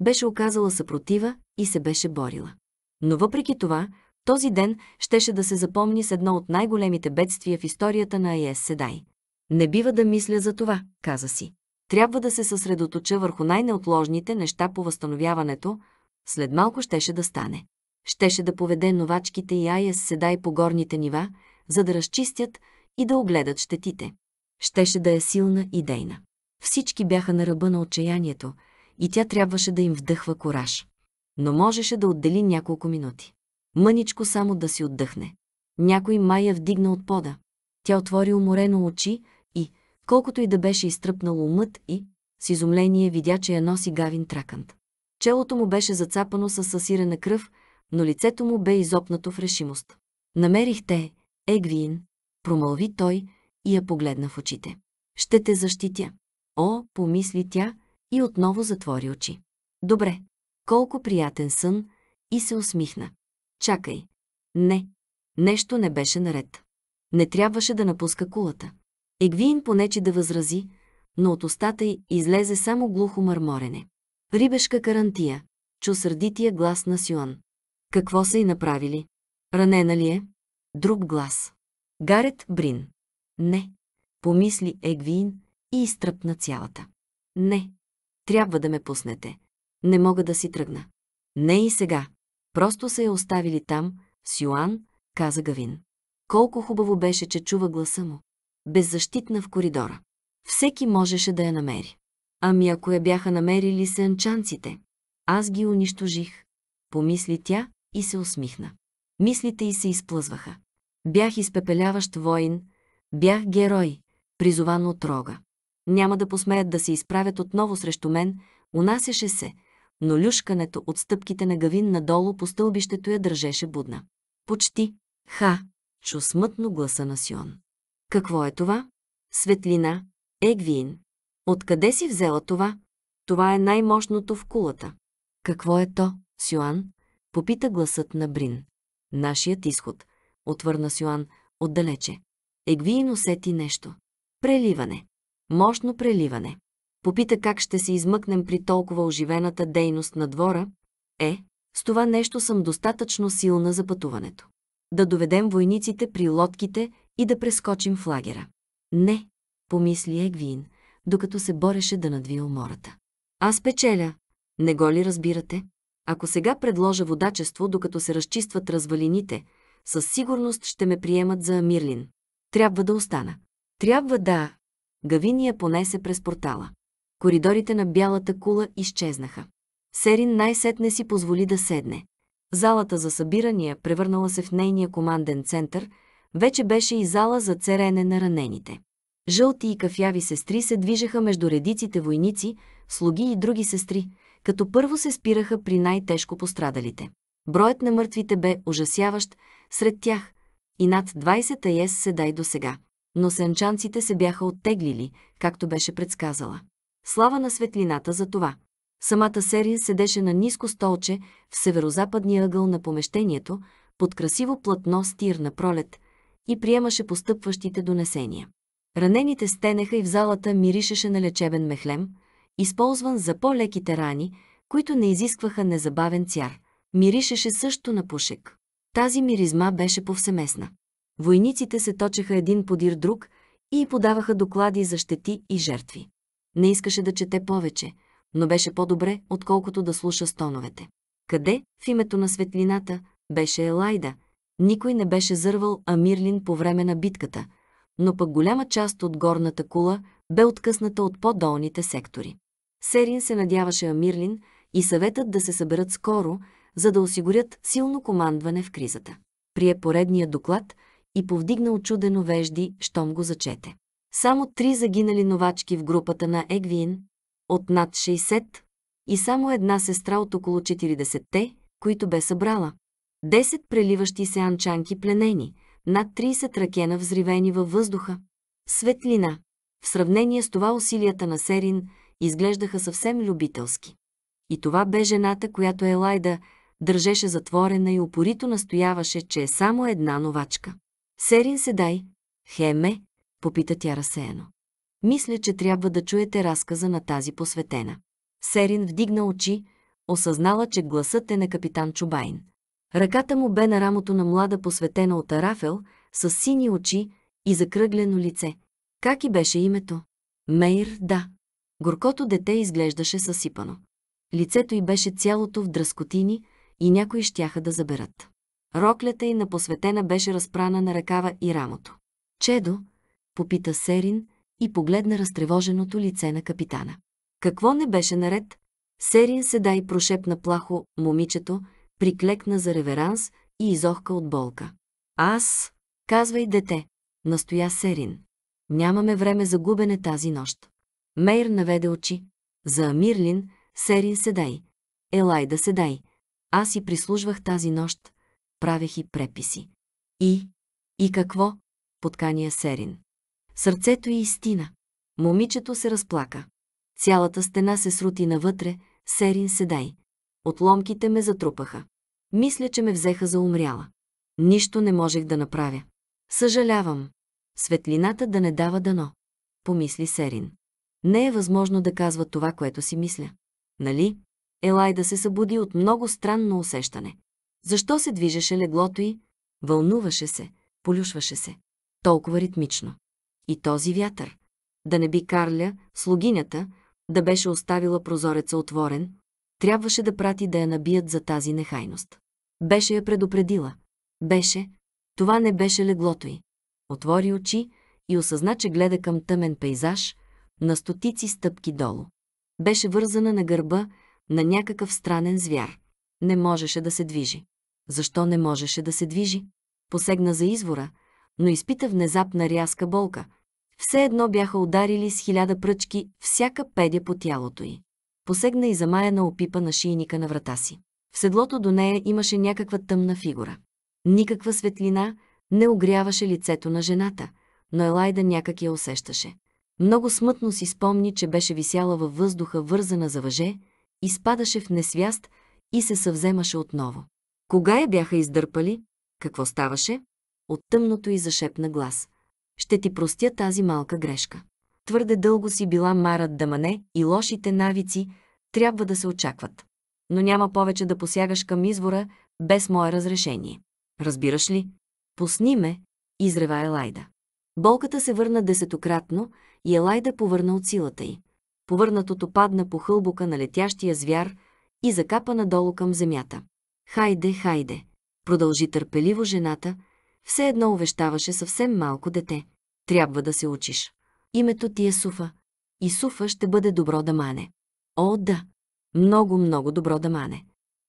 Беше оказала съпротива и се беше борила. Но въпреки това, този ден щеше да се запомни с едно от най-големите бедствия в историята на Айес Седай. Не бива да мисля за това, каза си. Трябва да се съсредоточа върху най-неотложните неща по възстановяването, след малко щеше да стане. Щеше да поведе новачките и Айес Седай по горните нива, за да разчистят и да огледат щетите. Щеше да е силна и дейна. Всички бяха на ръба на отчаянието и тя трябваше да им вдъхва кораж. Но можеше да отдели няколко минути мъничко само да си отдъхне. Някой Майя вдигна от пода. Тя отвори уморено очи и, колкото и да беше изтръпнал умът и, с изумление видя, че я носи Гавин Тракант. Челото му беше зацапано с съсирена кръв, но лицето му бе изопнато в решимост. Намерих те, Егвин, промълви той и я погледна в очите. Ще те защитя. О, помисли тя и отново затвори очи. Добре, колко приятен сън и се усмихна. Чакай. Не. Нещо не беше наред. Не трябваше да напуска кулата. Егвин понече да възрази, но от устата й излезе само глухо мърморене. Рибешка карантия. Чу сърдития глас на Сюан. Какво са й направили? Ранена ли е? Друг глас. Гарет Брин. Не. Помисли Егвин и изтръпна цялата. Не. Трябва да ме пуснете. Не мога да си тръгна. Не и сега. Просто се я е оставили там, с Йоан, каза Гавин. Колко хубаво беше, че чува гласа му. Беззащитна в коридора. Всеки можеше да я намери. Ами ако я бяха намерили сенчанците, аз ги унищожих. Помисли тя и се усмихна. Мислите й се изплъзваха. Бях изпепеляващ воин, бях герой, призован от рога. Няма да посмеят да се изправят отново срещу мен, унасяше се, но люшкането от стъпките на гавин надолу по стълбището я държеше будна. Почти. Ха! Чу смътно гласа на Сион. Какво е това? Светлина. Егвин. Откъде си взела това? Това е най-мощното в кулата. Какво е то, Сюан? Попита гласът на Брин. Нашият изход. Отвърна Сюан отдалече. Егвиин усети нещо. Преливане. Мощно преливане. Попита как ще се измъкнем при толкова оживената дейност на двора. Е, с това нещо съм достатъчно силна за пътуването. Да доведем войниците при лодките и да прескочим в лагера. Не, помисли Егвин, докато се бореше да надви умората. Аз печеля. Не го ли разбирате? Ако сега предложа водачество, докато се разчистват развалините, със сигурност ще ме приемат за Амирлин. Трябва да остана. Трябва да. Гавиния понесе през портала коридорите на бялата кула изчезнаха. Серин най-сетне си позволи да седне. Залата за събирания, превърнала се в нейния команден център, вече беше и зала за церене на ранените. Жълти и кафяви сестри се движеха между редиците войници, слуги и други сестри, като първо се спираха при най-тежко пострадалите. Броят на мъртвите бе ужасяващ сред тях и над 20 ес се дай сега. Но сенчанците се бяха оттеглили, както беше предсказала. Слава на светлината за това. Самата серия седеше на ниско столче в северозападния ъгъл на помещението, под красиво платно стир на пролет и приемаше постъпващите донесения. Ранените стенеха и в залата миришеше на лечебен мехлем, използван за по-леките рани, които не изискваха незабавен цяр. Миришеше също на пушек. Тази миризма беше повсеместна. Войниците се точеха един подир друг и подаваха доклади за щети и жертви. Не искаше да чете повече, но беше по-добре, отколкото да слуша стоновете. Къде, в името на светлината, беше Елайда. Никой не беше зървал Амирлин по време на битката, но пък голяма част от горната кула бе откъсната от по-долните сектори. Серин се надяваше Амирлин и съветът да се съберат скоро, за да осигурят силно командване в кризата. Прие поредния доклад и повдигна очудено вежди, щом го зачете. Само три загинали новачки в групата на Егвин, от над 60, и само една сестра от около 40-те, които бе събрала. 10 преливащи се анчанки пленени, над 30 ракена взривени във въздуха. Светлина. В сравнение с това усилията на Серин изглеждаха съвсем любителски. И това бе жената, която Елайда държеше затворена и упорито настояваше, че е само една новачка. Серин Седай, Хеме, попита тя разсеяно. Мисля, че трябва да чуете разказа на тази посветена. Серин вдигна очи, осъзнала, че гласът е на капитан Чубайн. Ръката му бе на рамото на млада посветена от Арафел, с сини очи и закръглено лице. Как и беше името? Мейр, да. Горкото дете изглеждаше съсипано. Лицето й беше цялото в дръскотини и някои щяха да заберат. Роклята й на посветена беше разпрана на ръкава и рамото. Чедо, попита Серин и погледна разтревоженото лице на капитана. Какво не беше наред? Серин се дай прошепна плахо, момичето, приклекна за реверанс и изохка от болка. Аз, казвай дете, настоя Серин. Нямаме време за губене тази нощ. Мейр наведе очи. За Амирлин, Серин седай. Елай да седай. Аз и прислужвах тази нощ. Правех и преписи. И? И какво? Подкания Серин. Сърцето и истина. Момичето се разплака. Цялата стена се срути навътре, серин седай. Отломките ме затрупаха. Мисля, че ме взеха за умряла. Нищо не можех да направя. Съжалявам. Светлината да не дава дано. Помисли Серин. Не е възможно да казва това, което си мисля. Нали? Елай да се събуди от много странно усещане. Защо се движеше леглото й? Вълнуваше се, полюшваше се. Толкова ритмично. И този вятър. Да не би Карля, слугинята, да беше оставила прозореца отворен, трябваше да прати да я набият за тази нехайност. Беше я предупредила. Беше. Това не беше леглото й. Отвори очи и осъзна, че гледа към тъмен пейзаж, на стотици стъпки долу. Беше вързана на гърба на някакъв странен звяр. Не можеше да се движи. Защо не можеше да се движи? Посегна за извора – но изпита внезапна рязка болка. Все едно бяха ударили с хиляда пръчки всяка педя по тялото й. Посегна и замая на опипа на шийника на врата си. В седлото до нея имаше някаква тъмна фигура. Никаква светлина не огряваше лицето на жената, но Елайда някак я усещаше. Много смътно си спомни, че беше висяла във въздуха вързана за въже, изпадаше в несвяст и се съвземаше отново. Кога я бяха издърпали? Какво ставаше? от тъмното и зашепна глас. Ще ти простя тази малка грешка. Твърде дълго си била марат да мане и лошите навици трябва да се очакват. Но няма повече да посягаш към извора без мое разрешение. Разбираш ли? Посни ме, изрева Елайда. Болката се върна десетократно и Елайда повърна от силата й. Повърнатото падна по хълбука на летящия звяр и закапа надолу към земята. Хайде, хайде, продължи търпеливо жената, все едно увещаваше съвсем малко дете. Трябва да се учиш. Името ти е Суфа. И Суфа ще бъде добро да мане. О, да! Много, много добро да мане.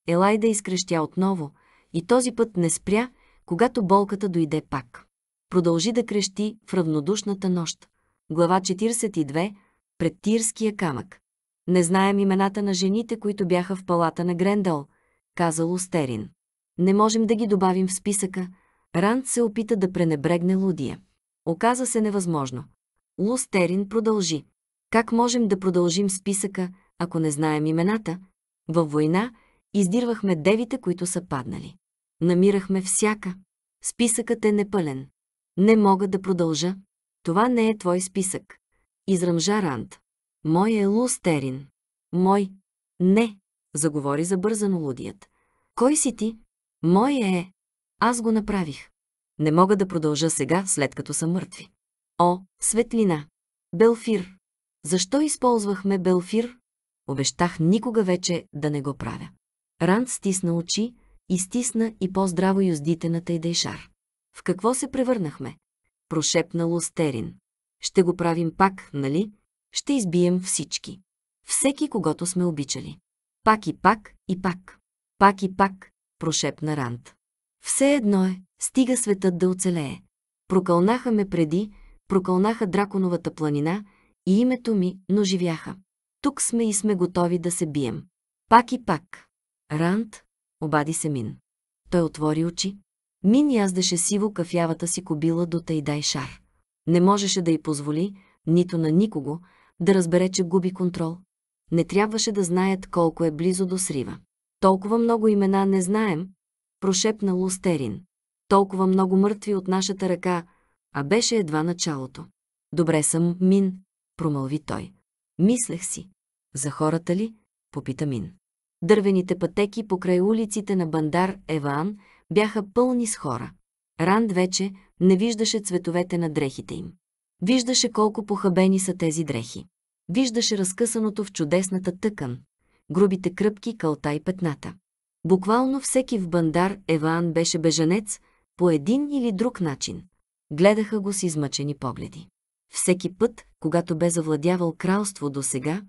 Елайда изкрещя отново и този път не спря, когато болката дойде пак. Продължи да крещи в равнодушната нощ. Глава 42. Пред Тирския камък. Не знаем имената на жените, които бяха в палата на Грендал, казал Остерин. Не можем да ги добавим в списъка, Ранд се опита да пренебрегне Лудия. Оказа се невъзможно. Лустерин продължи. Как можем да продължим списъка, ако не знаем имената? Във война издирвахме девите, които са паднали. Намирахме всяка. Списъкът е непълен. Не мога да продължа. Това не е твой списък. Изръмжа Ранд. Мой е Лустерин. Мой. Не, заговори забързано лудият. Кой си ти? Мой е. Аз го направих. Не мога да продължа сега, след като са мъртви. О, светлина! Белфир! Защо използвахме Белфир? Обещах никога вече да не го правя. Ранд стисна очи, изтисна и по-здраво юздите на Тайдейшар. В какво се превърнахме? Прошепна Лостерин. Ще го правим пак, нали? Ще избием всички. Всеки, когато сме обичали. Пак и пак и пак. Пак и пак, прошепна Ранд. Все едно е, стига светът да оцелее. Прокълнаха ме преди, прокълнаха Драконовата планина и името ми, но живяха. Тук сме и сме готови да се бием. Пак и пак. Ранд, обади се Мин. Той отвори очи. Мин яздеше сиво кафявата си кобила до Тайдай Шар. Не можеше да й позволи, нито на никого, да разбере, че губи контрол. Не трябваше да знаят колко е близо до срива. Толкова много имена не знаем, прошепна Лустерин. Толкова много мъртви от нашата ръка, а беше едва началото. Добре съм, Мин, промълви той. Мислех си. За хората ли? Попита Мин. Дървените пътеки покрай улиците на Бандар Еван, бяха пълни с хора. Ранд вече не виждаше цветовете на дрехите им. Виждаше колко похабени са тези дрехи. Виждаше разкъсаното в чудесната тъкан, грубите кръпки, кълта и петната. Буквално всеки в бандар Еван беше бежанец по един или друг начин. Гледаха го с измъчени погледи. Всеки път, когато бе завладявал кралство до сега,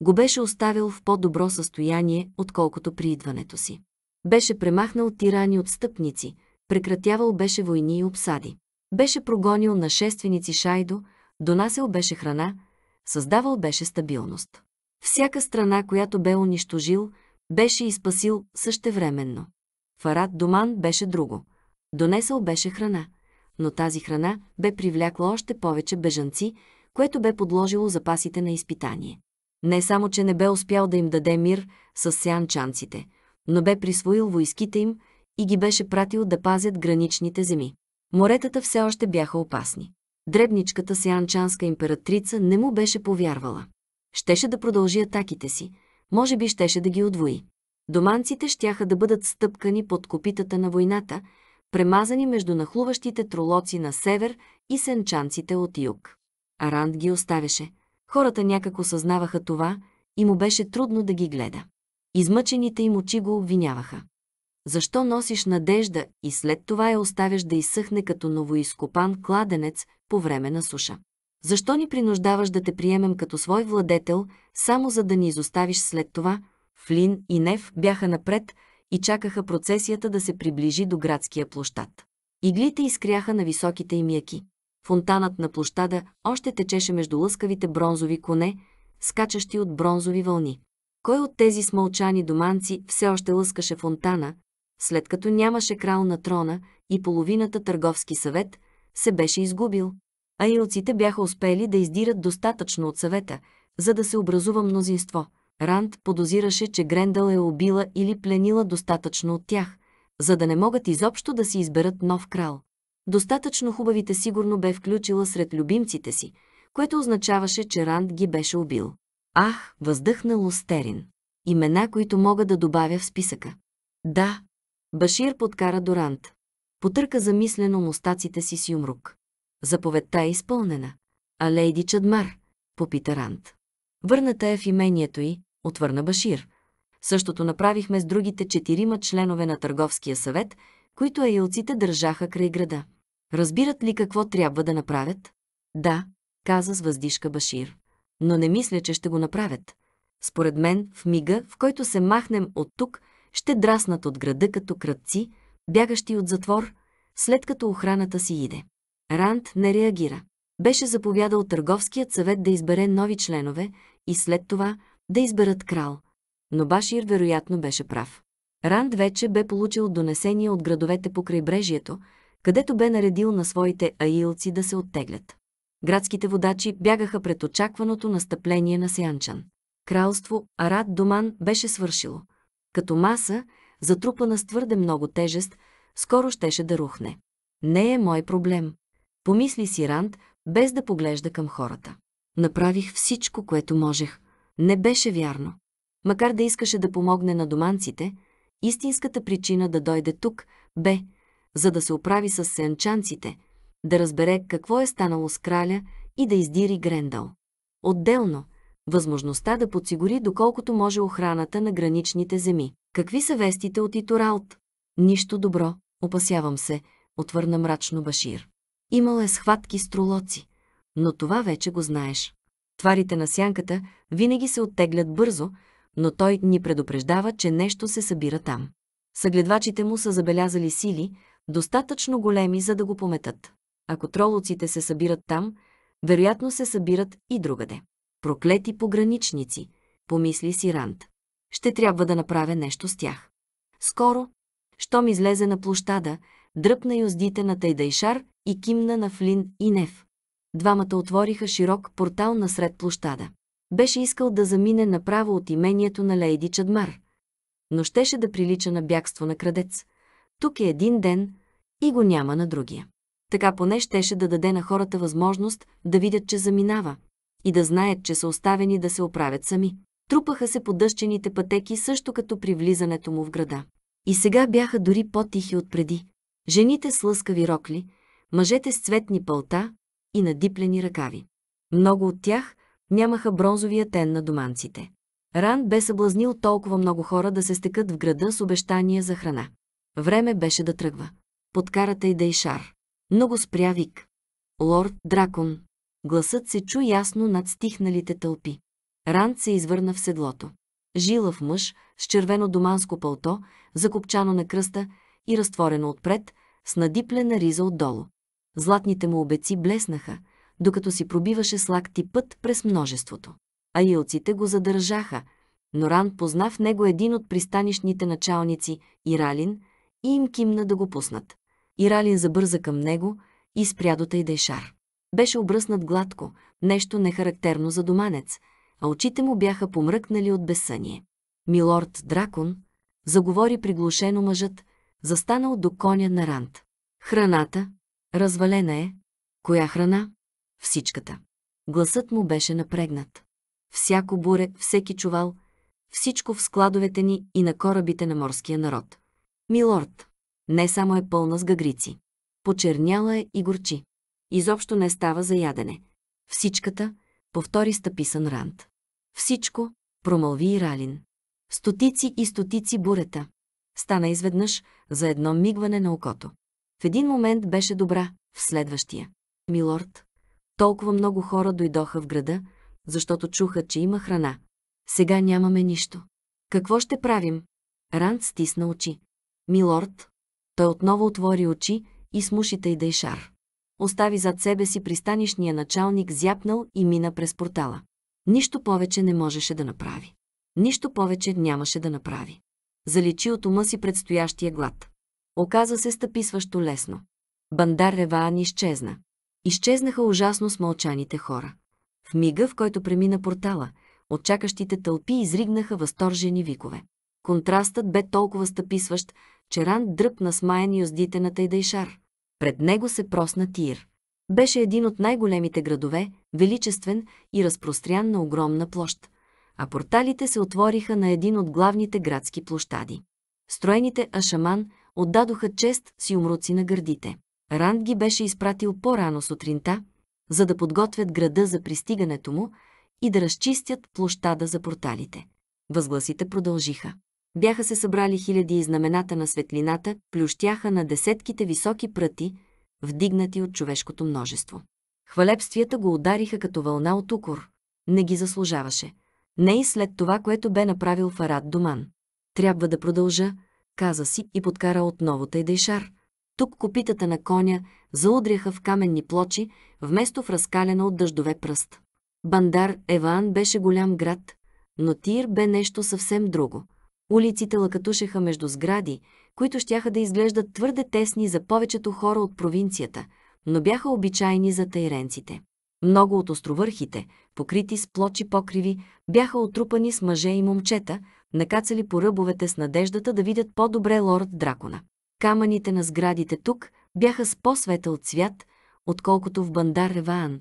го беше оставил в по-добро състояние, отколкото при идването си. Беше премахнал тирани от стъпници, прекратявал беше войни и обсади. Беше прогонил нашественици Шайдо, донасел беше храна, създавал беше стабилност. Всяка страна, която бе унищожил, беше и спасил същевременно. Фарат Доман беше друго. Донесъл беше храна, но тази храна бе привлякла още повече бежанци, което бе подложило запасите на изпитание. Не само, че не бе успял да им даде мир с сянчанците, но бе присвоил войските им и ги беше пратил да пазят граничните земи. Моретата все още бяха опасни. Дребничката сянчанска императрица не му беше повярвала. Щеше да продължи атаките си, може би щеше да ги отвои. Доманците щяха да бъдат стъпкани под копитата на войната, премазани между нахлуващите тролоци на север и сенчанците от юг. Аранд ги оставяше. Хората някак осъзнаваха това и му беше трудно да ги гледа. Измъчените им очи го обвиняваха. Защо носиш надежда и след това я оставяш да изсъхне като новоизкопан кладенец по време на суша? Защо ни принуждаваш да те приемем като свой владетел, само за да ни изоставиш след това? Флин и Нев бяха напред и чакаха процесията да се приближи до градския площад. Иглите изкряха на високите им яки. Фонтанът на площада още течеше между лъскавите бронзови коне, скачащи от бронзови вълни. Кой от тези смълчани доманци все още лъскаше фонтана, след като нямаше крал на трона и половината търговски съвет, се беше изгубил? а илците бяха успели да издират достатъчно от съвета, за да се образува мнозинство. Ранд подозираше, че Грендъл е убила или пленила достатъчно от тях, за да не могат изобщо да си изберат нов крал. Достатъчно хубавите сигурно бе включила сред любимците си, което означаваше, че Ранд ги беше убил. Ах, въздъхнал Остерин. Имена, които мога да добавя в списъка. Да. Башир подкара до Ранд. Потърка замислено мустаците си с юмрук. Заповедта е изпълнена. А лейди Чадмар? Попита Рант. Върната е в имението й, отвърна Башир. Същото направихме с другите четирима членове на търговския съвет, които айлците държаха край града. Разбират ли какво трябва да направят? Да, каза с въздишка Башир. Но не мисля, че ще го направят. Според мен, в мига, в който се махнем от тук, ще драснат от града като кръдци, бягащи от затвор, след като охраната си иде. Ранд не реагира. Беше заповядал търговският съвет да избере нови членове и след това да изберат крал. Но Башир вероятно беше прав. Ранд вече бе получил донесение от градовете по крайбрежието, където бе наредил на своите аилци да се оттеглят. Градските водачи бягаха пред очакваното настъпление на Сянчан. Кралство Арат Доман беше свършило. Като маса, затрупана с твърде много тежест, скоро щеше да рухне. Не е мой проблем, Помисли си Ранд, без да поглежда към хората. Направих всичко, което можех. Не беше вярно. Макар да искаше да помогне на доманците, истинската причина да дойде тук бе, за да се оправи с сенчанците, да разбере какво е станало с краля и да издири Грендал. Отделно, възможността да подсигури доколкото може охраната на граничните земи. Какви са вестите от Иторалт? Нищо добро, опасявам се, отвърна мрачно Башир. Имал е схватки с тролоци. Но това вече го знаеш. Тварите на сянката винаги се оттеглят бързо, но той ни предупреждава, че нещо се събира там. Съгледвачите му са забелязали сили, достатъчно големи, за да го пометат. Ако тролоците се събират там, вероятно се събират и другаде. Проклети пограничници, помисли си Ранд. Ще трябва да направя нещо с тях. Скоро, щом излезе на площада, дръпна юздите на Тайдайшар и кимна на Флин и Нев. Двамата отвориха широк портал насред площада. Беше искал да замине направо от имението на Лейди Чадмар, но щеше да прилича на бягство на крадец. Тук е един ден и го няма на другия. Така поне щеше да даде на хората възможност да видят, че заминава и да знаят, че са оставени да се оправят сами. Трупаха се по дъщените пътеки също като при влизането му в града. И сега бяха дори по-тихи от преди. Жените с лъскави рокли, мъжете с цветни пълта и надиплени ръкави. Много от тях нямаха бронзовия тен на доманците. Ран бе съблазнил толкова много хора да се стекат в града с обещания за храна. Време беше да тръгва. Подкарата и Дейшар. Много спря вик. Лорд Дракон. Гласът се чу ясно над стихналите тълпи. Ранд се извърна в седлото. Жилав мъж с червено доманско пълто, закопчано на кръста, и разтворено отпред, с надиплена риза отдолу. Златните му обеци блеснаха, докато си пробиваше с лакти път през множеството. А илците го задържаха, но Ран позна в него един от пристанищните началници, Иралин, и им кимна да го пуснат. Иралин забърза към него и спря до Тайдайшар. Беше обръснат гладко, нещо нехарактерно за доманец, а очите му бяха помръкнали от безсъние. Милорд Дракон заговори приглушено мъжът, застанал до коня на Ранд. Храната? Развалена е. Коя храна? Всичката. Гласът му беше напрегнат. Всяко буре, всеки чувал, всичко в складовете ни и на корабите на морския народ. Милорд, не само е пълна с гагрици. Почерняла е и горчи. Изобщо не става за ядене. Всичката, повтори стъписан Ранд. Всичко, промълви и Ралин. Стотици и стотици бурета стана изведнъж за едно мигване на окото. В един момент беше добра, в следващия. Милорд, толкова много хора дойдоха в града, защото чуха, че има храна. Сега нямаме нищо. Какво ще правим? Ранд стисна очи. Милорд, той отново отвори очи и смушите и Дейшар. Остави зад себе си пристанишния началник зяпнал и мина през портала. Нищо повече не можеше да направи. Нищо повече нямаше да направи заличи от ума си предстоящия глад. Оказа се стъписващо лесно. Бандар Реваан изчезна. Изчезнаха ужасно смълчаните хора. В мига, в който премина портала, отчакащите тълпи изригнаха възторжени викове. Контрастът бе толкова стъписващ, че Ран дръпна смаян юздите на Тайдайшар. Пред него се просна Тир. Беше един от най-големите градове, величествен и разпрострян на огромна площ а порталите се отвориха на един от главните градски площади. Строените Ашаман отдадоха чест с юмруци на гърдите. Ранд ги беше изпратил по-рано сутринта, за да подготвят града за пристигането му и да разчистят площада за порталите. Възгласите продължиха. Бяха се събрали хиляди и знамената на светлината, плющяха на десетките високи пръти, вдигнати от човешкото множество. Хвалепствията го удариха като вълна от укор. Не ги заслужаваше. Не и след това, което бе направил Фарад Думан. Трябва да продължа, каза си и подкара отново Тайдайшар. Тук копитата на коня заудряха в каменни плочи, вместо в разкалена от дъждове пръст. Бандар Еван беше голям град, но Тир бе нещо съвсем друго. Улиците лъкатушеха между сгради, които щяха да изглеждат твърде тесни за повечето хора от провинцията, но бяха обичайни за тайренците. Много от островърхите, покрити с плочи покриви, бяха отрупани с мъже и момчета, накацали по ръбовете с надеждата да видят по-добре лорд Дракона. Камъните на сградите тук бяха с по-светъл цвят, отколкото в Бандар Реваан,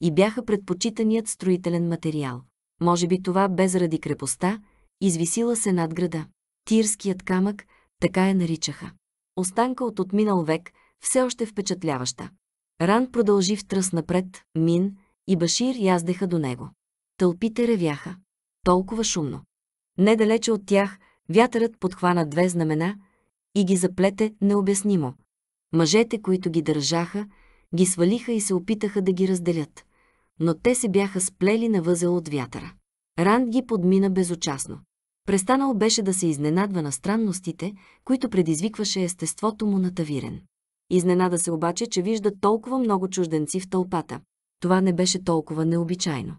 и бяха предпочитаният строителен материал. Може би това без ради крепостта, извисила се над града. Тирският камък, така я наричаха. Останка от отминал век, все още впечатляваща. Ран продължи в тръс напред, Мин и Башир яздеха до него. Тълпите ревяха. Толкова шумно. Недалече от тях вятърът подхвана две знамена и ги заплете необяснимо. Мъжете, които ги държаха, ги свалиха и се опитаха да ги разделят, но те се бяха сплели на възел от вятъра. Ранд ги подмина безучастно. Престанал беше да се изненадва на странностите, които предизвикваше естеството му на Тавирен. Изненада се обаче, че вижда толкова много чужденци в тълпата. Това не беше толкова необичайно.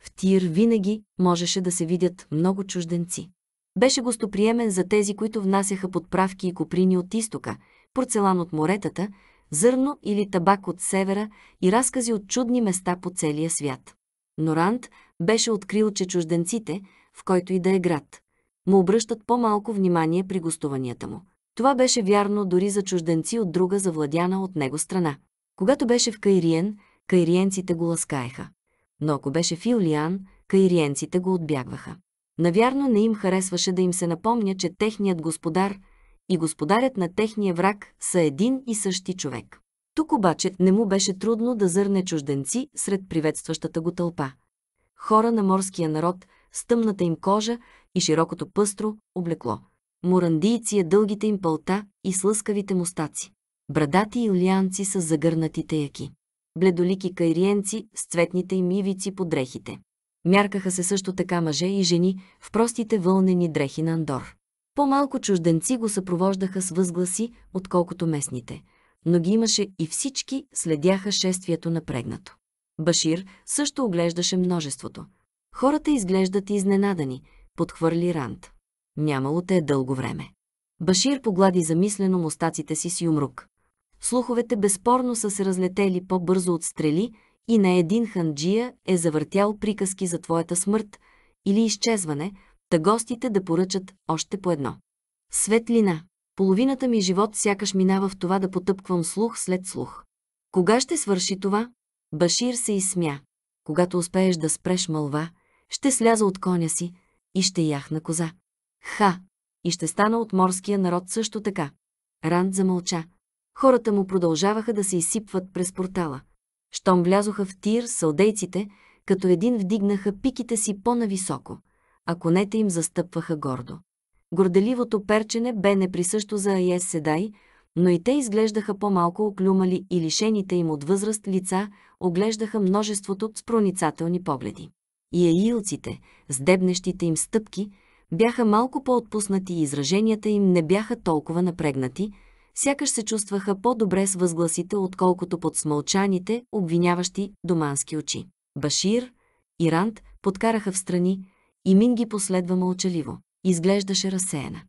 В Тир винаги можеше да се видят много чужденци. Беше гостоприемен за тези, които внасяха подправки и коприни от изтока, порцелан от моретата, зърно или табак от севера и разкази от чудни места по целия свят. Норант беше открил, че чужденците, в който и да е град, му обръщат по-малко внимание при гостуванията му. Това беше вярно дори за чужденци от друга завладяна от него страна. Когато беше в Кайриен, кайриенците го ласкаеха. Но ако беше в Юлиан, кайриенците го отбягваха. Навярно не им харесваше да им се напомня, че техният господар и господарят на техния враг са един и същи човек. Тук обаче не му беше трудно да зърне чужденци сред приветстващата го тълпа. Хора на морския народ с тъмната им кожа и широкото пъстро облекло – мурандийция е дългите им пълта и слъскавите мустаци, брадати юлианци с загърнатите яки, бледолики кайриенци с цветните им ивици под дрехите. Мяркаха се също така мъже и жени в простите вълнени дрехи на Андор. По-малко чужденци го съпровождаха с възгласи, отколкото местните, но ги имаше и всички следяха шествието напрегнато. Башир също оглеждаше множеството. Хората изглеждат изненадани, подхвърли Ранд нямало те дълго време. Башир поглади замислено мустаците си с юмрук. Слуховете безспорно са се разлетели по-бързо от стрели и на един ханджия е завъртял приказки за твоята смърт или изчезване, та гостите да поръчат още по едно. Светлина. Половината ми живот сякаш минава в това да потъпквам слух след слух. Кога ще свърши това? Башир се изсмя. Когато успееш да спреш мълва, ще сляза от коня си и ще яхна коза. Ха! И ще стана от морския народ също така. Ранд замълча. Хората му продължаваха да се изсипват през портала. Щом влязоха в тир, сълдейците, като един вдигнаха пиките си по-нависоко, а конете им застъпваха гордо. Горделивото перчене бе неприсъщо за Аес Седай, но и те изглеждаха по-малко оклюмали и лишените им от възраст лица оглеждаха множеството с проницателни погледи. И аилците, с дебнещите им стъпки – бяха малко по-отпуснати и израженията им не бяха толкова напрегнати, сякаш се чувстваха по-добре с възгласите, отколкото под смълчаните, обвиняващи домански очи. Башир и Ранд подкараха в страни и Мин ги последва мълчаливо. Изглеждаше разсеяна.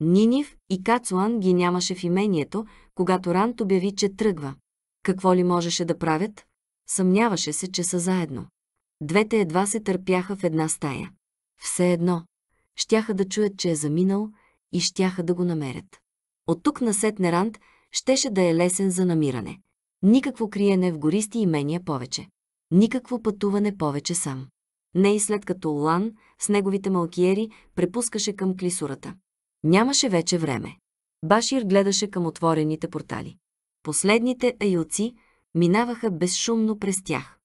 Нинив и Кацуан ги нямаше в имението, когато Рант обяви, че тръгва. Какво ли можеше да правят? Съмняваше се, че са заедно. Двете едва се търпяха в една стая. Все едно, щяха да чуят, че е заминал и щяха да го намерят. От тук на Сетнерант Нерант щеше да е лесен за намиране. Никакво криене в гористи имения повече. Никакво пътуване повече сам. Не и след като Олан с неговите малкиери препускаше към клисурата. Нямаше вече време. Башир гледаше към отворените портали. Последните аилци минаваха безшумно през тях.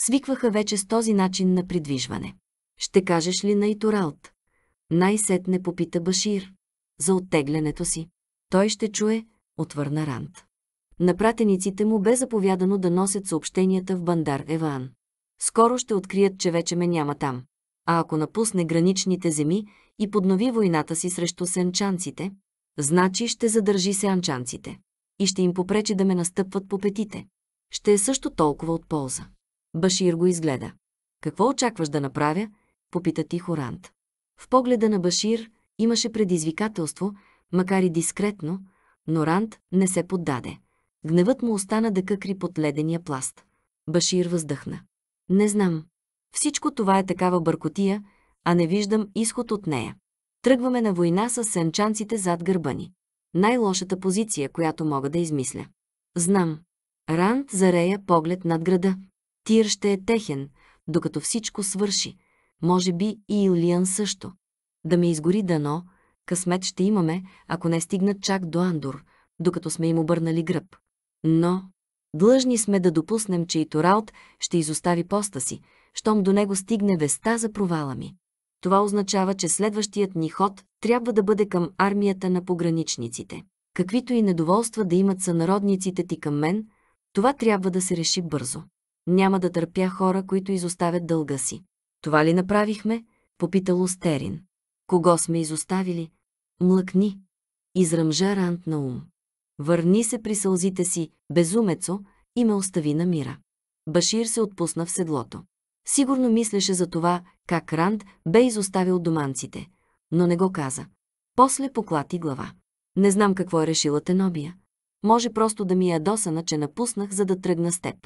Свикваха вече с този начин на придвижване. Ще кажеш ли на Итуралт? Най-сетне попита Башир за оттеглянето си. Той ще чуе, отвърна Рант. На пратениците му бе заповядано да носят съобщенията в Бандар Еван. Скоро ще открият, че вече ме няма там. А ако напусне граничните земи и поднови войната си срещу сенчанците, значи ще задържи сенчанците и ще им попречи да ме настъпват по петите. Ще е също толкова от полза. Башир го изгледа. Какво очакваш да направя? Попита тихо Ранд. В погледа на Башир имаше предизвикателство, макар и дискретно, но Ранд не се поддаде. Гневът му остана да къкри под ледения пласт. Башир въздъхна. Не знам. Всичко това е такава бъркотия, а не виждам изход от нея. Тръгваме на война с сенчанците зад гърба ни. Най-лошата позиция, която мога да измисля. Знам. Ранд зарея поглед над града. Тир ще е техен, докато всичко свърши – може би и Илиан също. Да ме изгори дано, късмет ще имаме, ако не стигнат чак до Андор, докато сме им обърнали гръб. Но длъжни сме да допуснем, че и Торалт ще изостави поста си, щом до него стигне веста за провала ми. Това означава, че следващият ни ход трябва да бъде към армията на пограничниците. Каквито и недоволства да имат сънародниците ти към мен, това трябва да се реши бързо. Няма да търпя хора, които изоставят дълга си. Това ли направихме? Попитал Остерин. Кого сме изоставили? Млъкни. Изръмжа Рант на ум. Върни се при сълзите си, безумецо, и ме остави на мира. Башир се отпусна в седлото. Сигурно мислеше за това, как Ранд бе изоставил доманците, но не го каза. После поклати глава. Не знам какво е решила Тенобия. Може просто да ми е ядосана, че напуснах, за да тръгна с теб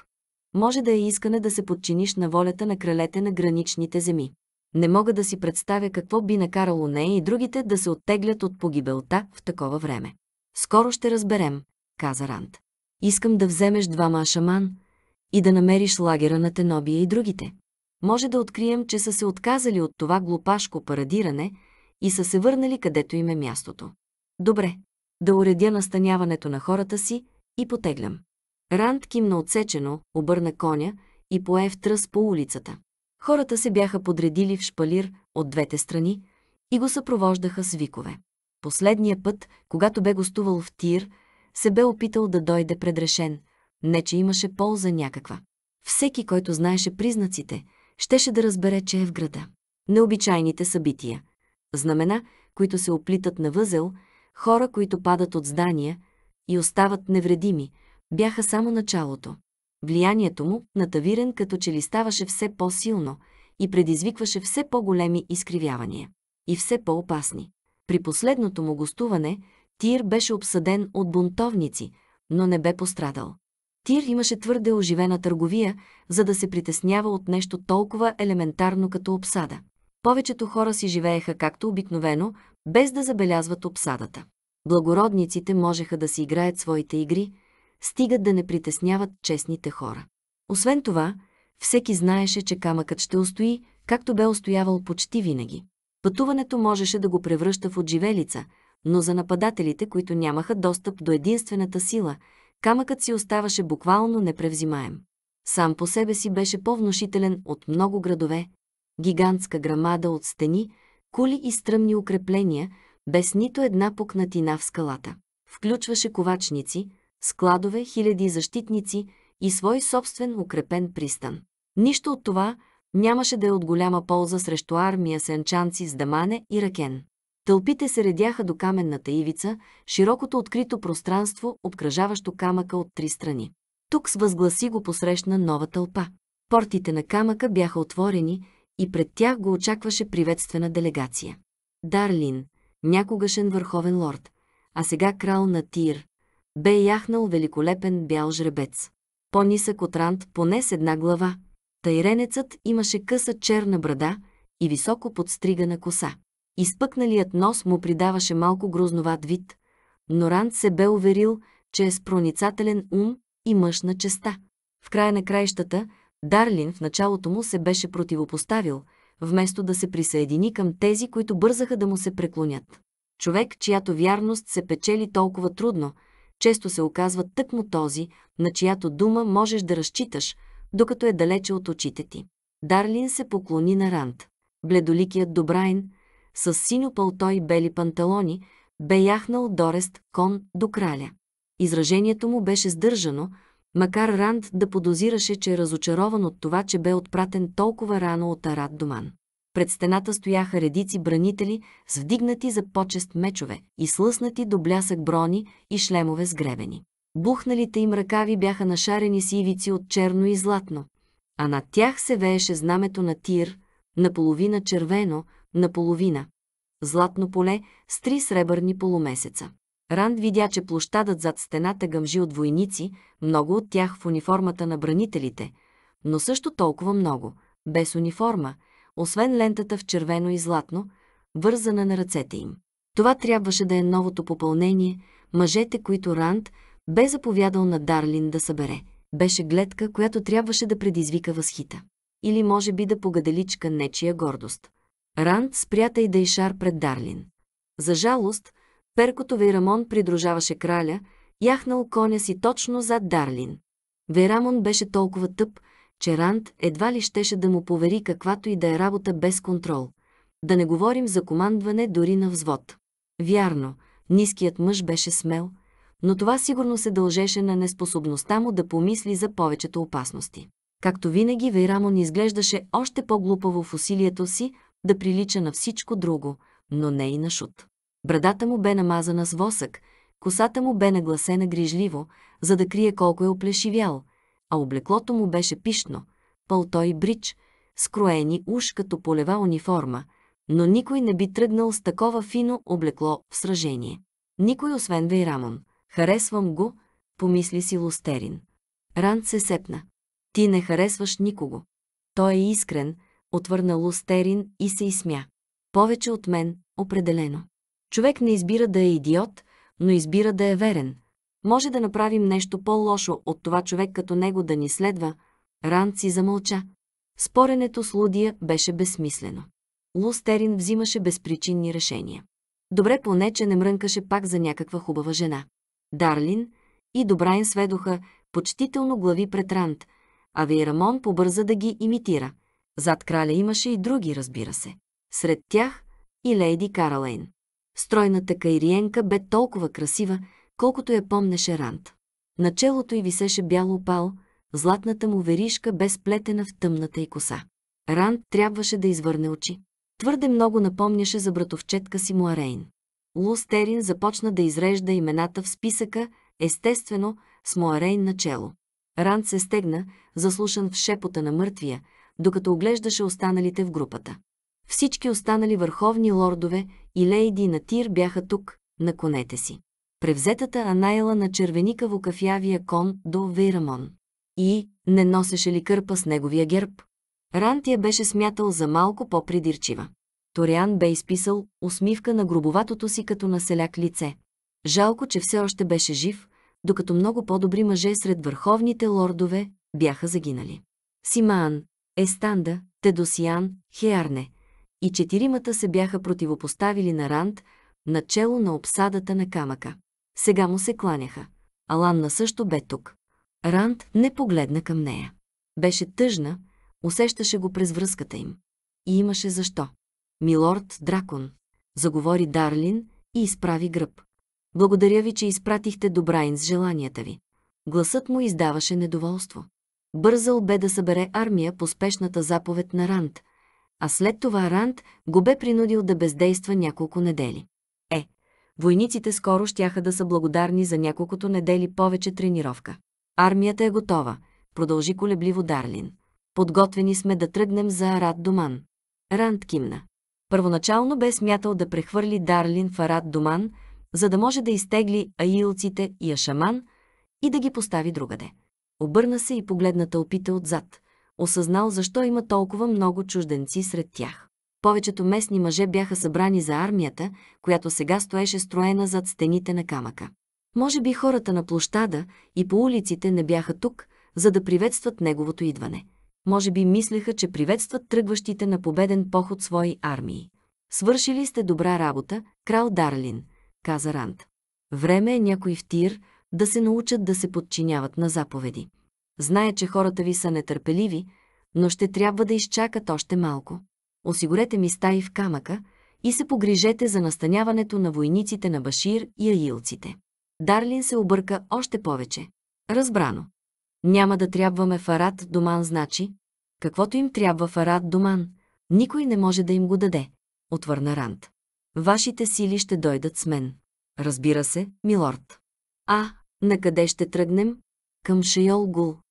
може да е искане да се подчиниш на волята на кралете на граничните земи. Не мога да си представя какво би накарало нея и другите да се оттеглят от погибелта в такова време. Скоро ще разберем, каза Ранд. Искам да вземеш двама шаман и да намериш лагера на Тенобия и другите. Може да открием, че са се отказали от това глупашко парадиране и са се върнали където им е мястото. Добре, да уредя настаняването на хората си и потеглям. Ранд кимна отсечено, обърна коня и пое в тръс по улицата. Хората се бяха подредили в шпалир от двете страни и го съпровождаха с викове. Последния път, когато бе гостувал в Тир, се бе опитал да дойде предрешен, не че имаше полза някаква. Всеки, който знаеше признаците, щеше да разбере, че е в града. Необичайните събития. Знамена, които се оплитат на възел, хора, които падат от здания и остават невредими – бяха само началото. Влиянието му натавирен като че ли ставаше все по-силно и предизвикваше все по-големи изкривявания. И все по-опасни. При последното му гостуване Тир беше обсъден от бунтовници, но не бе пострадал. Тир имаше твърде оживена търговия, за да се притеснява от нещо толкова елементарно като обсада. Повечето хора си живееха както обикновено, без да забелязват обсадата. Благородниците можеха да си играят своите игри, стигат да не притесняват честните хора. Освен това, всеки знаеше, че камъкът ще устои, както бе устоявал почти винаги. Пътуването можеше да го превръща в отживелица, но за нападателите, които нямаха достъп до единствената сила, камъкът си оставаше буквално непревзимаем. Сам по себе си беше по-внушителен от много градове, гигантска грамада от стени, кули и стръмни укрепления, без нито една пукнатина в скалата. Включваше ковачници, складове, хиляди защитници и свой собствен укрепен пристан. Нищо от това нямаше да е от голяма полза срещу армия сенчанци с Дамане и Ракен. Тълпите се редяха до каменната ивица, широкото открито пространство, обкръжаващо камъка от три страни. Тук с възгласи го посрещна нова тълпа. Портите на камъка бяха отворени и пред тях го очакваше приветствена делегация. Дарлин, някогашен върховен лорд, а сега крал на Тир, бе яхнал великолепен бял жребец. По-нисък от Ранд, поне с една глава. Тайренецът имаше къса черна брада и високо подстригана коса. Изпъкналият нос му придаваше малко грозноват вид, но Ранд се бе уверил, че е с проницателен ум и мъж на честа. В края на краищата, Дарлин в началото му се беше противопоставил, вместо да се присъедини към тези, които бързаха да му се преклонят. Човек, чиято вярност се печели толкова трудно – често се оказва тъкмо този, на чиято дума можеш да разчиташ, докато е далече от очите ти. Дарлин се поклони на Ранд. Бледоликият Добрайн, с синьо пълто и бели панталони, бе яхнал Дорест кон до краля. Изражението му беше сдържано, макар Ранд да подозираше, че е разочарован от това, че бе отпратен толкова рано от Арат доман. Пред стената стояха редици бранители с вдигнати за почест мечове и слъснати до блясък брони и шлемове с гребени. Бухналите им ръкави бяха нашарени с ивици от черно и златно, а над тях се вееше знамето на Тир, наполовина червено, наполовина златно поле с три сребърни полумесеца. Ранд видя, че площадът зад стената гъмжи от войници, много от тях в униформата на бранителите, но също толкова много, без униформа – освен лентата в червено и златно, вързана на ръцете им. Това трябваше да е новото попълнение, мъжете, които Ранд бе заповядал на Дарлин да събере. Беше гледка, която трябваше да предизвика възхита. Или може би да погаделичка нечия гордост. Ранд спрята и Дейшар пред Дарлин. За жалост, перкото Вейрамон придружаваше краля, яхнал коня си точно зад Дарлин. Вейрамон беше толкова тъп, че Ранд едва ли щеше да му повери каквато и да е работа без контрол. Да не говорим за командване дори на взвод. Вярно, ниският мъж беше смел, но това сигурно се дължеше на неспособността му да помисли за повечето опасности. Както винаги, Вейрамон изглеждаше още по-глупаво в усилието си да прилича на всичко друго, но не и на шут. Брадата му бе намазана с восък, косата му бе нагласена грижливо, за да крие колко е оплешивял – а облеклото му беше пишно, пълто и брич, скроени уж като полева униформа, но никой не би тръгнал с такова фино облекло в сражение. Никой освен Вейрамон. Харесвам го, помисли си Лустерин. Ранд се сепна. Ти не харесваш никого. Той е искрен, отвърна Лустерин и се изсмя. Повече от мен, определено. Човек не избира да е идиот, но избира да е верен, може да направим нещо по-лошо от това човек като него да ни следва. Ранд си замълча. Споренето с Лудия беше безсмислено. Лустерин взимаше безпричинни решения. Добре поне, че не мрънкаше пак за някаква хубава жена. Дарлин и Добрайн сведоха почтително глави пред Ранд, а Вейрамон побърза да ги имитира. Зад краля имаше и други, разбира се. Сред тях и лейди Каролейн. Стройната кайриенка бе толкова красива, колкото я помнеше Ранд. На челото й висеше бял опал, златната му веришка бе сплетена в тъмната й коса. Ранд трябваше да извърне очи. Твърде много напомняше за братовчетка си Муарейн. Лустерин започна да изрежда имената в списъка, естествено, с Муарейн на чело. Ранд се стегна, заслушан в шепота на мъртвия, докато оглеждаше останалите в групата. Всички останали върховни лордове и лейди на Тир бяха тук, на конете си превзетата Анаела на червеникаво кафявия кон до Вейрамон. И не носеше ли кърпа с неговия герб? Рант я беше смятал за малко по-придирчива. Ториан бе изписал усмивка на грубоватото си като населяк лице. Жалко, че все още беше жив, докато много по-добри мъже сред върховните лордове бяха загинали. Симаан, Естанда, Тедосиан, Хеарне и четиримата се бяха противопоставили на Ранд, начало на обсадата на камъка. Сега му се кланяха. Аланна също бе тук. Ранд не погледна към нея. Беше тъжна, усещаше го през връзката им. И имаше защо. Милорд Дракон, заговори Дарлин и изправи гръб. Благодаря ви, че изпратихте Добрайн с желанията ви. Гласът му издаваше недоволство. Бързал бе да събере армия по спешната заповед на Ранд, а след това Ранд го бе принудил да бездейства няколко недели. Войниците скоро щяха да са благодарни за няколкото недели повече тренировка. Армията е готова, продължи колебливо Дарлин. Подготвени сме да тръгнем за Арат Доман. Ранд кимна. Първоначално бе смятал да прехвърли Дарлин в Арат Доман, за да може да изтегли аилците и Ашаман и да ги постави другаде. Обърна се и погледна тълпите отзад. Осъзнал защо има толкова много чужденци сред тях повечето местни мъже бяха събрани за армията, която сега стоеше строена зад стените на камъка. Може би хората на площада и по улиците не бяха тук, за да приветстват неговото идване. Може би мислеха, че приветстват тръгващите на победен поход свои армии. Свършили сте добра работа, крал Дарлин, каза Ранд. Време е някой в тир да се научат да се подчиняват на заповеди. Зная, че хората ви са нетърпеливи, но ще трябва да изчакат още малко осигурете ми стаи в камъка и се погрижете за настаняването на войниците на Башир и аилците. Дарлин се обърка още повече. Разбрано. Няма да трябваме Фарат Доман, значи. Каквото им трябва Фарат Доман, никой не може да им го даде, отвърна Рант. Вашите сили ще дойдат с мен. Разбира се, милорд. А, на къде ще тръгнем? Към Шейол Гул.